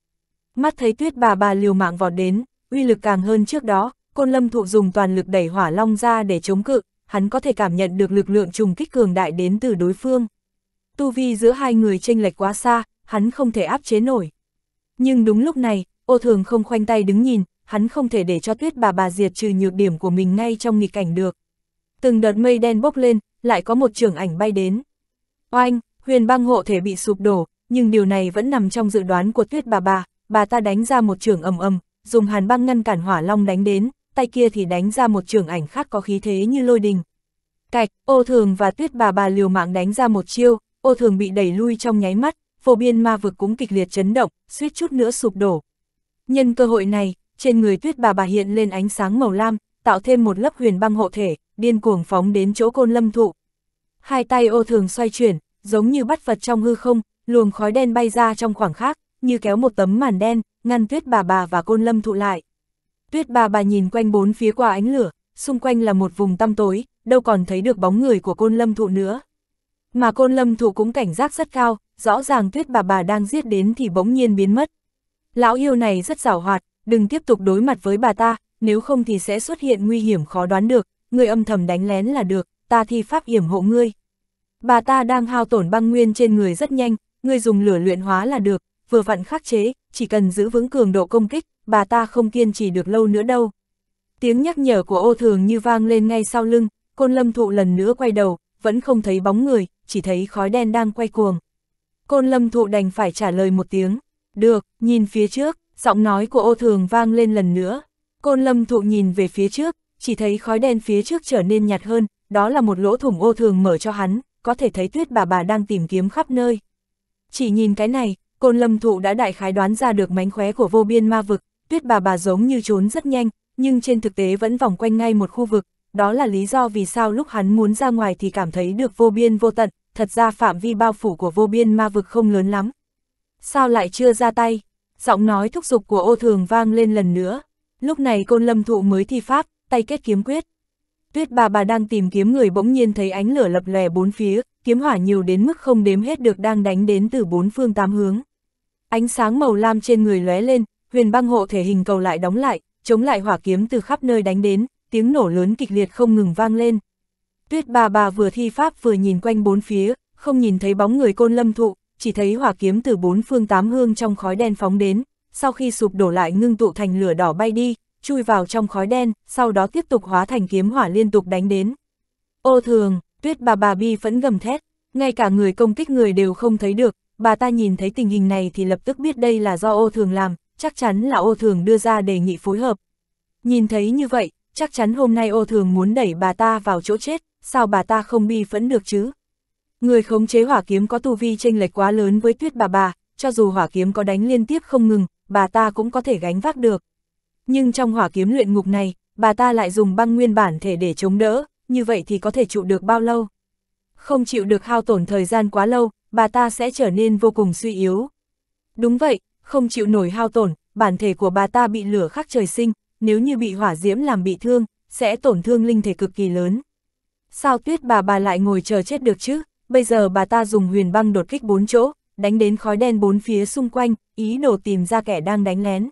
Mắt thấy tuyết bà bà liều mạng vọt đến, uy lực càng hơn trước đó, côn lâm thụ dùng toàn lực đẩy hỏa long ra để chống cự, hắn có thể cảm nhận được lực lượng trùng kích cường đại đến từ đối phương. Tu vi giữa hai người chênh lệch quá xa, hắn không thể áp chế nổi. Nhưng đúng lúc này, ô thường không khoanh tay đứng nhìn, hắn không thể để cho tuyết bà bà diệt trừ nhược điểm của mình ngay trong nghịch cảnh được. Từng đợt mây đen bốc lên, lại có một trường ảnh bay đến. Oanh, huyền băng hộ thể bị sụp đổ, nhưng điều này vẫn nằm trong dự đoán của tuyết bà bà, bà ta đánh ra một trường ầm ầm, dùng hàn băng ngăn cản hỏa long đánh đến, tay kia thì đánh ra một trường ảnh khác có khí thế như lôi đình. Cạch, ô thường và tuyết bà bà liều mạng đánh ra một chiêu, ô thường bị đẩy lui trong nháy mắt, phổ biên ma vực cũng kịch liệt chấn động, suýt chút nữa sụp đổ. Nhân cơ hội này, trên người tuyết bà bà hiện lên ánh sáng màu lam, tạo thêm một lớp huyền băng hộ thể, điên cuồng phóng đến chỗ côn lâm thụ. Hai tay ô thường xoay chuyển, giống như bắt vật trong hư không, luồng khói đen bay ra trong khoảng khắc, như kéo một tấm màn đen, ngăn tuyết bà bà và côn lâm thụ lại. Tuyết bà bà nhìn quanh bốn phía qua ánh lửa, xung quanh là một vùng tăm tối, đâu còn thấy được bóng người của côn lâm thụ nữa. Mà côn lâm thụ cũng cảnh giác rất cao, rõ ràng tuyết bà bà đang giết đến thì bỗng nhiên biến mất. Lão yêu này rất giảo hoạt, đừng tiếp tục đối mặt với bà ta, nếu không thì sẽ xuất hiện nguy hiểm khó đoán được, người âm thầm đánh lén là được, ta thi pháp yểm hộ ngươi. Bà ta đang hao tổn băng nguyên trên người rất nhanh, ngươi dùng lửa luyện hóa là được, vừa vặn khắc chế, chỉ cần giữ vững cường độ công kích, bà ta không kiên trì được lâu nữa đâu. Tiếng nhắc nhở của ô thường như vang lên ngay sau lưng, côn lâm thụ lần nữa quay đầu, vẫn không thấy bóng người, chỉ thấy khói đen đang quay cuồng. Côn lâm thụ đành phải trả lời một tiếng, được, nhìn phía trước, Giọng nói của ô thường vang lên lần nữa. Côn lâm thụ nhìn về phía trước, chỉ thấy khói đen phía trước trở nên nhạt hơn, đó là một lỗ thủng ô thường mở cho hắn, có thể thấy tuyết bà bà đang tìm kiếm khắp nơi. Chỉ nhìn cái này, côn lâm thụ đã đại khái đoán ra được mánh khóe của vô biên ma vực, tuyết bà bà giống như trốn rất nhanh, nhưng trên thực tế vẫn vòng quanh ngay một khu vực, đó là lý do vì sao lúc hắn muốn ra ngoài thì cảm thấy được vô biên vô tận, thật ra phạm vi bao phủ của vô biên ma vực không lớn lắm. Sao lại chưa ra tay? giọng nói thúc giục của ô thường vang lên lần nữa. Lúc này côn lâm thụ mới thi pháp, tay kết kiếm quyết. Tuyết bà bà đang tìm kiếm người bỗng nhiên thấy ánh lửa lập lè bốn phía, kiếm hỏa nhiều đến mức không đếm hết được đang đánh đến từ bốn phương tám hướng. Ánh sáng màu lam trên người lóe lên, huyền băng hộ thể hình cầu lại đóng lại, chống lại hỏa kiếm từ khắp nơi đánh đến, tiếng nổ lớn kịch liệt không ngừng vang lên. Tuyết bà bà vừa thi pháp vừa nhìn quanh bốn phía, không nhìn thấy bóng người côn lâm thụ, chỉ thấy hỏa kiếm từ bốn phương tám hương trong khói đen phóng đến, sau khi sụp đổ lại ngưng tụ thành lửa đỏ bay đi, chui vào trong khói đen, sau đó tiếp tục hóa thành kiếm hỏa liên tục đánh đến. Ô thường, tuyết bà bà bi phẫn gầm thét, ngay cả người công kích người đều không thấy được, bà ta nhìn thấy tình hình này thì lập tức biết đây là do ô thường làm, chắc chắn là ô thường đưa ra đề nghị phối hợp. Nhìn thấy như vậy, chắc chắn hôm nay ô thường muốn đẩy bà ta vào chỗ chết, sao bà ta không bi phẫn được chứ? Người khống chế hỏa kiếm có tu vi tranh lệch quá lớn với tuyết bà bà, cho dù hỏa kiếm có đánh liên tiếp không ngừng, bà ta cũng có thể gánh vác được. Nhưng trong hỏa kiếm luyện ngục này, bà ta lại dùng băng nguyên bản thể để chống đỡ, như vậy thì có thể trụ được bao lâu? Không chịu được hao tổn thời gian quá lâu, bà ta sẽ trở nên vô cùng suy yếu. Đúng vậy, không chịu nổi hao tổn, bản thể của bà ta bị lửa khắc trời sinh, nếu như bị hỏa diễm làm bị thương, sẽ tổn thương linh thể cực kỳ lớn. Sao tuyết bà bà lại ngồi chờ chết được chứ? bây giờ bà ta dùng huyền băng đột kích bốn chỗ, đánh đến khói đen bốn phía xung quanh, ý đồ tìm ra kẻ đang đánh lén.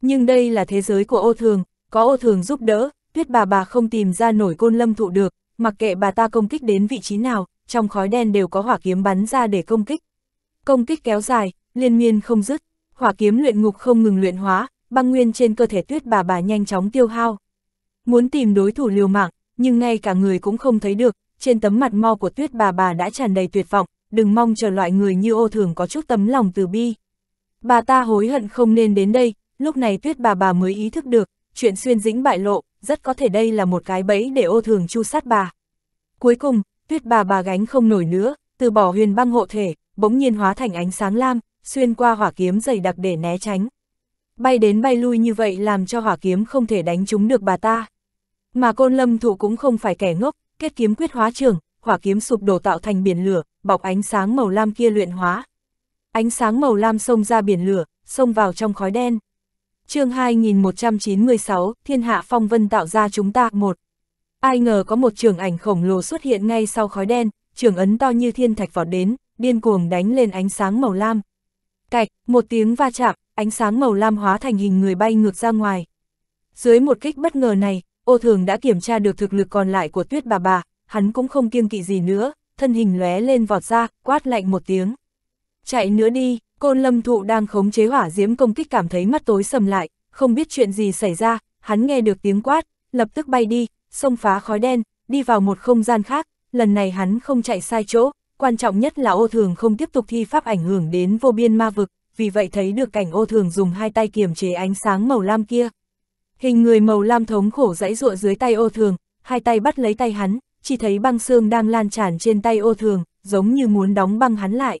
Nhưng đây là thế giới của ô thường, có ô thường giúp đỡ, tuyết bà bà không tìm ra nổi côn lâm thụ được, mặc kệ bà ta công kích đến vị trí nào, trong khói đen đều có hỏa kiếm bắn ra để công kích. Công kích kéo dài, liên miên không dứt, hỏa kiếm luyện ngục không ngừng luyện hóa, băng nguyên trên cơ thể tuyết bà bà nhanh chóng tiêu hao. Muốn tìm đối thủ liều mạng, nhưng ngay cả người cũng không thấy được, trên tấm mặt mo của tuyết bà bà đã tràn đầy tuyệt vọng, đừng mong chờ loại người như ô thường có chút tấm lòng từ bi. Bà ta hối hận không nên đến đây, lúc này tuyết bà bà mới ý thức được, chuyện xuyên dĩnh bại lộ, rất có thể đây là một cái bẫy để ô thường chu sát bà. Cuối cùng, tuyết bà bà gánh không nổi nữa, từ bỏ huyền băng hộ thể, bỗng nhiên hóa thành ánh sáng lam, xuyên qua hỏa kiếm dày đặc để né tránh. Bay đến bay lui như vậy làm cho hỏa kiếm không thể đánh trúng được bà ta. Mà côn lâm thủ cũng không phải kẻ ngốc, kết kiếm quyết hóa trường, hỏa kiếm sụp đổ tạo thành biển lửa, bọc ánh sáng màu lam kia luyện hóa. Ánh sáng màu lam xông ra biển lửa, xông vào trong khói đen. chương 2196, Thiên Hạ Phong Vân tạo ra chúng ta một. Ai ngờ có một trường ảnh khổng lồ xuất hiện ngay sau khói đen, trường ấn to như thiên thạch vọt đến, điên cuồng đánh lên ánh sáng màu lam. Cạch, một tiếng va chạm, ánh sáng màu lam hóa thành hình người bay ngược ra ngoài. Dưới một kích bất ngờ này, ô thường đã kiểm tra được thực lực còn lại của tuyết bà bà, hắn cũng không kiêng kỵ gì nữa, thân hình lóe lên vọt ra, quát lạnh một tiếng. Chạy nữa đi, côn lâm thụ đang khống chế hỏa diễm công kích cảm thấy mắt tối sầm lại, không biết chuyện gì xảy ra, hắn nghe được tiếng quát, lập tức bay đi, xông phá khói đen, đi vào một không gian khác, lần này hắn không chạy sai chỗ, quan trọng nhất là ô thường không tiếp tục thi pháp ảnh hưởng đến vô biên ma vực, vì vậy thấy được cảnh ô thường dùng hai tay kiềm chế ánh sáng màu lam kia, Hình người màu lam thống khổ dãy rụa dưới tay ô thường, hai tay bắt lấy tay hắn, chỉ thấy băng xương đang lan tràn trên tay ô thường, giống như muốn đóng băng hắn lại.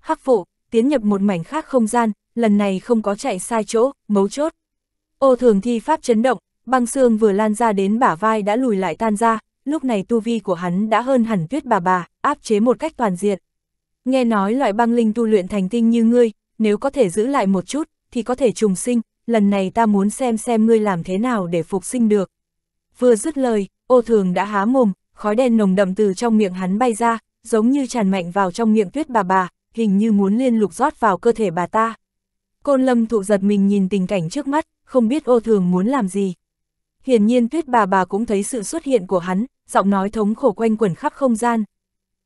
Hắc phụ, tiến nhập một mảnh khác không gian, lần này không có chạy sai chỗ, mấu chốt. Ô thường thi pháp chấn động, băng xương vừa lan ra đến bả vai đã lùi lại tan ra, lúc này tu vi của hắn đã hơn hẳn tuyết bà bà, áp chế một cách toàn diện. Nghe nói loại băng linh tu luyện thành tinh như ngươi, nếu có thể giữ lại một chút, thì có thể trùng sinh, lần này ta muốn xem xem ngươi làm thế nào để phục sinh được. Vừa dứt lời, ô thường đã há mồm, khói đen nồng đậm từ trong miệng hắn bay ra, giống như tràn mạnh vào trong miệng tuyết bà bà, hình như muốn liên lục rót vào cơ thể bà ta. Côn lâm thụ giật mình nhìn tình cảnh trước mắt, không biết ô thường muốn làm gì. Hiển nhiên tuyết bà bà cũng thấy sự xuất hiện của hắn, giọng nói thống khổ quanh quẩn khắp không gian.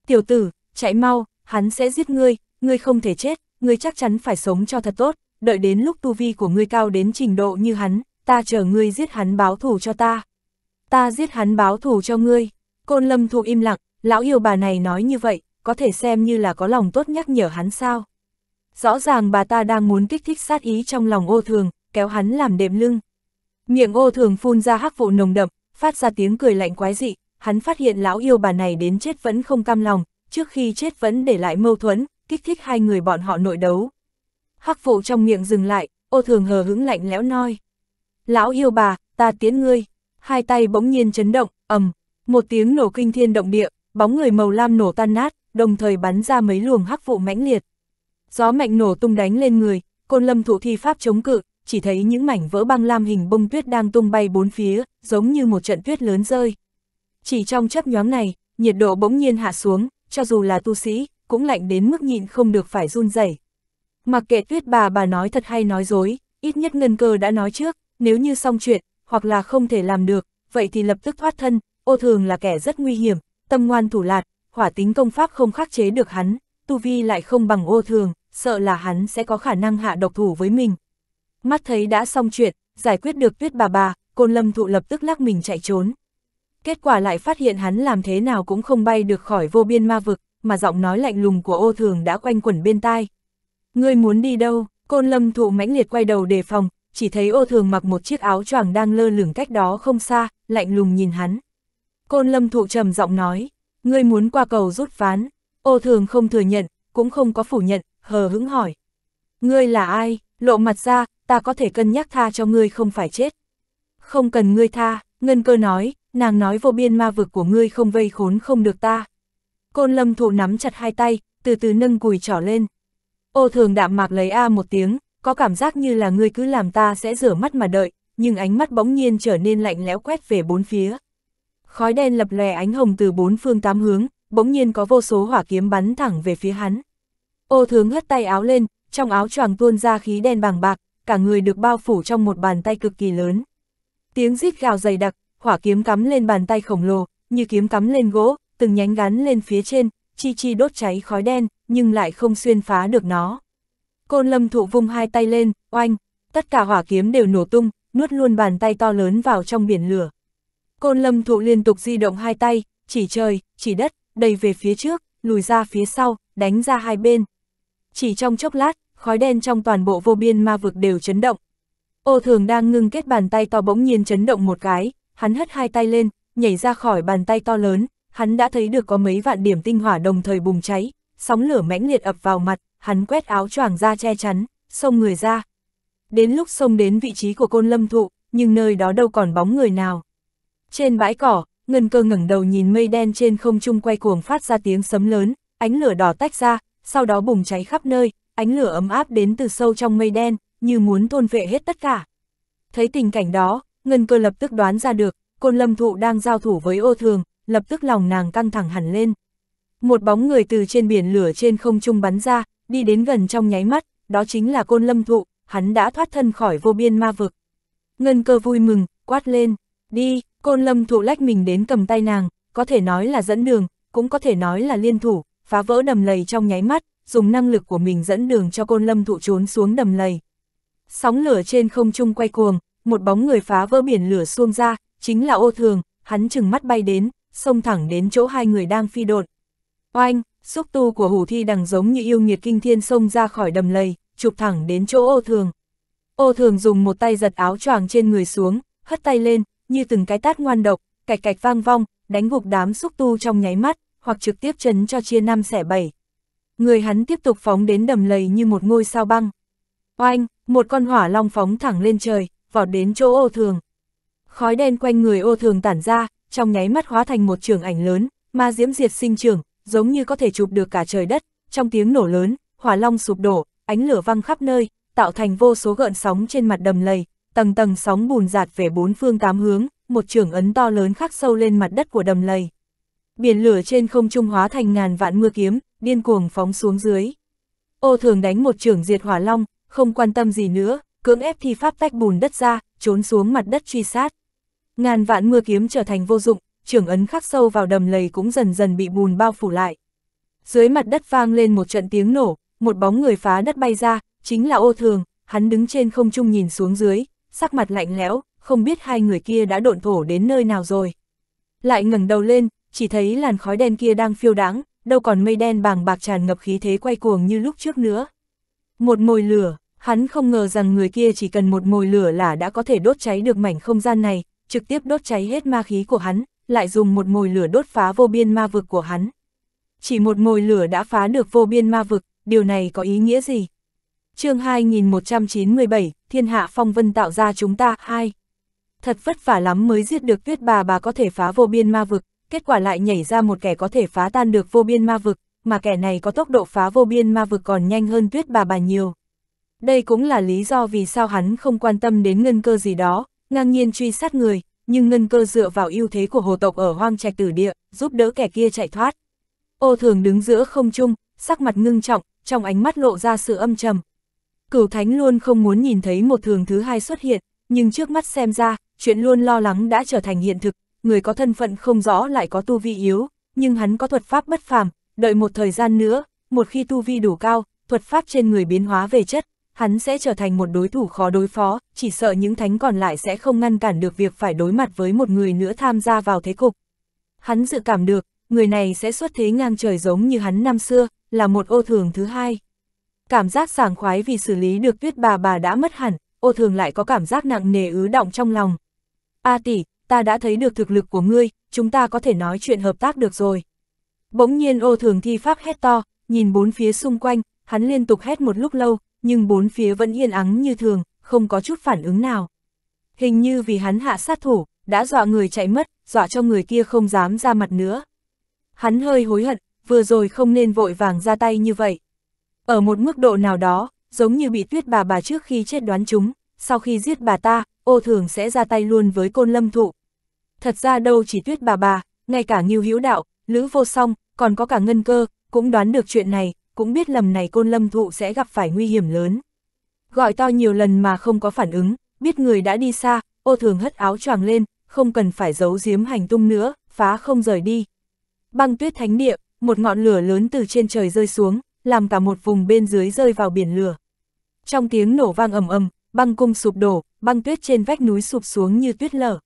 Tiểu tử, chạy mau, hắn sẽ giết ngươi, ngươi không thể chết, ngươi chắc chắn phải sống cho thật tốt đợi đến lúc tu vi của ngươi cao đến trình độ như hắn, ta chờ ngươi giết hắn báo thù cho ta. Ta giết hắn báo thù cho ngươi. Côn Lâm Thụ im lặng, lão yêu bà này nói như vậy, có thể xem như là có lòng tốt nhắc nhở hắn sao. Rõ ràng bà ta đang muốn kích thích sát ý trong lòng ô thường, kéo hắn làm đệm lưng. Miệng ô thường phun ra hắc vụ nồng đậm, phát ra tiếng cười lạnh quái dị, hắn phát hiện lão yêu bà này đến chết vẫn không cam lòng, trước khi chết vẫn để lại mâu thuẫn, kích thích hai người bọn họ nội đấu, hắc phụ trong miệng dừng lại, ô thường hờ hững lạnh lẽo nói. Lão yêu bà, ta tiến ngươi, hai tay bỗng nhiên chấn động, ầm, một tiếng nổ kinh thiên động địa, bóng người màu lam nổ tan nát, đồng thời bắn ra mấy luồng hắc vụ mãnh liệt. Gió mạnh nổ tung đánh lên người, côn lâm thụ thi pháp chống cự, chỉ thấy những mảnh vỡ băng lam hình bông tuyết đang tung bay bốn phía, giống như một trận tuyết lớn rơi. Chỉ trong chấp nhóm này, nhiệt độ bỗng nhiên hạ xuống, cho dù là tu sĩ, cũng lạnh đến mức nhịn không được phải run rẩy Mặc kệ tuyết bà bà nói thật hay nói dối, ít nhất ngân cơ đã nói trước, nếu như xong chuyện, hoặc là không thể làm được, vậy thì lập tức thoát thân, ô thường là kẻ rất nguy hiểm, tâm ngoan thủ lạt, hỏa tính công pháp không khắc chế được hắn, tu vi lại không bằng ô thường, sợ là hắn sẽ có khả năng hạ độc thủ với mình. Mắt thấy đã xong chuyện, giải quyết được tuyết bà bà, côn lâm thụ lập tức lắc mình chạy trốn. Kết quả lại phát hiện hắn làm thế nào cũng không bay được khỏi vô biên ma vực, mà giọng nói lạnh lùng của ô thường đã quanh quẩn bên tai, Ngươi muốn đi đâu? Côn lâm thụ mãnh liệt quay đầu đề phòng, chỉ thấy ô thường mặc một chiếc áo choàng đang lơ lửng cách đó không xa, lạnh lùng nhìn hắn. Côn lâm thụ trầm giọng nói, ngươi muốn qua cầu rút ván. Ô thường không thừa nhận, cũng không có phủ nhận, hờ hững hỏi. Ngươi là ai? Lộ mặt ra, ta có thể cân nhắc tha cho ngươi không phải chết. Không cần ngươi tha, ngân cơ nói, nàng nói vô biên ma vực của ngươi không vây khốn không được ta. Côn lâm thụ nắm chặt hai tay, từ từ nâng cùi trỏ lên. Ô thường đạm mạc lấy A một tiếng, có cảm giác như là ngươi cứ làm ta sẽ rửa mắt mà đợi, nhưng ánh mắt bỗng nhiên trở nên lạnh lẽo quét về bốn phía. Khói đen lập lòe ánh hồng từ bốn phương tám hướng, bỗng nhiên có vô số hỏa kiếm bắn thẳng về phía hắn. Ô thường hất tay áo lên, trong áo choàng tuôn ra khí đen bàng bạc, cả người được bao phủ trong một bàn tay cực kỳ lớn. Tiếng rít gào dày đặc, hỏa kiếm cắm lên bàn tay khổng lồ, như kiếm cắm lên gỗ, từng nhánh gắn lên phía trên, chi chi đốt cháy khói đen, nhưng lại không xuyên phá được nó. Côn lâm thụ vung hai tay lên, oanh, tất cả hỏa kiếm đều nổ tung, nuốt luôn bàn tay to lớn vào trong biển lửa. Côn lâm thụ liên tục di động hai tay, chỉ trời, chỉ đất, đầy về phía trước, lùi ra phía sau, đánh ra hai bên. Chỉ trong chốc lát, khói đen trong toàn bộ vô biên ma vực đều chấn động. Ô thường đang ngưng kết bàn tay to bỗng nhiên chấn động một cái, hắn hất hai tay lên, nhảy ra khỏi bàn tay to lớn, hắn đã thấy được có mấy vạn điểm tinh hỏa đồng thời bùng cháy, sóng lửa mãnh liệt ập vào mặt, hắn quét áo choàng ra che chắn, xông người ra. Đến lúc xông đến vị trí của côn lâm thụ, nhưng nơi đó đâu còn bóng người nào. Trên bãi cỏ, ngân cơ ngẩng đầu nhìn mây đen trên không trung quay cuồng phát ra tiếng sấm lớn, ánh lửa đỏ tách ra, sau đó bùng cháy khắp nơi, ánh lửa ấm áp đến từ sâu trong mây đen, như muốn thôn vệ hết tất cả. Thấy tình cảnh đó, ngân cơ lập tức đoán ra được, côn lâm thụ đang giao thủ với ô thường, lập tức lòng nàng căng thẳng hẳn lên. Một bóng người từ trên biển lửa trên không trung bắn ra, đi đến gần trong nháy mắt, đó chính là côn lâm thụ, hắn đã thoát thân khỏi vô biên ma vực. Ngân cơ vui mừng, quát lên, đi, côn lâm thụ lách mình đến cầm tay nàng, có thể nói là dẫn đường, cũng có thể nói là liên thủ, phá vỡ đầm lầy trong nháy mắt, dùng năng lực của mình dẫn đường cho côn lâm thụ trốn xuống đầm lầy. Sóng lửa trên không trung quay cuồng, một bóng người phá vỡ biển lửa xuông ra, chính là ô thường, hắn chừng mắt bay đến, xông thẳng đến chỗ hai người đang phi đột. Oanh, xúc tu của hủ thi đằng giống như yêu nghiệt kinh thiên xông ra khỏi đầm lầy, chụp thẳng đến chỗ ô thường. Ô thường dùng một tay giật áo choàng trên người xuống, hất tay lên, như từng cái tát ngoan độc, cạch cạch vang vong, đánh gục đám xúc tu trong nháy mắt, hoặc trực tiếp chấn cho chia năm xẻ bảy. Người hắn tiếp tục phóng đến đầm lầy như một ngôi sao băng. Oanh, một con hỏa long phóng thẳng lên trời, vọt đến chỗ ô thường. Khói đen quanh người ô thường tản ra, trong nháy mắt hóa thành một trường ảnh lớn, ma diễm diệt sinh trường, giống như có thể chụp được cả trời đất, trong tiếng nổ lớn, hỏa long sụp đổ, ánh lửa văng khắp nơi, tạo thành vô số gợn sóng trên mặt đầm lầy, tầng tầng sóng bùn giạt về bốn phương tám hướng, một trường ấn to lớn khắc sâu lên mặt đất của đầm lầy. Biển lửa trên không trung hóa thành ngàn vạn mưa kiếm, điên cuồng phóng xuống dưới. Ô thường đánh một trường diệt hỏa long, không quan tâm gì nữa, cưỡng ép thi pháp tách bùn đất ra, trốn xuống mặt đất truy sát. Ngàn vạn mưa kiếm trở thành vô dụng, trưởng ấn khắc sâu vào đầm lầy cũng dần dần bị bùn bao phủ lại. Dưới mặt đất vang lên một trận tiếng nổ, một bóng người phá đất bay ra, chính là ô thường, hắn đứng trên không trung nhìn xuống dưới, sắc mặt lạnh lẽo, không biết hai người kia đã độn thổ đến nơi nào rồi. Lại ngẩng đầu lên, chỉ thấy làn khói đen kia đang phiêu đáng, đâu còn mây đen bàng bạc tràn ngập khí thế quay cuồng như lúc trước nữa. Một mồi lửa, hắn không ngờ rằng người kia chỉ cần một mồi lửa là đã có thể đốt cháy được mảnh không gian này, trực tiếp đốt cháy hết ma khí của hắn, lại dùng một mồi lửa đốt phá vô biên ma vực của hắn. Chỉ một mồi lửa đã phá được vô biên ma vực, điều này có ý nghĩa gì? chương 2197, Thiên Hạ Phong Vân tạo ra chúng ta, hai Thật vất vả lắm mới giết được tuyết bà bà có thể phá vô biên ma vực, kết quả lại nhảy ra một kẻ có thể phá tan được vô biên ma vực, mà kẻ này có tốc độ phá vô biên ma vực còn nhanh hơn tuyết bà bà nhiều. Đây cũng là lý do vì sao hắn không quan tâm đến ngân cơ gì đó, ngang nhiên truy sát người, nhưng ngân cơ dựa vào ưu thế của hồ tộc ở hoang trạch tử địa, giúp đỡ kẻ kia chạy thoát. Ô thường đứng giữa không trung, sắc mặt ngưng trọng, trong ánh mắt lộ ra sự âm trầm. Cửu Thánh luôn không muốn nhìn thấy một thường thứ hai xuất hiện, nhưng trước mắt xem ra, chuyện luôn lo lắng đã trở thành hiện thực, người có thân phận không rõ lại có tu vi yếu, nhưng hắn có thuật pháp bất phàm, đợi một thời gian nữa, một khi tu vi đủ cao, thuật pháp trên người biến hóa về chất, hắn sẽ trở thành một đối thủ khó đối phó, chỉ sợ những thánh còn lại sẽ không ngăn cản được việc phải đối mặt với một người nữa tham gia vào thế cục. Hắn dự cảm được, người này sẽ xuất thế ngang trời giống như hắn năm xưa, là một ô thường thứ hai. Cảm giác sảng khoái vì xử lý được tuyết bà bà đã mất hẳn, ô thường lại có cảm giác nặng nề ứ động trong lòng. A tỷ, ta đã thấy được thực lực của ngươi, chúng ta có thể nói chuyện hợp tác được rồi. Bỗng nhiên ô thường thi pháp hét to, nhìn bốn phía xung quanh, hắn liên tục hét một lúc lâu, nhưng bốn phía vẫn yên ắng như thường, không có chút phản ứng nào. Hình như vì hắn hạ sát thủ, đã dọa người chạy mất, dọa cho người kia không dám ra mặt nữa. Hắn hơi hối hận, vừa rồi không nên vội vàng ra tay như vậy. Ở một mức độ nào đó, giống như bị tuyết bà bà trước khi chết đoán chúng, sau khi giết bà ta, ô thường sẽ ra tay luôn với côn lâm thụ. Thật ra đâu chỉ tuyết bà bà, ngay cả nghiêu hữu đạo, lữ vô song, còn có cả ngân cơ, cũng đoán được chuyện này, cũng biết lầm này côn lâm thụ sẽ gặp phải nguy hiểm lớn. Gọi to nhiều lần mà không có phản ứng, biết người đã đi xa, ô thường hất áo choàng lên, không cần phải giấu giếm hành tung nữa, phá không rời đi. Băng tuyết thánh địa, một ngọn lửa lớn từ trên trời rơi xuống, làm cả một vùng bên dưới rơi vào biển lửa. Trong tiếng nổ vang ầm ầm, băng cung sụp đổ, băng tuyết trên vách núi sụp xuống như tuyết lở.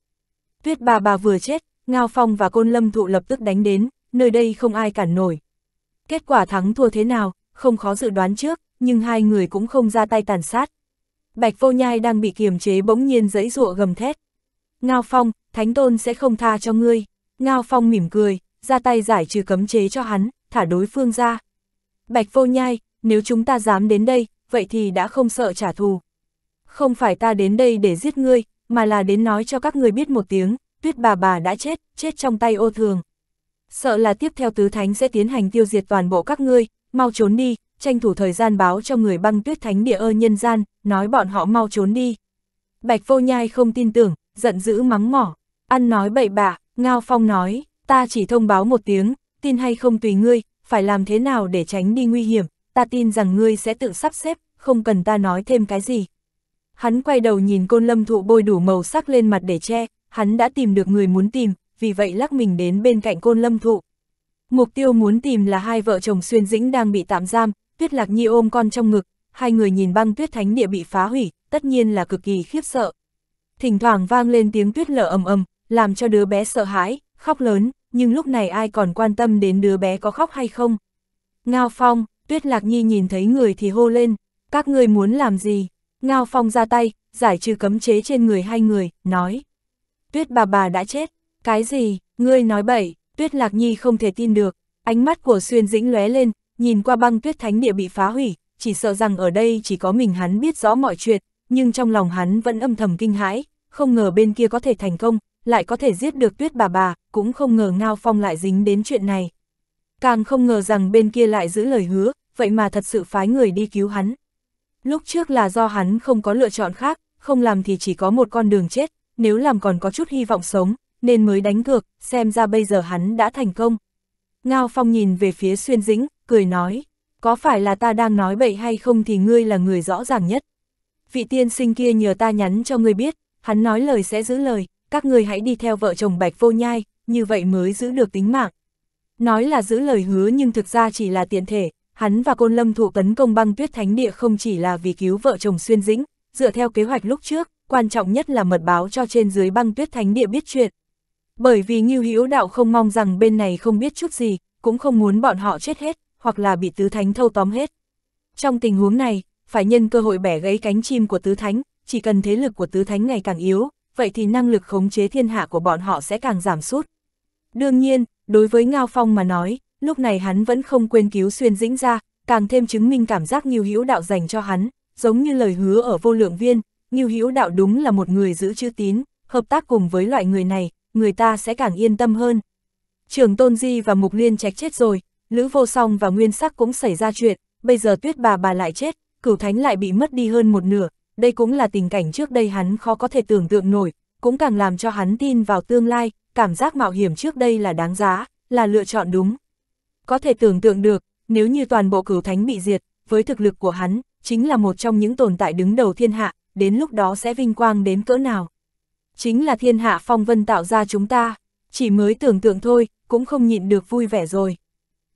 Tuyết bà bà vừa chết, Ngao Phong và Côn Lâm Thụ lập tức đánh đến, nơi đây không ai cản nổi, Kết quả thắng thua thế nào, không khó dự đoán trước, nhưng hai người cũng không ra tay tàn sát. Bạch vô nhai đang bị kiềm chế bỗng nhiên giấy rụa gầm thét. Ngao Phong, Thánh Tôn sẽ không tha cho ngươi. Ngao Phong mỉm cười, ra tay giải trừ cấm chế cho hắn, thả đối phương ra. Bạch vô nhai, nếu chúng ta dám đến đây, vậy thì đã không sợ trả thù. Không phải ta đến đây để giết ngươi, mà là đến nói cho các người biết một tiếng, tuyết bà bà đã chết, chết trong tay ô thường sợ là tiếp theo tứ thánh sẽ tiến hành tiêu diệt toàn bộ các ngươi, mau trốn đi, tranh thủ thời gian báo cho người băng tuyết thánh địa ơ nhân gian, nói bọn họ mau trốn đi. Bạch vô nhai không tin tưởng, giận dữ mắng mỏ, ăn nói bậy bạ, Ngao Phong nói, ta chỉ thông báo một tiếng, tin hay không tùy ngươi, phải làm thế nào để tránh đi nguy hiểm, ta tin rằng ngươi sẽ tự sắp xếp, không cần ta nói thêm cái gì. Hắn quay đầu nhìn côn lâm thụ bôi đủ màu sắc lên mặt để che, hắn đã tìm được người muốn tìm, vì vậy lắc mình đến bên cạnh côn lâm thụ. Mục tiêu muốn tìm là hai vợ chồng xuyên dĩnh đang bị tạm giam, tuyết lạc nhi ôm con trong ngực, hai người nhìn băng tuyết thánh địa bị phá hủy, tất nhiên là cực kỳ khiếp sợ. Thỉnh thoảng vang lên tiếng tuyết lở ầm ầm, làm cho đứa bé sợ hãi, khóc lớn, nhưng lúc này ai còn quan tâm đến đứa bé có khóc hay không. Ngao Phong, Tuyết Lạc Nhi nhìn thấy người thì hô lên, các ngươi muốn làm gì? Ngao Phong ra tay, giải trừ cấm chế trên người hai người, nói. Tuyết bà bà đã chết, cái gì, ngươi nói bậy, tuyết lạc nhi không thể tin được, ánh mắt của xuyên dĩnh lóe lên, nhìn qua băng tuyết thánh địa bị phá hủy, chỉ sợ rằng ở đây chỉ có mình hắn biết rõ mọi chuyện, nhưng trong lòng hắn vẫn âm thầm kinh hãi, không ngờ bên kia có thể thành công, lại có thể giết được tuyết bà bà, cũng không ngờ Ngao Phong lại dính đến chuyện này. Càng không ngờ rằng bên kia lại giữ lời hứa, vậy mà thật sự phái người đi cứu hắn. Lúc trước là do hắn không có lựa chọn khác, không làm thì chỉ có một con đường chết, nếu làm còn có chút hy vọng sống, nên mới đánh cược, xem ra bây giờ hắn đã thành công. Ngao Phong nhìn về phía Xuyên Dĩnh, cười nói, có phải là ta đang nói bậy hay không thì ngươi là người rõ ràng nhất. Vị tiên sinh kia nhờ ta nhắn cho ngươi biết, hắn nói lời sẽ giữ lời, các ngươi hãy đi theo vợ chồng Bạch Vô Nhai, như vậy mới giữ được tính mạng. Nói là giữ lời hứa nhưng thực ra chỉ là tiện thể, hắn và Côn Lâm thụ tấn công băng tuyết thánh địa không chỉ là vì cứu vợ chồng Xuyên Dĩnh, dựa theo kế hoạch lúc trước, quan trọng nhất là mật báo cho trên dưới băng tuyết thánh địa biết chuyện, bởi vì Ngưu Hữu Đạo không mong rằng bên này không biết chút gì, cũng không muốn bọn họ chết hết, hoặc là bị Tứ Thánh thâu tóm hết. Trong tình huống này, phải nhân cơ hội bẻ gãy cánh chim của Tứ Thánh, chỉ cần thế lực của Tứ Thánh ngày càng yếu, vậy thì năng lực khống chế thiên hạ của bọn họ sẽ càng giảm sút. Đương nhiên, đối với Ngao Phong mà nói, lúc này hắn vẫn không quên cứu xuyên dĩnh ra, càng thêm chứng minh cảm giác Ngưu Hữu Đạo dành cho hắn, giống như lời hứa ở vô lượng viên, Ngưu Hữu Đạo đúng là một người giữ chữ tín, hợp tác cùng với loại người này, người ta sẽ càng yên tâm hơn. Trường Tôn Di và Mục Liên Trạch chết rồi, Lữ Vô Song và Nguyên Sắc cũng xảy ra chuyện, bây giờ Tuyết bà bà lại chết, Cửu Thánh lại bị mất đi hơn một nửa, đây cũng là tình cảnh trước đây hắn khó có thể tưởng tượng nổi, cũng càng làm cho hắn tin vào tương lai, cảm giác mạo hiểm trước đây là đáng giá, là lựa chọn đúng. Có thể tưởng tượng được, nếu như toàn bộ Cửu Thánh bị diệt, với thực lực của hắn, chính là một trong những tồn tại đứng đầu thiên hạ, đến lúc đó sẽ vinh quang đến cỡ nào chính là thiên hạ phong vân tạo ra chúng ta, chỉ mới tưởng tượng thôi, cũng không nhịn được vui vẻ rồi.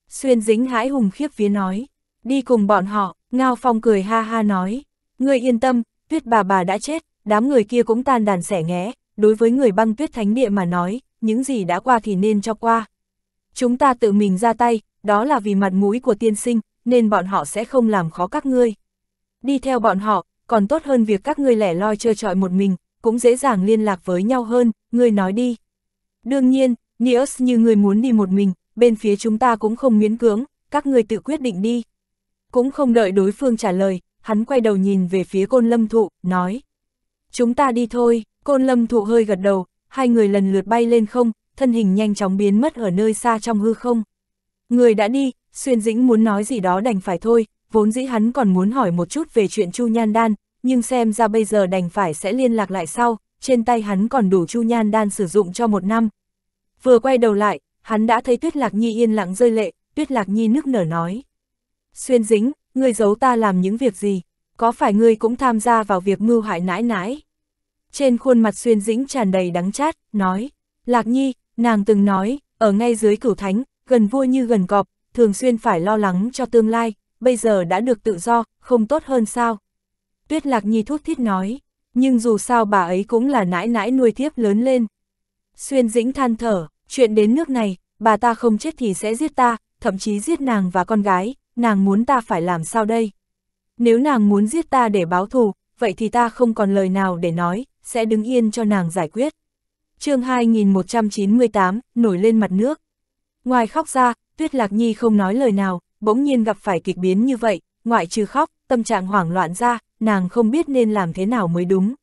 Xuyên dính hãi hùng khiếp phía nói, đi cùng bọn họ, Ngao Phong cười ha ha nói, người yên tâm, tuyết bà bà đã chết, đám người kia cũng tan đàn sẻ nghé, đối với người băng tuyết thánh địa mà nói, những gì đã qua thì nên cho qua. Chúng ta tự mình ra tay, đó là vì mặt mũi của tiên sinh, nên bọn họ sẽ không làm khó các ngươi. Đi theo bọn họ, còn tốt hơn việc các ngươi lẻ loi chơi trọi một mình, cũng dễ dàng liên lạc với nhau hơn, ngươi nói đi. Đương nhiên, Nius như người muốn đi một mình, bên phía chúng ta cũng không miễn cưỡng, các người tự quyết định đi. Cũng không đợi đối phương trả lời, hắn quay đầu nhìn về phía côn lâm thụ, nói. Chúng ta đi thôi, côn lâm thụ hơi gật đầu, hai người lần lượt bay lên không, thân hình nhanh chóng biến mất ở nơi xa trong hư không. Người đã đi, xuyên dĩnh muốn nói gì đó đành phải thôi, vốn dĩ hắn còn muốn hỏi một chút về chuyện Chu Nhan Đan, nhưng xem ra bây giờ đành phải sẽ liên lạc lại sau, trên tay hắn còn đủ chu nhan đan sử dụng cho một năm. Vừa quay đầu lại, hắn đã thấy Tuyết Lạc Nhi yên lặng rơi lệ, Tuyết Lạc Nhi nức nở nói. Xuyên dính, ngươi giấu ta làm những việc gì, có phải ngươi cũng tham gia vào việc mưu hại nãi nãi? Trên khuôn mặt xuyên dĩnh tràn đầy đắng chát, nói, Lạc Nhi, nàng từng nói, ở ngay dưới cửu thánh, gần vua như gần cọp, thường xuyên phải lo lắng cho tương lai, bây giờ đã được tự do, không tốt hơn sao? Tuyết Lạc Nhi thuốc thiết nói, nhưng dù sao bà ấy cũng là nãi nãi nuôi thiếp lớn lên. Xuyên dĩnh than thở, chuyện đến nước này, bà ta không chết thì sẽ giết ta, thậm chí giết nàng và con gái, nàng muốn ta phải làm sao đây? Nếu nàng muốn giết ta để báo thù, vậy thì ta không còn lời nào để nói, sẽ đứng yên cho nàng giải quyết. chương 2198, nổi lên mặt nước. Ngoài khóc ra, Tuyết Lạc Nhi không nói lời nào, bỗng nhiên gặp phải kịch biến như vậy, ngoại trừ khóc, tâm trạng hoảng loạn ra, nàng không biết nên làm thế nào mới đúng.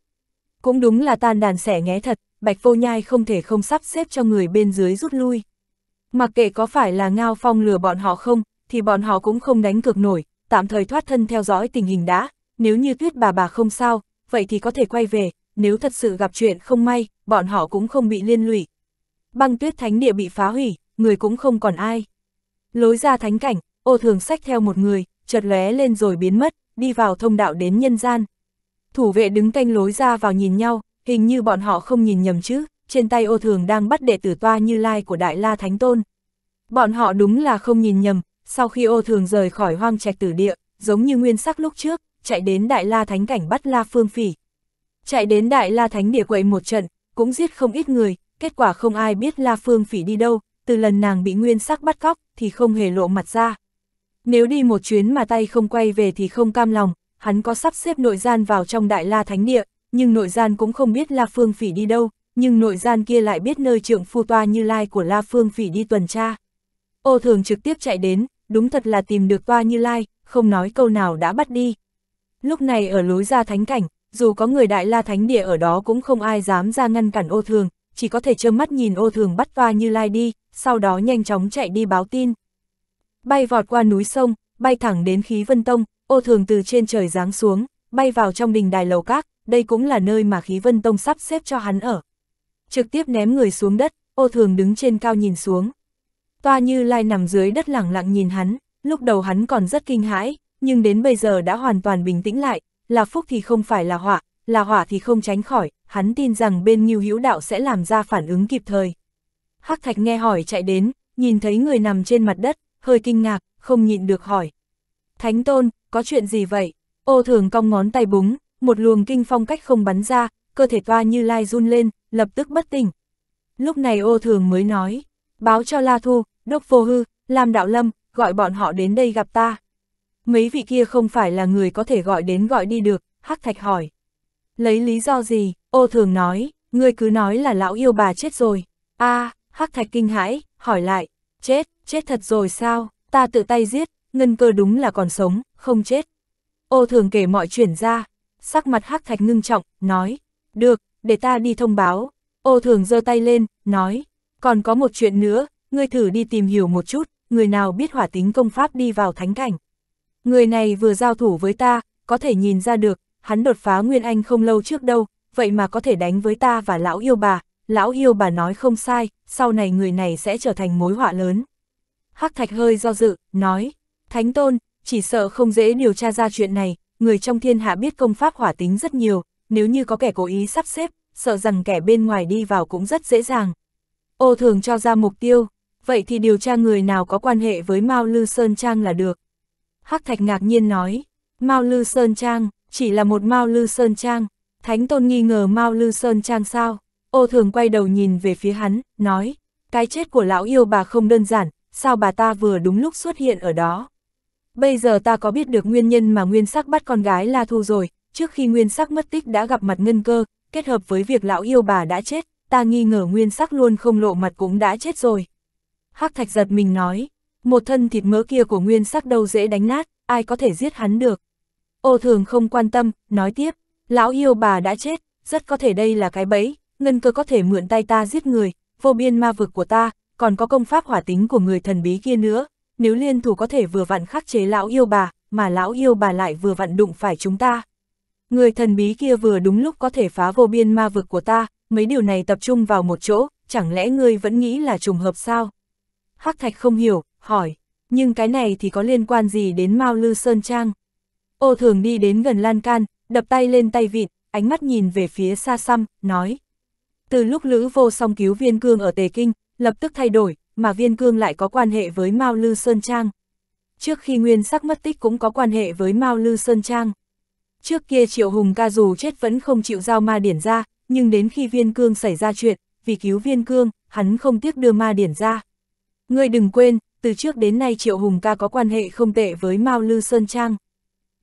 Cũng đúng là tan đàn sẻ nghé thật, bạch vô nhai không thể không sắp xếp cho người bên dưới rút lui. Mặc kệ có phải là Ngao Phong lừa bọn họ không, thì bọn họ cũng không đánh cược nổi, tạm thời thoát thân theo dõi tình hình đã, nếu như tuyết bà bà không sao, vậy thì có thể quay về, nếu thật sự gặp chuyện không may, bọn họ cũng không bị liên lụy. Băng tuyết thánh địa bị phá hủy, người cũng không còn ai. Lối ra thánh cảnh, ô thường sách theo một người, chợt lóe lên rồi biến mất, đi vào thông đạo đến nhân gian. Thủ vệ đứng canh lối ra vào nhìn nhau, hình như bọn họ không nhìn nhầm chứ, trên tay ô thường đang bắt đệ tử toa như lai của Đại La Thánh Tôn. Bọn họ đúng là không nhìn nhầm, sau khi ô thường rời khỏi hoang trạch tử địa, giống như nguyên sắc lúc trước, chạy đến Đại La Thánh cảnh bắt La Phương Phỉ. Chạy đến Đại La Thánh địa quậy một trận, cũng giết không ít người, kết quả không ai biết La Phương Phỉ đi đâu, từ lần nàng bị nguyên sắc bắt cóc thì không hề lộ mặt ra. Nếu đi một chuyến mà tay không quay về thì không cam lòng, hắn có sắp xếp nội gian vào trong đại la thánh địa, nhưng nội gian cũng không biết La Phương Phỉ đi đâu, nhưng nội gian kia lại biết nơi trưởng phu toa như lai của La Phương Phỉ đi tuần tra. Ô thường trực tiếp chạy đến, đúng thật là tìm được toa như lai, không nói câu nào đã bắt đi. Lúc này ở lối ra thánh cảnh, dù có người đại la thánh địa ở đó cũng không ai dám ra ngăn cản ô thường, chỉ có thể trơ mắt nhìn ô thường bắt toa như lai đi, sau đó nhanh chóng chạy đi báo tin bay vọt qua núi sông, bay thẳng đến khí vân tông, ô thường từ trên trời giáng xuống, bay vào trong đình đài lầu các, đây cũng là nơi mà khí vân tông sắp xếp cho hắn ở. Trực tiếp ném người xuống đất, ô thường đứng trên cao nhìn xuống. Toa như lai nằm dưới đất lẳng lặng nhìn hắn, lúc đầu hắn còn rất kinh hãi, nhưng đến bây giờ đã hoàn toàn bình tĩnh lại, là phúc thì không phải là họa, là họa thì không tránh khỏi, hắn tin rằng bên Ngưu Hữu Đạo sẽ làm ra phản ứng kịp thời. Hắc Thạch nghe hỏi chạy đến, nhìn thấy người nằm trên mặt đất, hơi kinh ngạc, không nhịn được hỏi. Thánh tôn, có chuyện gì vậy? Ô thường cong ngón tay búng, một luồng kinh phong cách không bắn ra, cơ thể toa như lai run lên, lập tức bất tỉnh. Lúc này ô thường mới nói, báo cho La Thu, Đốc Vô Hư, Lam Đạo Lâm, gọi bọn họ đến đây gặp ta. Mấy vị kia không phải là người có thể gọi đến gọi đi được, Hắc Thạch hỏi. Lấy lý do gì, ô thường nói, ngươi cứ nói là lão yêu bà chết rồi. a à, Hắc Thạch kinh hãi, hỏi lại, chết, chết thật rồi sao, ta tự tay giết, ngân cơ đúng là còn sống, không chết. Ô thường kể mọi chuyện ra, sắc mặt hắc thạch ngưng trọng, nói, được, để ta đi thông báo. Ô thường giơ tay lên, nói, còn có một chuyện nữa, ngươi thử đi tìm hiểu một chút, người nào biết hỏa tính công pháp đi vào thánh cảnh. Người này vừa giao thủ với ta, có thể nhìn ra được, hắn đột phá Nguyên Anh không lâu trước đâu, vậy mà có thể đánh với ta và lão yêu bà. Lão yêu bà nói không sai, sau này người này sẽ trở thành mối họa lớn. Hắc Thạch hơi do dự, nói, Thánh Tôn, chỉ sợ không dễ điều tra ra chuyện này, người trong thiên hạ biết công pháp hỏa tính rất nhiều, nếu như có kẻ cố ý sắp xếp, sợ rằng kẻ bên ngoài đi vào cũng rất dễ dàng. Ô thường cho ra mục tiêu, vậy thì điều tra người nào có quan hệ với Mao Lư Sơn Trang là được. Hắc Thạch ngạc nhiên nói, Mao Lư Sơn Trang, chỉ là một Mao Lư Sơn Trang, Thánh Tôn nghi ngờ Mao Lư Sơn Trang sao? Ô thường quay đầu nhìn về phía hắn, nói, cái chết của lão yêu bà không đơn giản, sao bà ta vừa đúng lúc xuất hiện ở đó. Bây giờ ta có biết được nguyên nhân mà nguyên sắc bắt con gái La Thu rồi, trước khi nguyên sắc mất tích đã gặp mặt ngân cơ, kết hợp với việc lão yêu bà đã chết, ta nghi ngờ nguyên sắc luôn không lộ mặt cũng đã chết rồi. Hắc thạch giật mình nói, một thân thịt mỡ kia của nguyên sắc đâu dễ đánh nát, ai có thể giết hắn được. Ô thường không quan tâm, nói tiếp, lão yêu bà đã chết, rất có thể đây là cái bẫy, ngân cơ có thể mượn tay ta giết người, vô biên ma vực của ta, còn có công pháp hỏa tính của người thần bí kia nữa, nếu liên thủ có thể vừa vặn khắc chế lão yêu bà, mà lão yêu bà lại vừa vặn đụng phải chúng ta. Người thần bí kia vừa đúng lúc có thể phá vô biên ma vực của ta, mấy điều này tập trung vào một chỗ, chẳng lẽ ngươi vẫn nghĩ là trùng hợp sao? Hắc Thạch không hiểu, hỏi, nhưng cái này thì có liên quan gì đến Mao Lư Sơn Trang? Ô thường đi đến gần lan can, đập tay lên tay vịt, ánh mắt nhìn về phía xa xăm, nói. Từ lúc Lữ vô song cứu viên cương ở Tề Kinh, lập tức thay đổi, mà Viên Cương lại có quan hệ với Mao Lư Sơn Trang. Trước khi nguyên sắc mất tích cũng có quan hệ với Mao Lư Sơn Trang. Trước kia Triệu Hùng ca dù chết vẫn không chịu giao ma điển ra, nhưng đến khi Viên Cương xảy ra chuyện, vì cứu Viên Cương, hắn không tiếc đưa ma điển ra. Ngươi đừng quên, từ trước đến nay Triệu Hùng ca có quan hệ không tệ với Mao Lư Sơn Trang.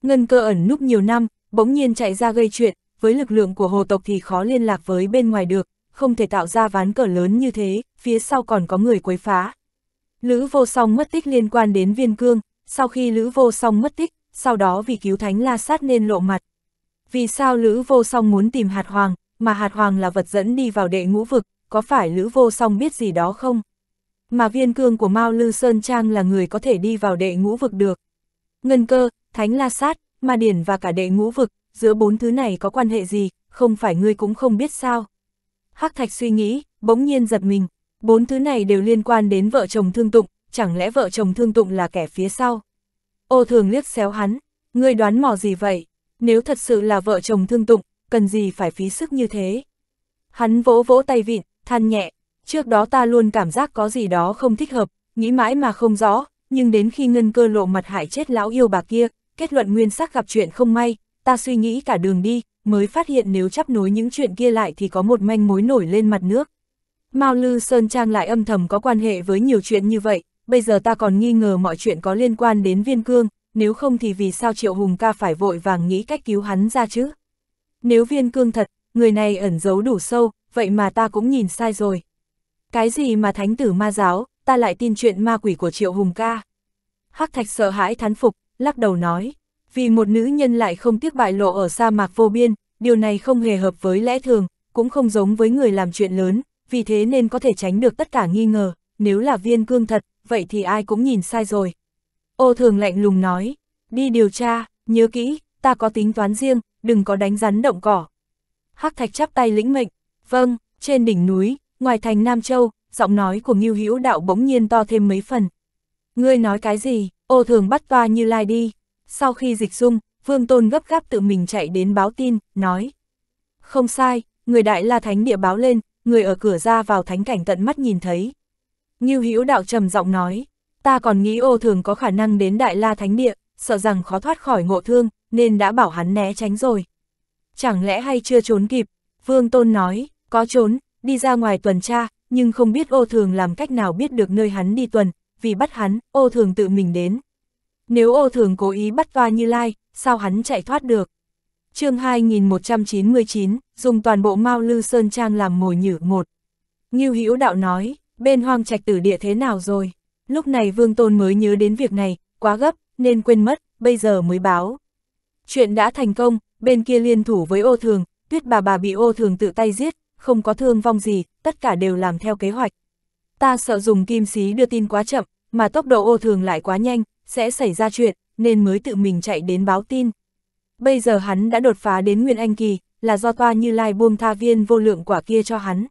Ngân cơ ẩn núp nhiều năm, bỗng nhiên chạy ra gây chuyện, với lực lượng của hồ tộc thì khó liên lạc với bên ngoài được, không thể tạo ra ván cờ lớn như thế, phía sau còn có người quấy phá. Lữ vô song mất tích liên quan đến viên cương, sau khi Lữ vô song mất tích, sau đó vì cứu thánh la sát nên lộ mặt. Vì sao Lữ vô song muốn tìm hạt hoàng, mà hạt hoàng là vật dẫn đi vào đệ ngũ vực, có phải Lữ vô song biết gì đó không? Mà viên cương của Mao Lư Sơn Trang là người có thể đi vào đệ ngũ vực được. Ngân cơ, thánh la sát, ma điển và cả đệ ngũ vực, giữa bốn thứ này có quan hệ gì, không phải ngươi cũng không biết sao. Hắc Thạch suy nghĩ, bỗng nhiên giật mình. Bốn thứ này đều liên quan đến vợ chồng thương tụng, chẳng lẽ vợ chồng thương tụng là kẻ phía sau? Ô thường liếc xéo hắn, ngươi đoán mò gì vậy? Nếu thật sự là vợ chồng thương tụng, cần gì phải phí sức như thế? Hắn vỗ vỗ tay vịn, than nhẹ, trước đó ta luôn cảm giác có gì đó không thích hợp, nghĩ mãi mà không rõ, nhưng đến khi ngân cơ lộ mặt hại chết lão yêu bà kia, kết luận nguyên sắc gặp chuyện không may, ta suy nghĩ cả đường đi, mới phát hiện nếu chấp nối những chuyện kia lại thì có một manh mối nổi lên mặt nước. Mao Lư Sơn Trang lại âm thầm có quan hệ với nhiều chuyện như vậy, bây giờ ta còn nghi ngờ mọi chuyện có liên quan đến viên cương, nếu không thì vì sao Triệu Hùng ca phải vội vàng nghĩ cách cứu hắn ra chứ? Nếu viên cương thật, người này ẩn giấu đủ sâu, vậy mà ta cũng nhìn sai rồi. Cái gì mà thánh tử ma giáo, ta lại tin chuyện ma quỷ của Triệu Hùng ca. Hắc Thạch sợ hãi thán phục, lắc đầu nói, vì một nữ nhân lại không tiếc bại lộ ở sa mạc vô biên, điều này không hề hợp với lẽ thường, cũng không giống với người làm chuyện lớn, vì thế nên có thể tránh được tất cả nghi ngờ, nếu là viên cương thật, vậy thì ai cũng nhìn sai rồi. Ô thường lạnh lùng nói, đi điều tra, nhớ kỹ, ta có tính toán riêng, đừng có đánh rắn động cỏ. Hắc thạch chắp tay lĩnh mệnh, vâng, trên đỉnh núi, ngoài thành Nam Châu, giọng nói của Ngưu Hữu Đạo bỗng nhiên to thêm mấy phần. Ngươi nói cái gì, ô thường bắt toa như lai đi. Sau khi dịch dung, Vương Tôn gấp gáp tự mình chạy đến báo tin, nói. Không sai, người đại la thánh địa báo lên, người ở cửa ra vào thánh cảnh tận mắt nhìn thấy. Như Hữu đạo trầm giọng nói, ta còn nghĩ ô thường có khả năng đến Đại La Thánh Địa, sợ rằng khó thoát khỏi ngộ thương, nên đã bảo hắn né tránh rồi. Chẳng lẽ hay chưa trốn kịp, Vương Tôn nói, có trốn, đi ra ngoài tuần tra, nhưng không biết ô thường làm cách nào biết được nơi hắn đi tuần, vì bắt hắn, ô thường tự mình đến. Nếu ô thường cố ý bắt toa như lai, sao hắn chạy thoát được? chương 2199, dùng toàn bộ Mao Lư Sơn Trang làm mồi nhử một. Ngưu Hữu Đạo nói, bên hoang trạch tử địa thế nào rồi? Lúc này Vương Tôn mới nhớ đến việc này, quá gấp, nên quên mất, bây giờ mới báo. Chuyện đã thành công, bên kia liên thủ với ô thường, tuyết bà bà bị ô thường tự tay giết, không có thương vong gì, tất cả đều làm theo kế hoạch. Ta sợ dùng kim xí đưa tin quá chậm, mà tốc độ ô thường lại quá nhanh, sẽ xảy ra chuyện, nên mới tự mình chạy đến báo tin, Bây giờ hắn đã đột phá đến Nguyên Anh Kỳ, là do toa như lai buông tha viên vô lượng quả kia cho hắn.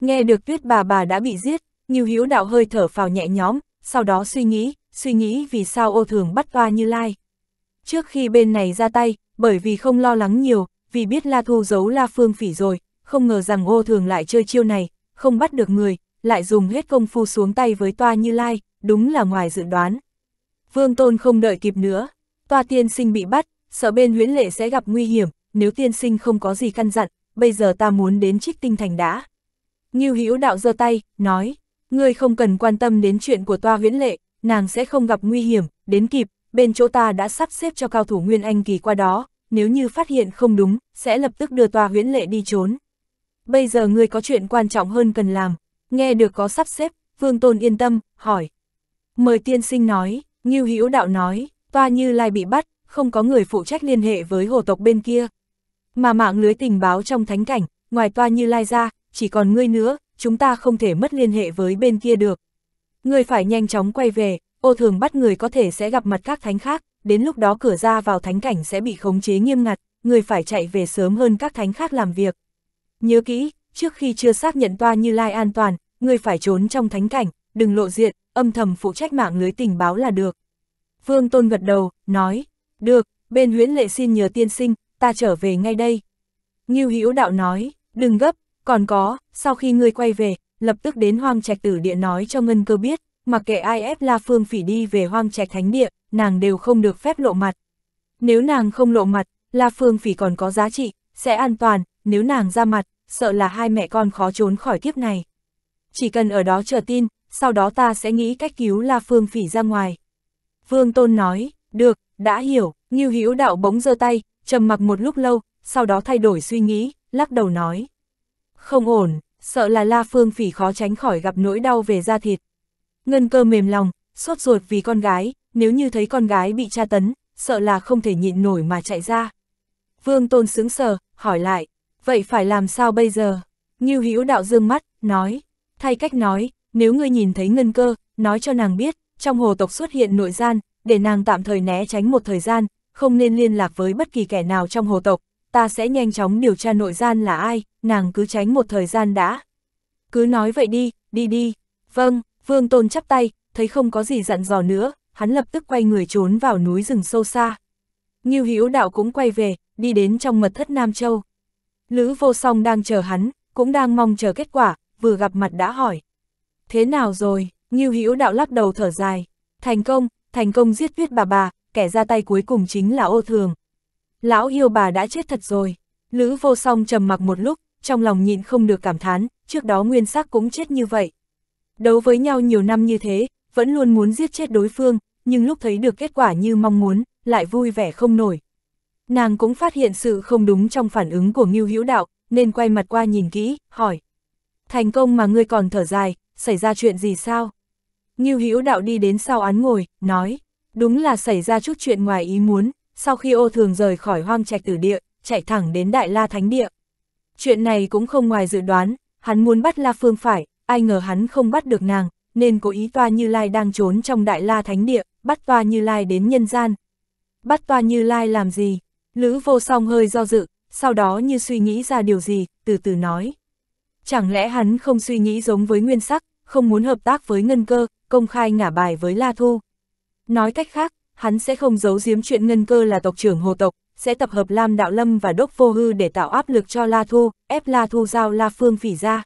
Nghe được tuyết bà bà đã bị giết, Nghiêu Hiếu Đạo hơi thở phào nhẹ nhõm, sau đó suy nghĩ, suy nghĩ vì sao ô thường bắt toa như lai. Trước khi bên này ra tay, bởi vì không lo lắng nhiều, vì biết La Thu giấu La Phương Phỉ rồi, không ngờ rằng ô thường lại chơi chiêu này, không bắt được người, lại dùng hết công phu xuống tay với toa như lai, đúng là ngoài dự đoán. Vương Tôn không đợi kịp nữa, toa tiên sinh bị bắt, sợ bên huyễn lệ sẽ gặp nguy hiểm, nếu tiên sinh không có gì căn dặn, bây giờ ta muốn đến trích tinh thành đã. Ngưu Hữu đạo giơ tay, nói, ngươi không cần quan tâm đến chuyện của toa huyễn lệ, nàng sẽ không gặp nguy hiểm, đến kịp, bên chỗ ta đã sắp xếp cho cao thủ Nguyên Anh kỳ qua đó, nếu như phát hiện không đúng, sẽ lập tức đưa toa huyễn lệ đi trốn. Bây giờ ngươi có chuyện quan trọng hơn cần làm, nghe được có sắp xếp, Vương Tôn yên tâm, hỏi. Mời tiên sinh nói, Ngưu Hữu đạo nói, toa như lai bị bắt, không có người phụ trách liên hệ với hồ tộc bên kia. Mà mạng lưới tình báo trong thánh cảnh, ngoài toa như lai ra, chỉ còn ngươi nữa, chúng ta không thể mất liên hệ với bên kia được. Ngươi phải nhanh chóng quay về, ô thường bắt người có thể sẽ gặp mặt các thánh khác, đến lúc đó cửa ra vào thánh cảnh sẽ bị khống chế nghiêm ngặt, ngươi phải chạy về sớm hơn các thánh khác làm việc. Nhớ kỹ, trước khi chưa xác nhận toa như lai an toàn, ngươi phải trốn trong thánh cảnh, đừng lộ diện, âm thầm phụ trách mạng lưới tình báo là được. Vương Tôn gật đầu, nói, được, bên huyễn lệ xin nhờ tiên sinh, ta trở về ngay đây. Ngưu Hữu đạo nói, đừng gấp, còn có, sau khi ngươi quay về, lập tức đến hoang trạch tử địa nói cho ngân cơ biết, mặc kệ ai ép La Phương Phỉ đi về hoang trạch thánh địa, nàng đều không được phép lộ mặt. Nếu nàng không lộ mặt, La Phương Phỉ còn có giá trị, sẽ an toàn, nếu nàng ra mặt, sợ là hai mẹ con khó trốn khỏi kiếp này. Chỉ cần ở đó chờ tin, sau đó ta sẽ nghĩ cách cứu La Phương Phỉ ra ngoài. Vương Tôn nói, được, đã hiểu, Ngưu Hữu Đạo bỗng giơ tay, trầm mặc một lúc lâu, sau đó thay đổi suy nghĩ, lắc đầu nói. Không ổn, sợ là La Phương Phỉ khó tránh khỏi gặp nỗi đau về da thịt. Ngân cơ mềm lòng, sốt ruột vì con gái, nếu như thấy con gái bị tra tấn, sợ là không thể nhịn nổi mà chạy ra. Vương Tôn sướng sờ, hỏi lại, vậy phải làm sao bây giờ? Ngưu Hữu Đạo dương mắt, nói, thay cách nói, nếu ngươi nhìn thấy ngân cơ, nói cho nàng biết, trong hồ tộc xuất hiện nội gian, để nàng tạm thời né tránh một thời gian, không nên liên lạc với bất kỳ kẻ nào trong hồ tộc, ta sẽ nhanh chóng điều tra nội gian là ai, nàng cứ tránh một thời gian đã. Cứ nói vậy đi, đi đi. Vâng, Vương Tôn chắp tay, thấy không có gì dặn dò nữa, hắn lập tức quay người trốn vào núi rừng sâu xa. Ngưu Hữu Đạo cũng quay về, đi đến trong mật thất Nam Châu. Lữ Vô Song đang chờ hắn, cũng đang mong chờ kết quả, vừa gặp mặt đã hỏi. Thế nào rồi? Ngưu Hữu Đạo lắc đầu thở dài. Thành công, thành công giết viết bà bà, kẻ ra tay cuối cùng chính là ô thường. Lão yêu bà đã chết thật rồi. Lữ vô song trầm mặc một lúc, trong lòng nhịn không được cảm thán, trước đó nguyên sắc cũng chết như vậy. Đấu với nhau nhiều năm như thế, vẫn luôn muốn giết chết đối phương, nhưng lúc thấy được kết quả như mong muốn, lại vui vẻ không nổi. Nàng cũng phát hiện sự không đúng trong phản ứng của Ngưu Hữu Đạo, nên quay mặt qua nhìn kỹ, hỏi. Thành công mà ngươi còn thở dài, xảy ra chuyện gì sao? Ngưu Hữu Đạo đi đến sau án ngồi, nói, đúng là xảy ra chút chuyện ngoài ý muốn, sau khi ô thường rời khỏi hoang trạch tử địa, chạy thẳng đến Đại La Thánh Địa. Chuyện này cũng không ngoài dự đoán, hắn muốn bắt La Phương phải, ai ngờ hắn không bắt được nàng, nên cố ý Toa Như Lai đang trốn trong Đại La Thánh Địa, bắt Toa Như Lai đến nhân gian. Bắt Toa Như Lai làm gì? Lữ vô song hơi do dự, sau đó như suy nghĩ ra điều gì, từ từ nói. Chẳng lẽ hắn không suy nghĩ giống với nguyên sắc, không muốn hợp tác với ngân cơ, công khai ngả bài với La Thu. Nói cách khác, hắn sẽ không giấu giếm chuyện ngân cơ là tộc trưởng hồ tộc, sẽ tập hợp Lam Đạo Lâm và Đốc Vô Hư để tạo áp lực cho La Thu, ép La Thu giao La Phương Phỉ ra.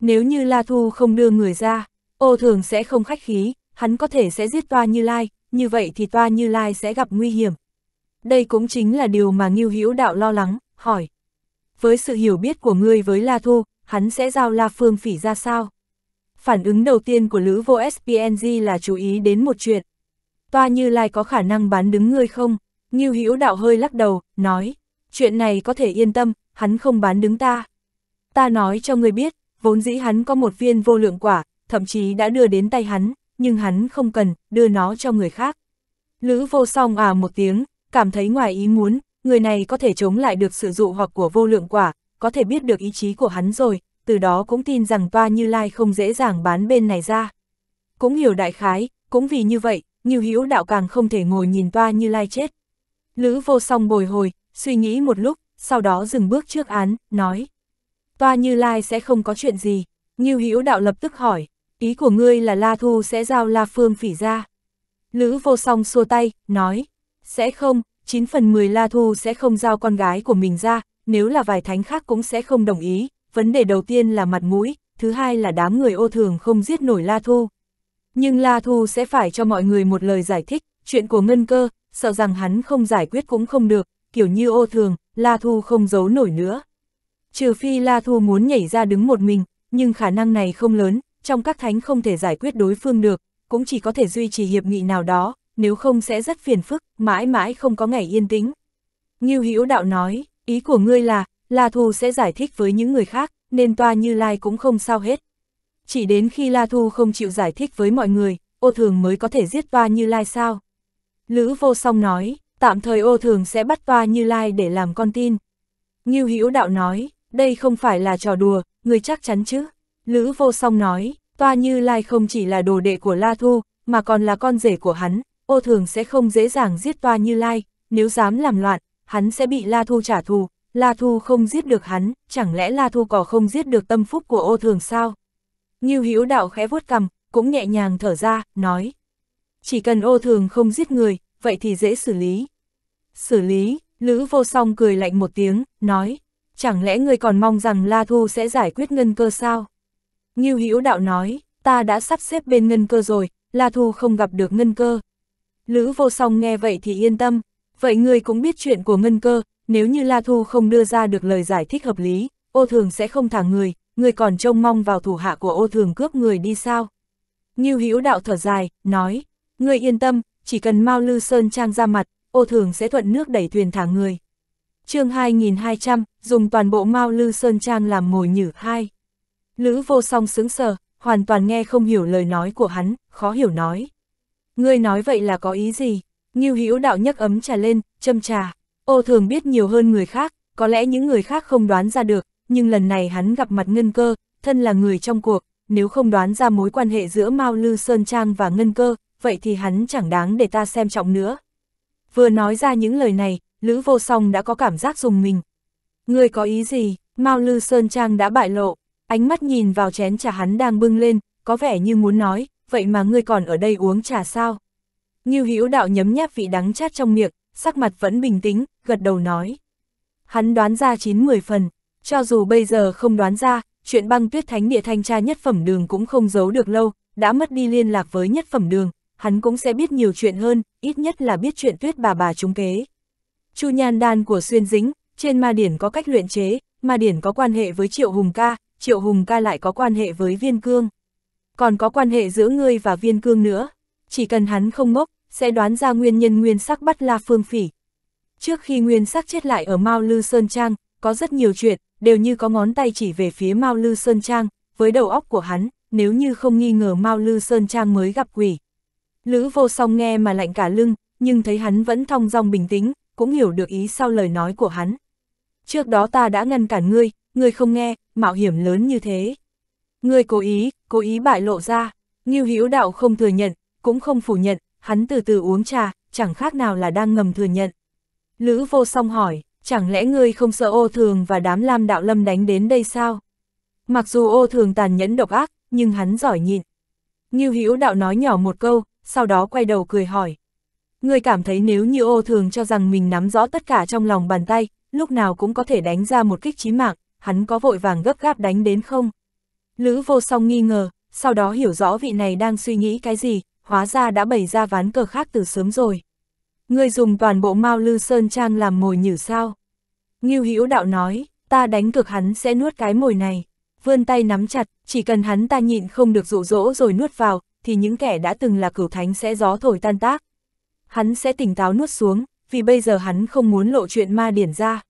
Nếu như La Thu không đưa người ra, ô thường sẽ không khách khí, hắn có thể sẽ giết Toa Như Lai, như vậy thì Toa Như Lai sẽ gặp nguy hiểm. Đây cũng chính là điều mà Nghiêu Hữu Đạo lo lắng, hỏi. Với sự hiểu biết của ngươi với La Thu, hắn sẽ giao La Phương Phỉ ra sao? phản ứng đầu tiên của Lữ Vô SPNG là chú ý đến một chuyện. Toa Như Lai có khả năng bán đứng ngươi không? như Hữu Đạo hơi lắc đầu, nói, chuyện này có thể yên tâm, hắn không bán đứng ta. Ta nói cho ngươi biết, vốn dĩ hắn có một viên vô lượng quả, thậm chí đã đưa đến tay hắn, nhưng hắn không cần, đưa nó cho người khác. Lữ vô song à một tiếng, cảm thấy ngoài ý muốn, người này có thể chống lại được sự dụ hoặc của vô lượng quả, có thể biết được ý chí của hắn rồi, từ đó cũng tin rằng toa Như Lai không dễ dàng bán bên này ra. Cũng hiểu đại khái, cũng vì như vậy, Như Hữu Đạo càng không thể ngồi nhìn toa Như Lai chết. Lữ vô song bồi hồi, suy nghĩ một lúc, sau đó dừng bước trước án, nói. Toa Như Lai sẽ không có chuyện gì, Như Hữu Đạo lập tức hỏi, ý của ngươi là La Thu sẽ giao La Phương phỉ ra. Lữ vô song xua tay, nói, sẽ không, 9 phần 10 La Thu sẽ không giao con gái của mình ra, nếu là vài thánh khác cũng sẽ không đồng ý, vấn đề đầu tiên là mặt mũi, thứ hai là đám người ô thường không giết nổi La Thu. Nhưng La Thu sẽ phải cho mọi người một lời giải thích, chuyện của Ngân Cơ, sợ rằng hắn không giải quyết cũng không được, kiểu như ô thường, La Thu không giấu nổi nữa. Trừ phi La Thu muốn nhảy ra đứng một mình, nhưng khả năng này không lớn, trong các thánh không thể giải quyết đối phương được, cũng chỉ có thể duy trì hiệp nghị nào đó, nếu không sẽ rất phiền phức, mãi mãi không có ngày yên tĩnh. Ngưu Hữu Đạo nói, ý của ngươi là, La Thu sẽ giải thích với những người khác, nên toa Như Lai cũng không sao hết. Chỉ đến khi La Thu không chịu giải thích với mọi người, ô thường mới có thể giết toa Như Lai sao. Lữ vô song nói, tạm thời ô thường sẽ bắt toa Như Lai để làm con tin. Ngưu Hữu Đạo nói, đây không phải là trò đùa, người chắc chắn chứ. Lữ vô song nói, toa Như Lai không chỉ là đồ đệ của La Thu, mà còn là con rể của hắn, ô thường sẽ không dễ dàng giết toa Như Lai, nếu dám làm loạn, hắn sẽ bị La Thu trả thù, La Thu không giết được hắn, chẳng lẽ La Thu cỏ không giết được tâm phúc của ô thường sao? Như Hữu đạo khẽ vuốt cằm, cũng nhẹ nhàng thở ra, nói. Chỉ cần ô thường không giết người, vậy thì dễ xử lý. Xử lý, Lữ vô song cười lạnh một tiếng, nói. Chẳng lẽ người còn mong rằng La Thu sẽ giải quyết ngân cơ sao? Như Hữu đạo nói, ta đã sắp xếp bên ngân cơ rồi, La Thu không gặp được ngân cơ. Lữ vô song nghe vậy thì yên tâm, vậy người cũng biết chuyện của ngân cơ, nếu như La Thu không đưa ra được lời giải thích hợp lý, ô thường sẽ không thả người, người còn trông mong vào thủ hạ của ô thường cướp người đi sao. Ngưu Hữu đạo thở dài, nói, người yên tâm, chỉ cần Mao Lư Sơn Trang ra mặt, ô thường sẽ thuận nước đẩy thuyền thả người. chương 2200, dùng toàn bộ Mao Lư Sơn Trang làm mồi nhử hai. Lữ vô song sững sờ, hoàn toàn nghe không hiểu lời nói của hắn, khó hiểu nói. Ngươi nói vậy là có ý gì? Nghiêu Hữu đạo nhấc ấm trà lên, châm trà. Ô thường biết nhiều hơn người khác, có lẽ những người khác không đoán ra được, nhưng lần này hắn gặp mặt Ngân Cơ, thân là người trong cuộc, nếu không đoán ra mối quan hệ giữa Mao Lư Sơn Trang và Ngân Cơ, vậy thì hắn chẳng đáng để ta xem trọng nữa. Vừa nói ra những lời này, Lữ Vô Song đã có cảm giác dùng mình. Người có ý gì, Mao Lư Sơn Trang đã bại lộ, ánh mắt nhìn vào chén trà hắn đang bưng lên, có vẻ như muốn nói, vậy mà ngươi còn ở đây uống trà sao? Như hữu đạo nhấm nháp vị đắng chát trong miệng, sắc mặt vẫn bình tĩnh, gật đầu nói. Hắn đoán ra 9-10 phần, cho dù bây giờ không đoán ra, chuyện băng tuyết thánh địa thanh tra nhất phẩm đường cũng không giấu được lâu, đã mất đi liên lạc với nhất phẩm đường, hắn cũng sẽ biết nhiều chuyện hơn, ít nhất là biết chuyện tuyết bà bà trúng kế. Chu nhan đan của xuyên dính, trên ma điển có cách luyện chế, ma điển có quan hệ với triệu hùng ca, triệu hùng ca lại có quan hệ với viên cương. Còn có quan hệ giữa ngươi và viên cương nữa, chỉ cần hắn không ngốc, sẽ đoán ra nguyên nhân nguyên sắc bắt La Phương Phỉ, Trước khi nguyên sắc chết lại ở Mao Lư Sơn Trang, có rất nhiều chuyện, đều như có ngón tay chỉ về phía Mao Lư Sơn Trang, với đầu óc của hắn, nếu như không nghi ngờ Mao Lư Sơn Trang mới gặp quỷ. Lữ vô song nghe mà lạnh cả lưng, nhưng thấy hắn vẫn thong dong bình tĩnh, cũng hiểu được ý sau lời nói của hắn. Trước đó ta đã ngăn cản ngươi, ngươi không nghe, mạo hiểm lớn như thế. Ngươi cố ý, cố ý bại lộ ra, Ngưu Hữu Đạo không thừa nhận, cũng không phủ nhận, hắn từ từ uống trà, chẳng khác nào là đang ngầm thừa nhận. Lữ vô song hỏi, chẳng lẽ ngươi không sợ ô thường và đám lam đạo lâm đánh đến đây sao? Mặc dù ô thường tàn nhẫn độc ác, nhưng hắn giỏi nhịn. Ngưu Hữu đạo nói nhỏ một câu, sau đó quay đầu cười hỏi. Ngươi cảm thấy nếu như ô thường cho rằng mình nắm rõ tất cả trong lòng bàn tay, lúc nào cũng có thể đánh ra một kích chí mạng, hắn có vội vàng gấp gáp đánh đến không? Lữ vô song nghi ngờ, sau đó hiểu rõ vị này đang suy nghĩ cái gì, hóa ra đã bày ra ván cờ khác từ sớm rồi. Ngươi dùng toàn bộ Mao Lư Sơn Trang làm mồi nhử sao? Ngưu Hữu Đạo nói, ta đánh cực hắn sẽ nuốt cái mồi này. Vươn tay nắm chặt, chỉ cần hắn ta nhịn không được dụ dỗ rồi nuốt vào, thì những kẻ đã từng là cửu thánh sẽ gió thổi tan tác. Hắn sẽ tỉnh táo nuốt xuống, vì bây giờ hắn không muốn lộ chuyện ma điển ra.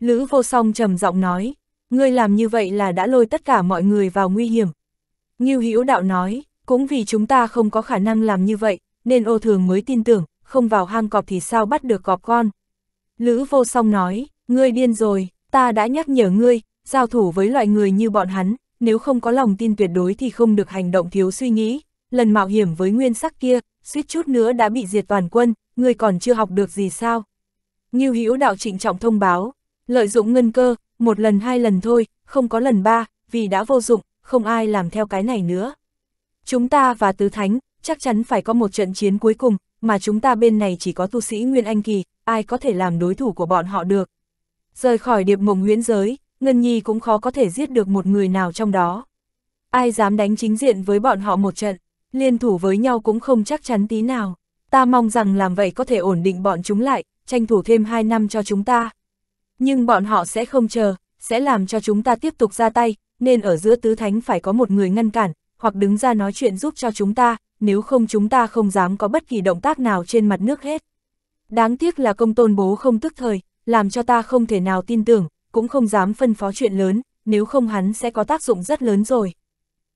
Lữ vô song trầm giọng nói, ngươi làm như vậy là đã lôi tất cả mọi người vào nguy hiểm. Ngưu Hữu Đạo nói, cũng vì chúng ta không có khả năng làm như vậy, nên ô thường mới tin tưởng, không vào hang cọp thì sao bắt được cọp con. Lữ vô song nói, ngươi điên rồi, ta đã nhắc nhở ngươi, giao thủ với loại người như bọn hắn, nếu không có lòng tin tuyệt đối thì không được hành động thiếu suy nghĩ. Lần mạo hiểm với nguyên sắc kia, suýt chút nữa đã bị diệt toàn quân, ngươi còn chưa học được gì sao. Ngưu Hữu đạo trịnh trọng thông báo, lợi dụng ngân cơ, một lần hai lần thôi, không có lần ba, vì đã vô dụng, không ai làm theo cái này nữa. Chúng ta và Tứ Thánh, chắc chắn phải có một trận chiến cuối cùng, mà chúng ta bên này chỉ có tu sĩ Nguyên Anh Kỳ, ai có thể làm đối thủ của bọn họ được. Rời khỏi điệp mộng huyễn giới, Ngân Nhi cũng khó có thể giết được một người nào trong đó. Ai dám đánh chính diện với bọn họ một trận, liên thủ với nhau cũng không chắc chắn tí nào. Ta mong rằng làm vậy có thể ổn định bọn chúng lại, tranh thủ thêm 2 năm cho chúng ta. Nhưng bọn họ sẽ không chờ, sẽ làm cho chúng ta tiếp tục ra tay, nên ở giữa tứ thánh phải có một người ngăn cản, hoặc đứng ra nói chuyện giúp cho chúng ta, nếu không chúng ta không dám có bất kỳ động tác nào trên mặt nước hết. Đáng tiếc là công tôn bố không tức thời, làm cho ta không thể nào tin tưởng, cũng không dám phân phó chuyện lớn, nếu không hắn sẽ có tác dụng rất lớn rồi.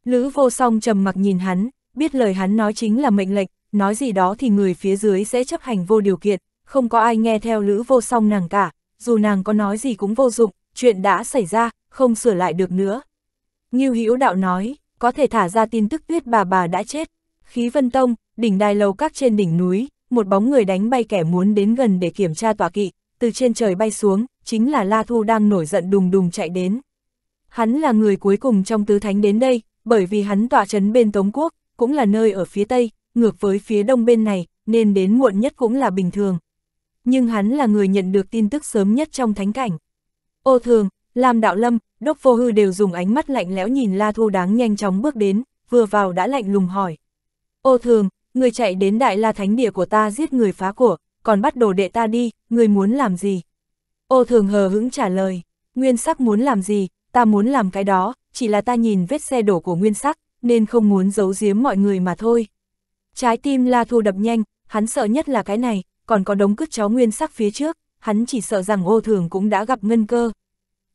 Lữ vô song trầm mặc nhìn hắn, biết lời hắn nói chính là mệnh lệnh, nói gì đó thì người phía dưới sẽ chấp hành vô điều kiện, không có ai nghe theo lữ vô song nàng cả, dù nàng có nói gì cũng vô dụng, chuyện đã xảy ra, không sửa lại được nữa. Ngưu Hữu Đạo nói, có thể thả ra tin tức tuyết bà bà đã chết, Khí vân tông, đỉnh đài lầu các trên đỉnh núi, một bóng người đánh bay kẻ muốn đến gần để kiểm tra tọa kỵ, từ trên trời bay xuống, chính là La Thu đang nổi giận đùng đùng chạy đến. Hắn là người cuối cùng trong tứ thánh đến đây, bởi vì hắn tọa trấn bên Tống Quốc, cũng là nơi ở phía Tây, ngược với phía Đông bên này, nên đến muộn nhất cũng là bình thường. Nhưng hắn là người nhận được tin tức sớm nhất trong thánh cảnh. Ô thường, làm Đạo Lâm, Đốc Vô Hư đều dùng ánh mắt lạnh lẽo nhìn La Thu đáng nhanh chóng bước đến, vừa vào đã lạnh lùng hỏi, Ô thường, người chạy đến đại la thánh địa của ta giết người phá của, còn bắt đồ đệ ta đi, người muốn làm gì? Ô thường hờ hững trả lời, nguyên sắc muốn làm gì, ta muốn làm cái đó, chỉ là ta nhìn vết xe đổ của nguyên sắc, nên không muốn giấu giếm mọi người mà thôi. Trái tim La Thu đập nhanh, hắn sợ nhất là cái này, còn có đống cứt chó nguyên sắc phía trước, hắn chỉ sợ rằng ô thường cũng đã gặp ngân cơ.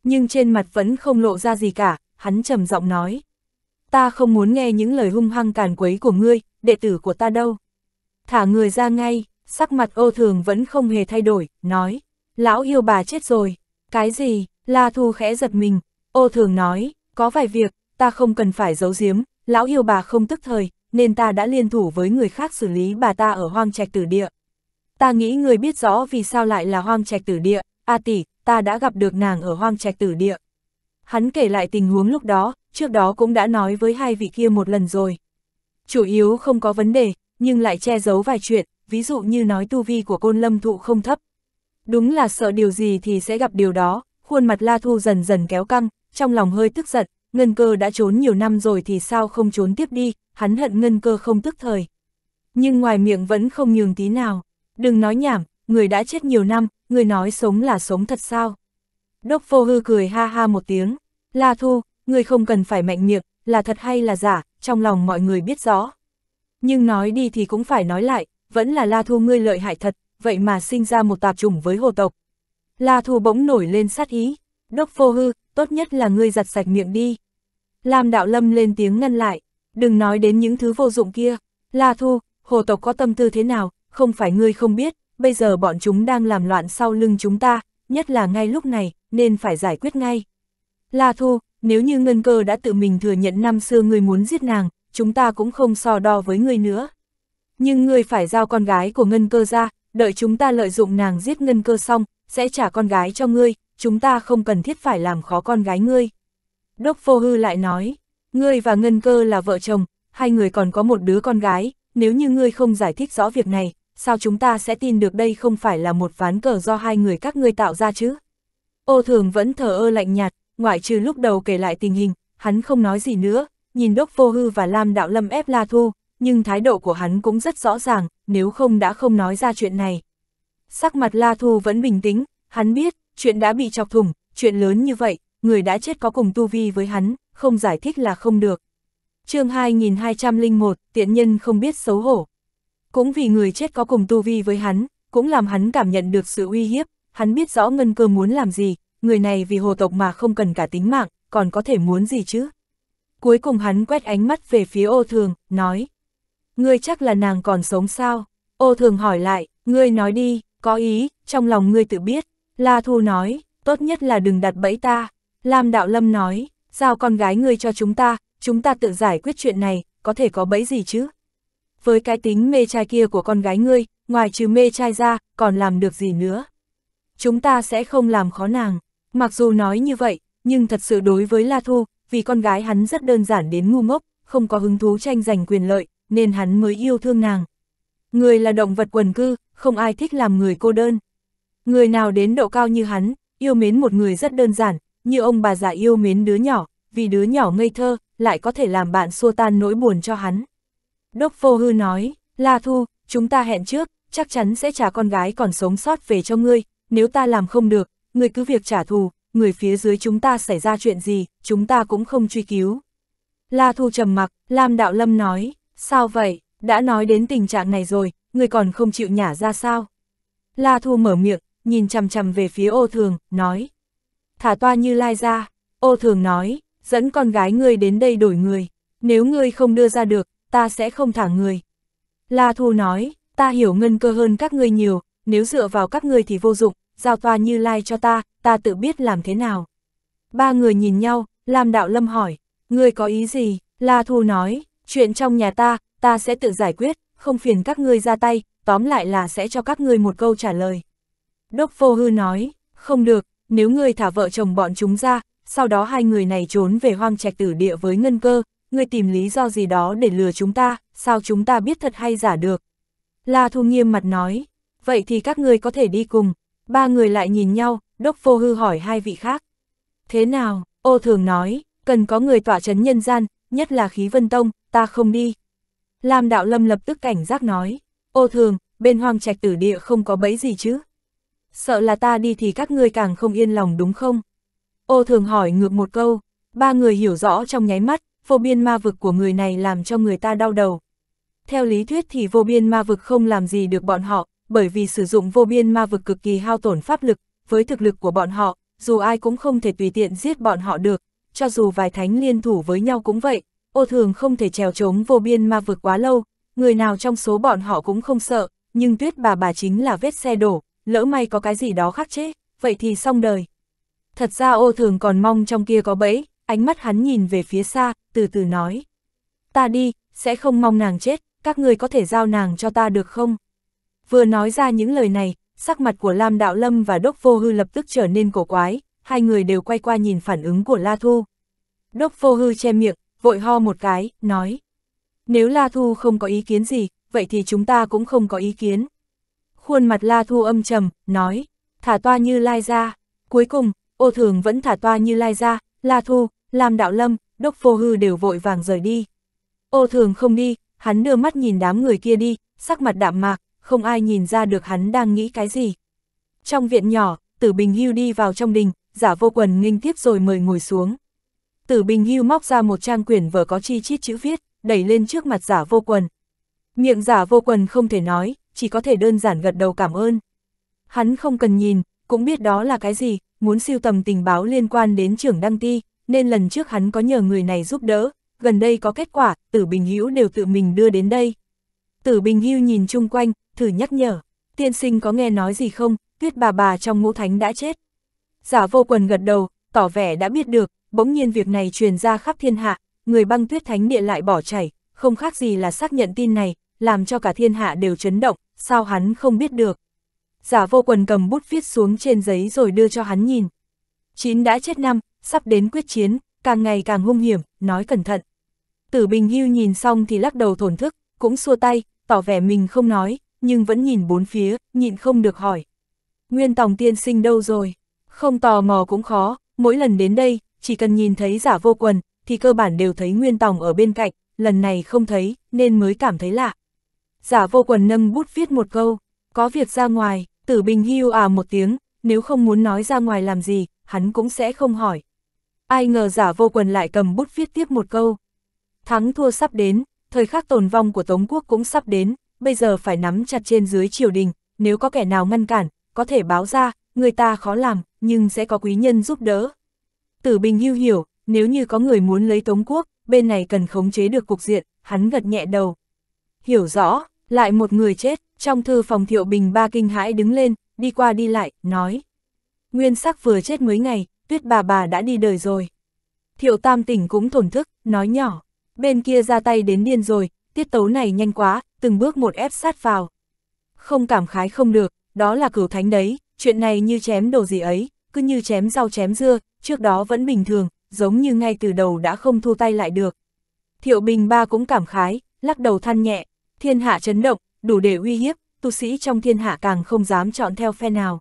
Nhưng trên mặt vẫn không lộ ra gì cả, hắn trầm giọng nói. Ta không muốn nghe những lời hung hăng càn quấy của ngươi, đệ tử của ta đâu? Thả người ra ngay, sắc mặt ô thường vẫn không hề thay đổi, nói, lão yêu bà chết rồi, cái gì, la thu khẽ giật mình, ô thường nói, có vài việc, ta không cần phải giấu giếm, lão yêu bà không tức thời, nên ta đã liên thủ với người khác xử lý bà ta ở hoang trạch tử địa. Ta nghĩ người biết rõ vì sao lại là hoang trạch tử địa, a tỷ, ta đã gặp được nàng ở hoang trạch tử địa. Hắn kể lại tình huống lúc đó, trước đó cũng đã nói với hai vị kia một lần rồi, chủ yếu không có vấn đề, nhưng lại che giấu vài chuyện, ví dụ như nói tu vi của côn lâm thụ không thấp. Đúng là sợ điều gì thì sẽ gặp điều đó, khuôn mặt La Thu dần dần kéo căng, trong lòng hơi tức giận, Ngân Cơ đã trốn nhiều năm rồi thì sao không trốn tiếp đi, hắn hận Ngân Cơ không tức thời. Nhưng ngoài miệng vẫn không nhường tí nào, đừng nói nhảm, người đã chết nhiều năm, người nói sống là sống thật sao. Đốc Phô Hư cười ha ha một tiếng, La Thu, người không cần phải mạnh miệng, là thật hay là giả, trong lòng mọi người biết rõ. Nhưng nói đi thì cũng phải nói lại, vẫn là La Thu ngươi lợi hại thật, vậy mà sinh ra một tạp chủng với hồ tộc. La Thu bỗng nổi lên sát ý, đốc phô hư, tốt nhất là ngươi giặt sạch miệng đi. Lam Đạo Lâm lên tiếng ngăn lại, đừng nói đến những thứ vô dụng kia. La Thu, hồ tộc có tâm tư thế nào, không phải ngươi không biết, bây giờ bọn chúng đang làm loạn sau lưng chúng ta, nhất là ngay lúc này, nên phải giải quyết ngay. La Thu, nếu như ngân cơ đã tự mình thừa nhận năm xưa ngươi muốn giết nàng, chúng ta cũng không so đo với ngươi nữa. Nhưng ngươi phải giao con gái của ngân cơ ra, đợi chúng ta lợi dụng nàng giết ngân cơ xong, sẽ trả con gái cho ngươi, chúng ta không cần thiết phải làm khó con gái ngươi. Đốc Phô Hư lại nói, ngươi và ngân cơ là vợ chồng, hai người còn có một đứa con gái, nếu như ngươi không giải thích rõ việc này, sao chúng ta sẽ tin được đây không phải là một ván cờ do hai người các ngươi tạo ra chứ? Ô thường vẫn thờ ơ lạnh nhạt, ngoại trừ lúc đầu kể lại tình hình, hắn không nói gì nữa, nhìn Đốc Vô Hư và Lam Đạo Lâm ép La Thu, nhưng thái độ của hắn cũng rất rõ ràng, nếu không đã không nói ra chuyện này. Sắc mặt La Thu vẫn bình tĩnh, hắn biết, chuyện đã bị chọc thủng, chuyện lớn như vậy, người đã chết có cùng tu vi với hắn, không giải thích là không được. chương 2201, tiện nhân không biết xấu hổ. Cũng vì người chết có cùng tu vi với hắn, cũng làm hắn cảm nhận được sự uy hiếp, hắn biết rõ Ngân Cơ muốn làm gì, người này vì hồ tộc mà không cần cả tính mạng, còn có thể muốn gì chứ? Cuối cùng hắn quét ánh mắt về phía ô thường, nói. Ngươi chắc là nàng còn sống sao? Ô thường hỏi lại, ngươi nói đi, có ý, trong lòng ngươi tự biết. La Thu nói, tốt nhất là đừng đặt bẫy ta. Lam Đạo Lâm nói, giao con gái ngươi cho chúng ta, chúng ta tự giải quyết chuyện này, có thể có bẫy gì chứ? Với cái tính mê trai kia của con gái ngươi, ngoài trừ mê trai ra, còn làm được gì nữa? Chúng ta sẽ không làm khó nàng. Mặc dù nói như vậy, nhưng thật sự đối với La Thu, vì con gái hắn rất đơn giản đến ngu ngốc, không có hứng thú tranh giành quyền lợi, nên hắn mới yêu thương nàng. Người là động vật quần cư, không ai thích làm người cô đơn. Người nào đến độ cao như hắn, yêu mến một người rất đơn giản, như ông bà già yêu mến đứa nhỏ, vì đứa nhỏ ngây thơ, lại có thể làm bạn xua tan nỗi buồn cho hắn. Đốc vô hư nói, La Thu, chúng ta hẹn trước, chắc chắn sẽ trả con gái còn sống sót về cho ngươi, nếu ta làm không được, người cứ việc trả thù, người phía dưới chúng ta xảy ra chuyện gì, chúng ta cũng không truy cứu. La Thu trầm mặc, Lam Đạo Lâm nói, sao vậy, đã nói đến tình trạng này rồi, người còn không chịu nhả ra sao? La Thu mở miệng, nhìn chằm chằm về phía ô thường, nói. Thả toa như lai ra, ô thường nói, dẫn con gái ngươi đến đây đổi người, nếu ngươi không đưa ra được, ta sẽ không thả người. La Thu nói, ta hiểu ngân cơ hơn các ngươi nhiều, nếu dựa vào các ngươi thì vô dụng, giao toa như lai cho ta, ta tự biết làm thế nào. Ba người nhìn nhau, Lam Đạo Lâm hỏi, ngươi có ý gì? La Thu nói, chuyện trong nhà ta, ta sẽ tự giải quyết, không phiền các ngươi ra tay, tóm lại là sẽ cho các ngươi một câu trả lời. Đốc Vô Hư nói, không được, nếu ngươi thả vợ chồng bọn chúng ra, sau đó hai người này trốn về hoang trạch tử địa với ngân cơ, ngươi tìm lý do gì đó để lừa chúng ta, sao chúng ta biết thật hay giả được. La Thu nghiêm mặt nói, vậy thì các ngươi có thể đi cùng, Ba người lại nhìn nhau, đốc vô hư hỏi hai vị khác. Thế nào, ô thường nói, cần có người tỏa chấn nhân gian, nhất là khí vân tông, ta không đi. Lam đạo lâm lập tức cảnh giác nói, ô thường, bên hoang trạch tử địa không có bẫy gì chứ. Sợ là ta đi thì các ngươi càng không yên lòng đúng không? Ô thường hỏi ngược một câu, ba người hiểu rõ trong nháy mắt, vô biên ma vực của người này làm cho người ta đau đầu. Theo lý thuyết thì vô biên ma vực không làm gì được bọn họ, bởi vì sử dụng vô biên ma vực cực kỳ hao tổn pháp lực, với thực lực của bọn họ, dù ai cũng không thể tùy tiện giết bọn họ được, cho dù vài thánh liên thủ với nhau cũng vậy, ô thường không thể trèo trống vô biên ma vực quá lâu, người nào trong số bọn họ cũng không sợ, nhưng tuyết bà bà chính là vết xe đổ, lỡ may có cái gì đó khác chế, vậy thì xong đời. Thật ra ô thường còn mong trong kia có bẫy, ánh mắt hắn nhìn về phía xa, từ từ nói. Ta đi, sẽ không mong nàng chết, các người có thể giao nàng cho ta được không? Vừa nói ra những lời này, sắc mặt của Lam Đạo Lâm và Đốc Vô Hư lập tức trở nên cổ quái, hai người đều quay qua nhìn phản ứng của La Thu. Đốc Vô Hư che miệng, vội ho một cái, nói. Nếu La Thu không có ý kiến gì, vậy thì chúng ta cũng không có ý kiến. Khuôn mặt La Thu âm trầm, nói, thả toa như lai ra. Cuối cùng, ô thường vẫn thả toa như lai ra, La Thu, Lam Đạo Lâm, Đốc Vô Hư đều vội vàng rời đi. Ô thường không đi, hắn đưa mắt nhìn đám người kia đi, sắc mặt đạm mạc, không ai nhìn ra được hắn đang nghĩ cái gì. Trong viện nhỏ, Tử Bình Hưu đi vào trong đình, giả vô quần nghênh tiếp rồi mời ngồi xuống. Tử Bình Hưu móc ra một trang quyển vở có chi chít chữ viết, đẩy lên trước mặt giả vô quần. Miệng giả vô quần không thể nói, chỉ có thể đơn giản gật đầu cảm ơn. Hắn không cần nhìn, cũng biết đó là cái gì, muốn siêu tầm tình báo liên quan đến trưởng đăng ti, nên lần trước hắn có nhờ người này giúp đỡ, gần đây có kết quả, Tử Bình Hữu đều tự mình đưa đến đây. Tử Bình Hưu nhìn chung quanh, thử nhắc nhở, tiên sinh có nghe nói gì không, tuyết bà bà trong ngũ thánh đã chết. Giả vô quần gật đầu, tỏ vẻ đã biết được, bỗng nhiên việc này truyền ra khắp thiên hạ, người băng tuyết thánh địa lại bỏ chảy, không khác gì là xác nhận tin này, làm cho cả thiên hạ đều chấn động, sao hắn không biết được. Giả vô quần cầm bút viết xuống trên giấy rồi đưa cho hắn nhìn. Chín đã chết năm, sắp đến quyết chiến, càng ngày càng hung hiểm, nói cẩn thận. Tử Bình Hưu nhìn xong thì lắc đầu thổn thức, cũng xua tay, tỏ vẻ mình không nói, nhưng vẫn nhìn bốn phía, nhịn không được hỏi. Nguyên Tòng tiên sinh đâu rồi? Không tò mò cũng khó, mỗi lần đến đây, chỉ cần nhìn thấy giả vô quần, thì cơ bản đều thấy Nguyên Tòng ở bên cạnh, lần này không thấy, nên mới cảm thấy lạ. Giả vô quần nâng bút viết một câu, có việc ra ngoài, tử bình hưu à một tiếng, nếu không muốn nói ra ngoài làm gì, hắn cũng sẽ không hỏi. Ai ngờ giả vô quần lại cầm bút viết tiếp một câu. Thắng thua sắp đến, thời khắc tồn vong của Tống Quốc cũng sắp đến, bây giờ phải nắm chặt trên dưới triều đình, nếu có kẻ nào ngăn cản, có thể báo ra, người ta khó làm, nhưng sẽ có quý nhân giúp đỡ. Tử Bình hưu hiểu, nếu như có người muốn lấy Tống Quốc, bên này cần khống chế được cục diện, hắn gật nhẹ đầu. Hiểu rõ, lại một người chết, trong thư phòng Thiệu Bình ba kinh hãi đứng lên, đi qua đi lại, nói. Nguyên sắc vừa chết mấy ngày, tuyết bà bà đã đi đời rồi. Thiệu Tam tỉnh cũng thổn thức, nói nhỏ. Bên kia ra tay đến điên rồi, tiết tấu này nhanh quá, từng bước một ép sát vào. Không cảm khái không được, đó là cửu thánh đấy, chuyện này như chém đồ gì ấy, cứ như chém rau chém dưa, trước đó vẫn bình thường, giống như ngay từ đầu đã không thu tay lại được. Thiệu Bình Ba cũng cảm khái, lắc đầu than nhẹ, thiên hạ chấn động, đủ để uy hiếp, tu sĩ trong thiên hạ càng không dám chọn theo phe nào.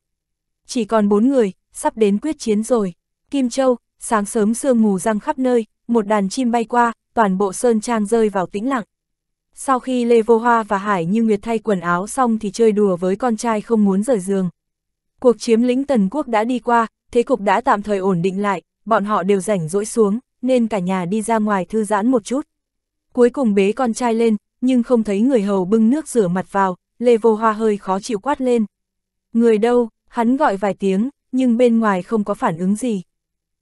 Chỉ còn bốn người, sắp đến quyết chiến rồi. Kim Châu, sáng sớm sương mù răng khắp nơi, một đàn chim bay qua, toàn bộ sơn trang rơi vào tĩnh lặng. Sau khi Lê Vô Hoa và Hải Như Nguyệt thay quần áo xong thì chơi đùa với con trai không muốn rời giường. Cuộc chiếm lĩnh Tần Quốc đã đi qua, thế cục đã tạm thời ổn định lại, bọn họ đều rảnh rỗi xuống, nên cả nhà đi ra ngoài thư giãn một chút. Cuối cùng bế con trai lên, nhưng không thấy người hầu bưng nước rửa mặt vào, Lê Vô Hoa hơi khó chịu quát lên. Người đâu, hắn gọi vài tiếng, nhưng bên ngoài không có phản ứng gì.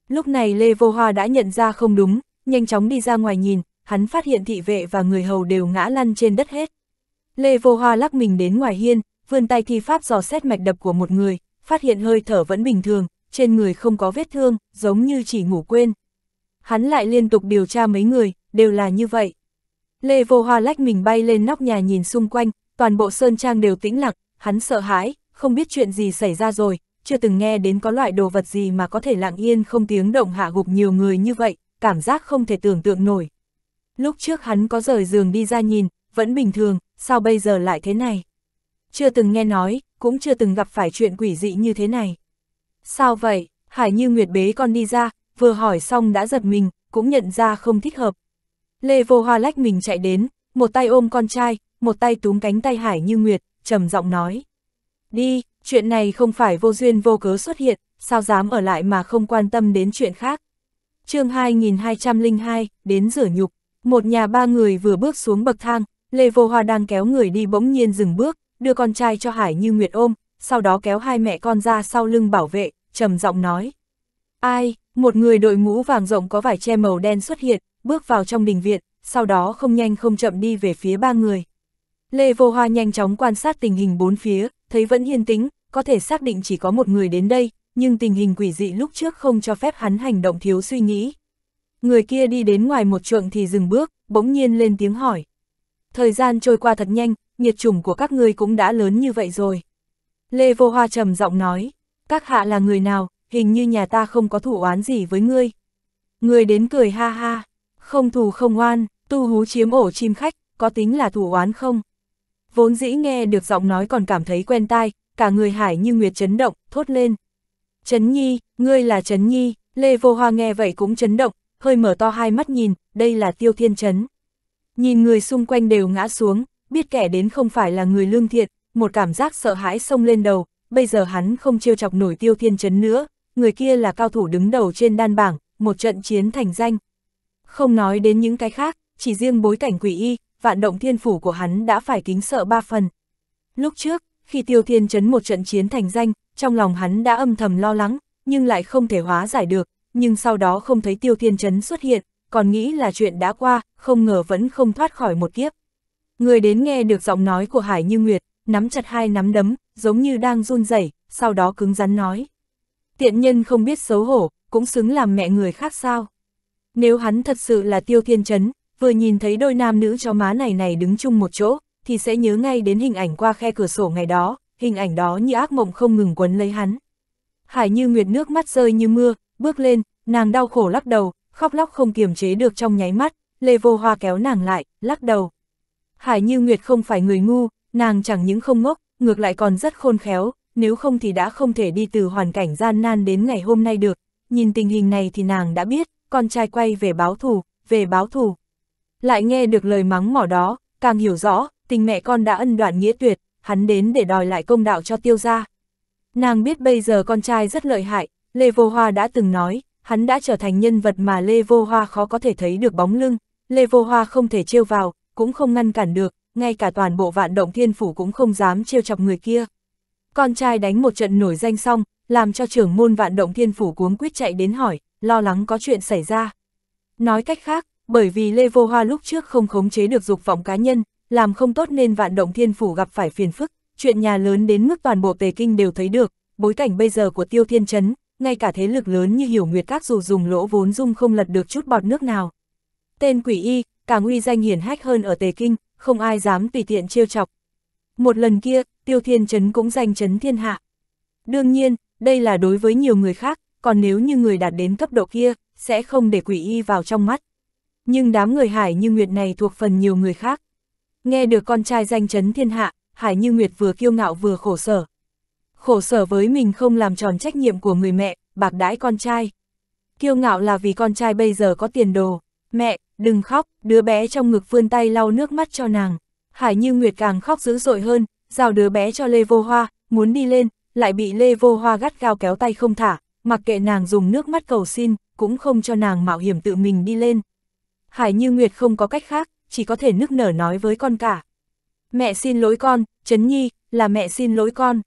Lúc này Lê Vô Hoa đã nhận ra không đúng, nhanh chóng đi ra ngoài nhìn, hắn phát hiện thị vệ và người hầu đều ngã lăn trên đất hết. Lê Vô Hoa lắc mình đến ngoài hiên, vươn tay thi pháp dò xét mạch đập của một người, phát hiện hơi thở vẫn bình thường, trên người không có vết thương, giống như chỉ ngủ quên. Hắn lại liên tục điều tra mấy người, đều là như vậy. Lê Vô Hoa lách mình bay lên nóc nhà nhìn xung quanh, toàn bộ sơn trang đều tĩnh lặng, hắn sợ hãi, không biết chuyện gì xảy ra rồi, chưa từng nghe đến có loại đồ vật gì mà có thể lặng yên không tiếng động hạ gục nhiều người như vậy, cảm giác không thể tưởng tượng nổi lúc trước hắn có rời giường đi ra nhìn, vẫn bình thường, sao bây giờ lại thế này? Chưa từng nghe nói, cũng chưa từng gặp phải chuyện quỷ dị như thế này. Sao vậy, Hải Như Nguyệt bế con đi ra, vừa hỏi xong đã giật mình, cũng nhận ra không thích hợp. Lê Vô Hoa lách mình chạy đến, một tay ôm con trai, một tay túm cánh tay Hải Như Nguyệt, trầm giọng nói. Đi, chuyện này không phải vô duyên vô cớ xuất hiện, sao dám ở lại mà không quan tâm đến chuyện khác. chương 2202, đến rửa nhục. Một nhà ba người vừa bước xuống bậc thang, Lê Vô Hoa đang kéo người đi bỗng nhiên dừng bước, đưa con trai cho Hải Như Nguyệt ôm, sau đó kéo hai mẹ con ra sau lưng bảo vệ, trầm giọng nói. Ai, một người đội mũ vàng rộng có vải che màu đen xuất hiện, bước vào trong đình viện, sau đó không nhanh không chậm đi về phía ba người. Lê Vô Hoa nhanh chóng quan sát tình hình bốn phía, thấy vẫn yên tĩnh, có thể xác định chỉ có một người đến đây, nhưng tình hình quỷ dị lúc trước không cho phép hắn hành động thiếu suy nghĩ, Người kia đi đến ngoài một trượng thì dừng bước, bỗng nhiên lên tiếng hỏi. Thời gian trôi qua thật nhanh, nhiệt chủng của các ngươi cũng đã lớn như vậy rồi. Lê Vô Hoa trầm giọng nói, các hạ là người nào, hình như nhà ta không có thủ oán gì với ngươi. Người đến cười ha ha, không thù không oan, tu hú chiếm ổ chim khách, có tính là thủ oán không? Vốn dĩ nghe được giọng nói còn cảm thấy quen tai, cả người hải như nguyệt chấn động, thốt lên. Trấn Nhi, ngươi là Trấn Nhi, Lê Vô Hoa nghe vậy cũng chấn động, hơi mở to hai mắt nhìn, đây là tiêu thiên chấn. Nhìn người xung quanh đều ngã xuống, biết kẻ đến không phải là người lương thiện, một cảm giác sợ hãi xông lên đầu, bây giờ hắn không trêu chọc nổi tiêu thiên chấn nữa, người kia là cao thủ đứng đầu trên đan bảng, một trận chiến thành danh. Không nói đến những cái khác, chỉ riêng bối cảnh quỷ y, vạn động thiên phủ của hắn đã phải kính sợ ba phần. Lúc trước, khi tiêu thiên chấn một trận chiến thành danh, trong lòng hắn đã âm thầm lo lắng, nhưng lại không thể hóa giải được, nhưng sau đó không thấy Tiêu Thiên chấn xuất hiện, còn nghĩ là chuyện đã qua, không ngờ vẫn không thoát khỏi một kiếp. Người đến nghe được giọng nói của Hải Như Nguyệt, nắm chặt hai nắm đấm, giống như đang run rẩy, sau đó cứng rắn nói. Tiện nhân không biết xấu hổ, cũng xứng làm mẹ người khác sao. Nếu hắn thật sự là Tiêu Thiên chấn vừa nhìn thấy đôi nam nữ chó má này này đứng chung một chỗ, thì sẽ nhớ ngay đến hình ảnh qua khe cửa sổ ngày đó, hình ảnh đó như ác mộng không ngừng quấn lấy hắn. Hải Như Nguyệt nước mắt rơi như mưa, bước lên, nàng đau khổ lắc đầu, khóc lóc không kiềm chế được trong nháy mắt, Lê Vô Hoa kéo nàng lại, lắc đầu. Hải Như Nguyệt không phải người ngu, nàng chẳng những không ngốc, ngược lại còn rất khôn khéo, nếu không thì đã không thể đi từ hoàn cảnh gian nan đến ngày hôm nay được. Nhìn tình hình này thì nàng đã biết, con trai quay về báo thù, về báo thù. Lại nghe được lời mắng mỏ đó, càng hiểu rõ, tình mẹ con đã ân đoạn nghĩa tuyệt, hắn đến để đòi lại công đạo cho tiêu gia. Nàng biết bây giờ con trai rất lợi hại, Lê Vô Hoa đã từng nói, hắn đã trở thành nhân vật mà Lê Vô Hoa khó có thể thấy được bóng lưng, Lê Vô Hoa không thể trêu vào, cũng không ngăn cản được, ngay cả toàn bộ vạn động thiên phủ cũng không dám trêu chọc người kia. Con trai đánh một trận nổi danh xong, làm cho trưởng môn vạn động thiên phủ cuống quyết chạy đến hỏi, lo lắng có chuyện xảy ra. Nói cách khác, bởi vì Lê Vô Hoa lúc trước không khống chế được dục vọng cá nhân, làm không tốt nên vạn động thiên phủ gặp phải phiền phức, chuyện nhà lớn đến mức toàn bộ Tề Kinh đều thấy được, bối cảnh bây giờ của Tiêu Thiên Chấn ngay cả thế lực lớn như hiểu nguyệt các dù dùng lỗ vốn dung không lật được chút bọt nước nào. Tên quỷ y, càng uy danh hiển hách hơn ở Tề Kinh, không ai dám tùy tiện trêu chọc. Một lần kia, Tiêu Thiên Chấn cũng danh chấn thiên hạ. Đương nhiên, đây là đối với nhiều người khác, còn nếu như người đạt đến cấp độ kia, sẽ không để quỷ y vào trong mắt. Nhưng đám người Hải Như Nguyệt này thuộc phần nhiều người khác. Nghe được con trai danh chấn thiên hạ, Hải Như Nguyệt vừa kiêu ngạo vừa khổ sở, khổ sở với mình không làm tròn trách nhiệm của người mẹ, bạc đãi con trai. Kiêu ngạo là vì con trai bây giờ có tiền đồ. Mẹ, đừng khóc, đứa bé trong ngực vươn tay lau nước mắt cho nàng. Hải Như Nguyệt càng khóc dữ dội hơn, giao đứa bé cho Lê Vô Hoa, muốn đi lên, lại bị Lê Vô Hoa gắt gao kéo tay không thả, mặc kệ nàng dùng nước mắt cầu xin, cũng không cho nàng mạo hiểm tự mình đi lên. Hải Như Nguyệt không có cách khác, chỉ có thể nức nở nói với con cả. Mẹ xin lỗi con, Trấn Nhi, là mẹ xin lỗi con.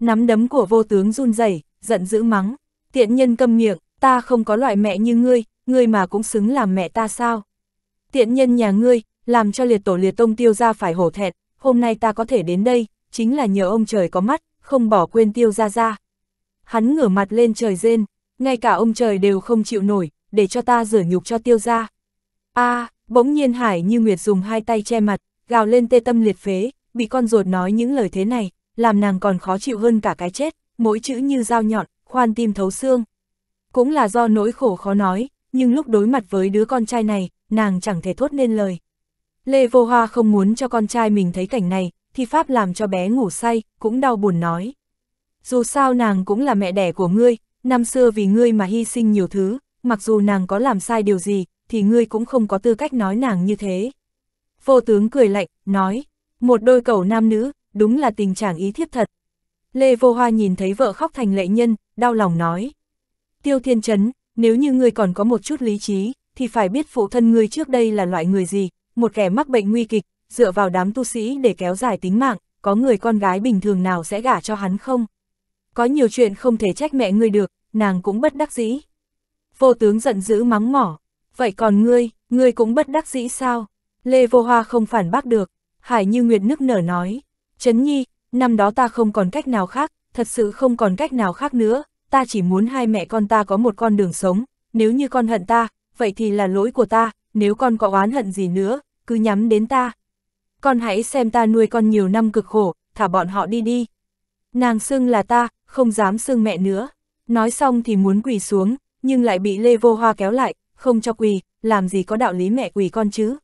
Nắm đấm của vô tướng run rẩy, giận dữ mắng. Tiện nhân câm miệng, ta không có loại mẹ như ngươi, ngươi mà cũng xứng làm mẹ ta sao? Tiện nhân nhà ngươi, làm cho liệt tổ liệt tông tiêu ra phải hổ thẹn, hôm nay ta có thể đến đây, chính là nhờ ông trời có mắt, không bỏ quên tiêu ra ra. Hắn ngửa mặt lên trời rên, ngay cả ông trời đều không chịu nổi, để cho ta rửa nhục cho tiêu ra. a à, bỗng nhiên Hải như Nguyệt dùng hai tay che mặt, gào lên tê tâm liệt phế, bị con ruột nói những lời thế này, làm nàng còn khó chịu hơn cả cái chết, mỗi chữ như dao nhọn, khoan tim thấu xương. Cũng là do nỗi khổ khó nói, nhưng lúc đối mặt với đứa con trai này, nàng chẳng thể thốt nên lời. Lê Vô Hoa không muốn cho con trai mình thấy cảnh này, thì Pháp làm cho bé ngủ say, cũng đau buồn nói. Dù sao nàng cũng là mẹ đẻ của ngươi, năm xưa vì ngươi mà hy sinh nhiều thứ, mặc dù nàng có làm sai điều gì, thì ngươi cũng không có tư cách nói nàng như thế. Vô tướng cười lạnh, nói, một đôi cầu nam nữ, đúng là tình trạng ý thiếp thật. Lê Vô Hoa nhìn thấy vợ khóc thành lệ nhân, đau lòng nói. Tiêu Thiên Trấn, nếu như ngươi còn có một chút lý trí, thì phải biết phụ thân ngươi trước đây là loại người gì, một kẻ mắc bệnh nguy kịch, dựa vào đám tu sĩ để kéo dài tính mạng, có người con gái bình thường nào sẽ gả cho hắn không? Có nhiều chuyện không thể trách mẹ ngươi được, nàng cũng bất đắc dĩ. Vô tướng giận dữ mắng mỏ, vậy còn ngươi, ngươi cũng bất đắc dĩ sao? Lê Vô Hoa không phản bác được, Hải Như Nguyệt nức nở nói. Trấn Nhi, năm đó ta không còn cách nào khác, thật sự không còn cách nào khác nữa, ta chỉ muốn hai mẹ con ta có một con đường sống, nếu như con hận ta, vậy thì là lỗi của ta, nếu con có oán hận gì nữa, cứ nhắm đến ta. Con hãy xem ta nuôi con nhiều năm cực khổ, thả bọn họ đi đi. Nàng xưng là ta, không dám xưng mẹ nữa. Nói xong thì muốn quỳ xuống, nhưng lại bị Lê Vô Hoa kéo lại, không cho quỳ, làm gì có đạo lý mẹ quỳ con chứ.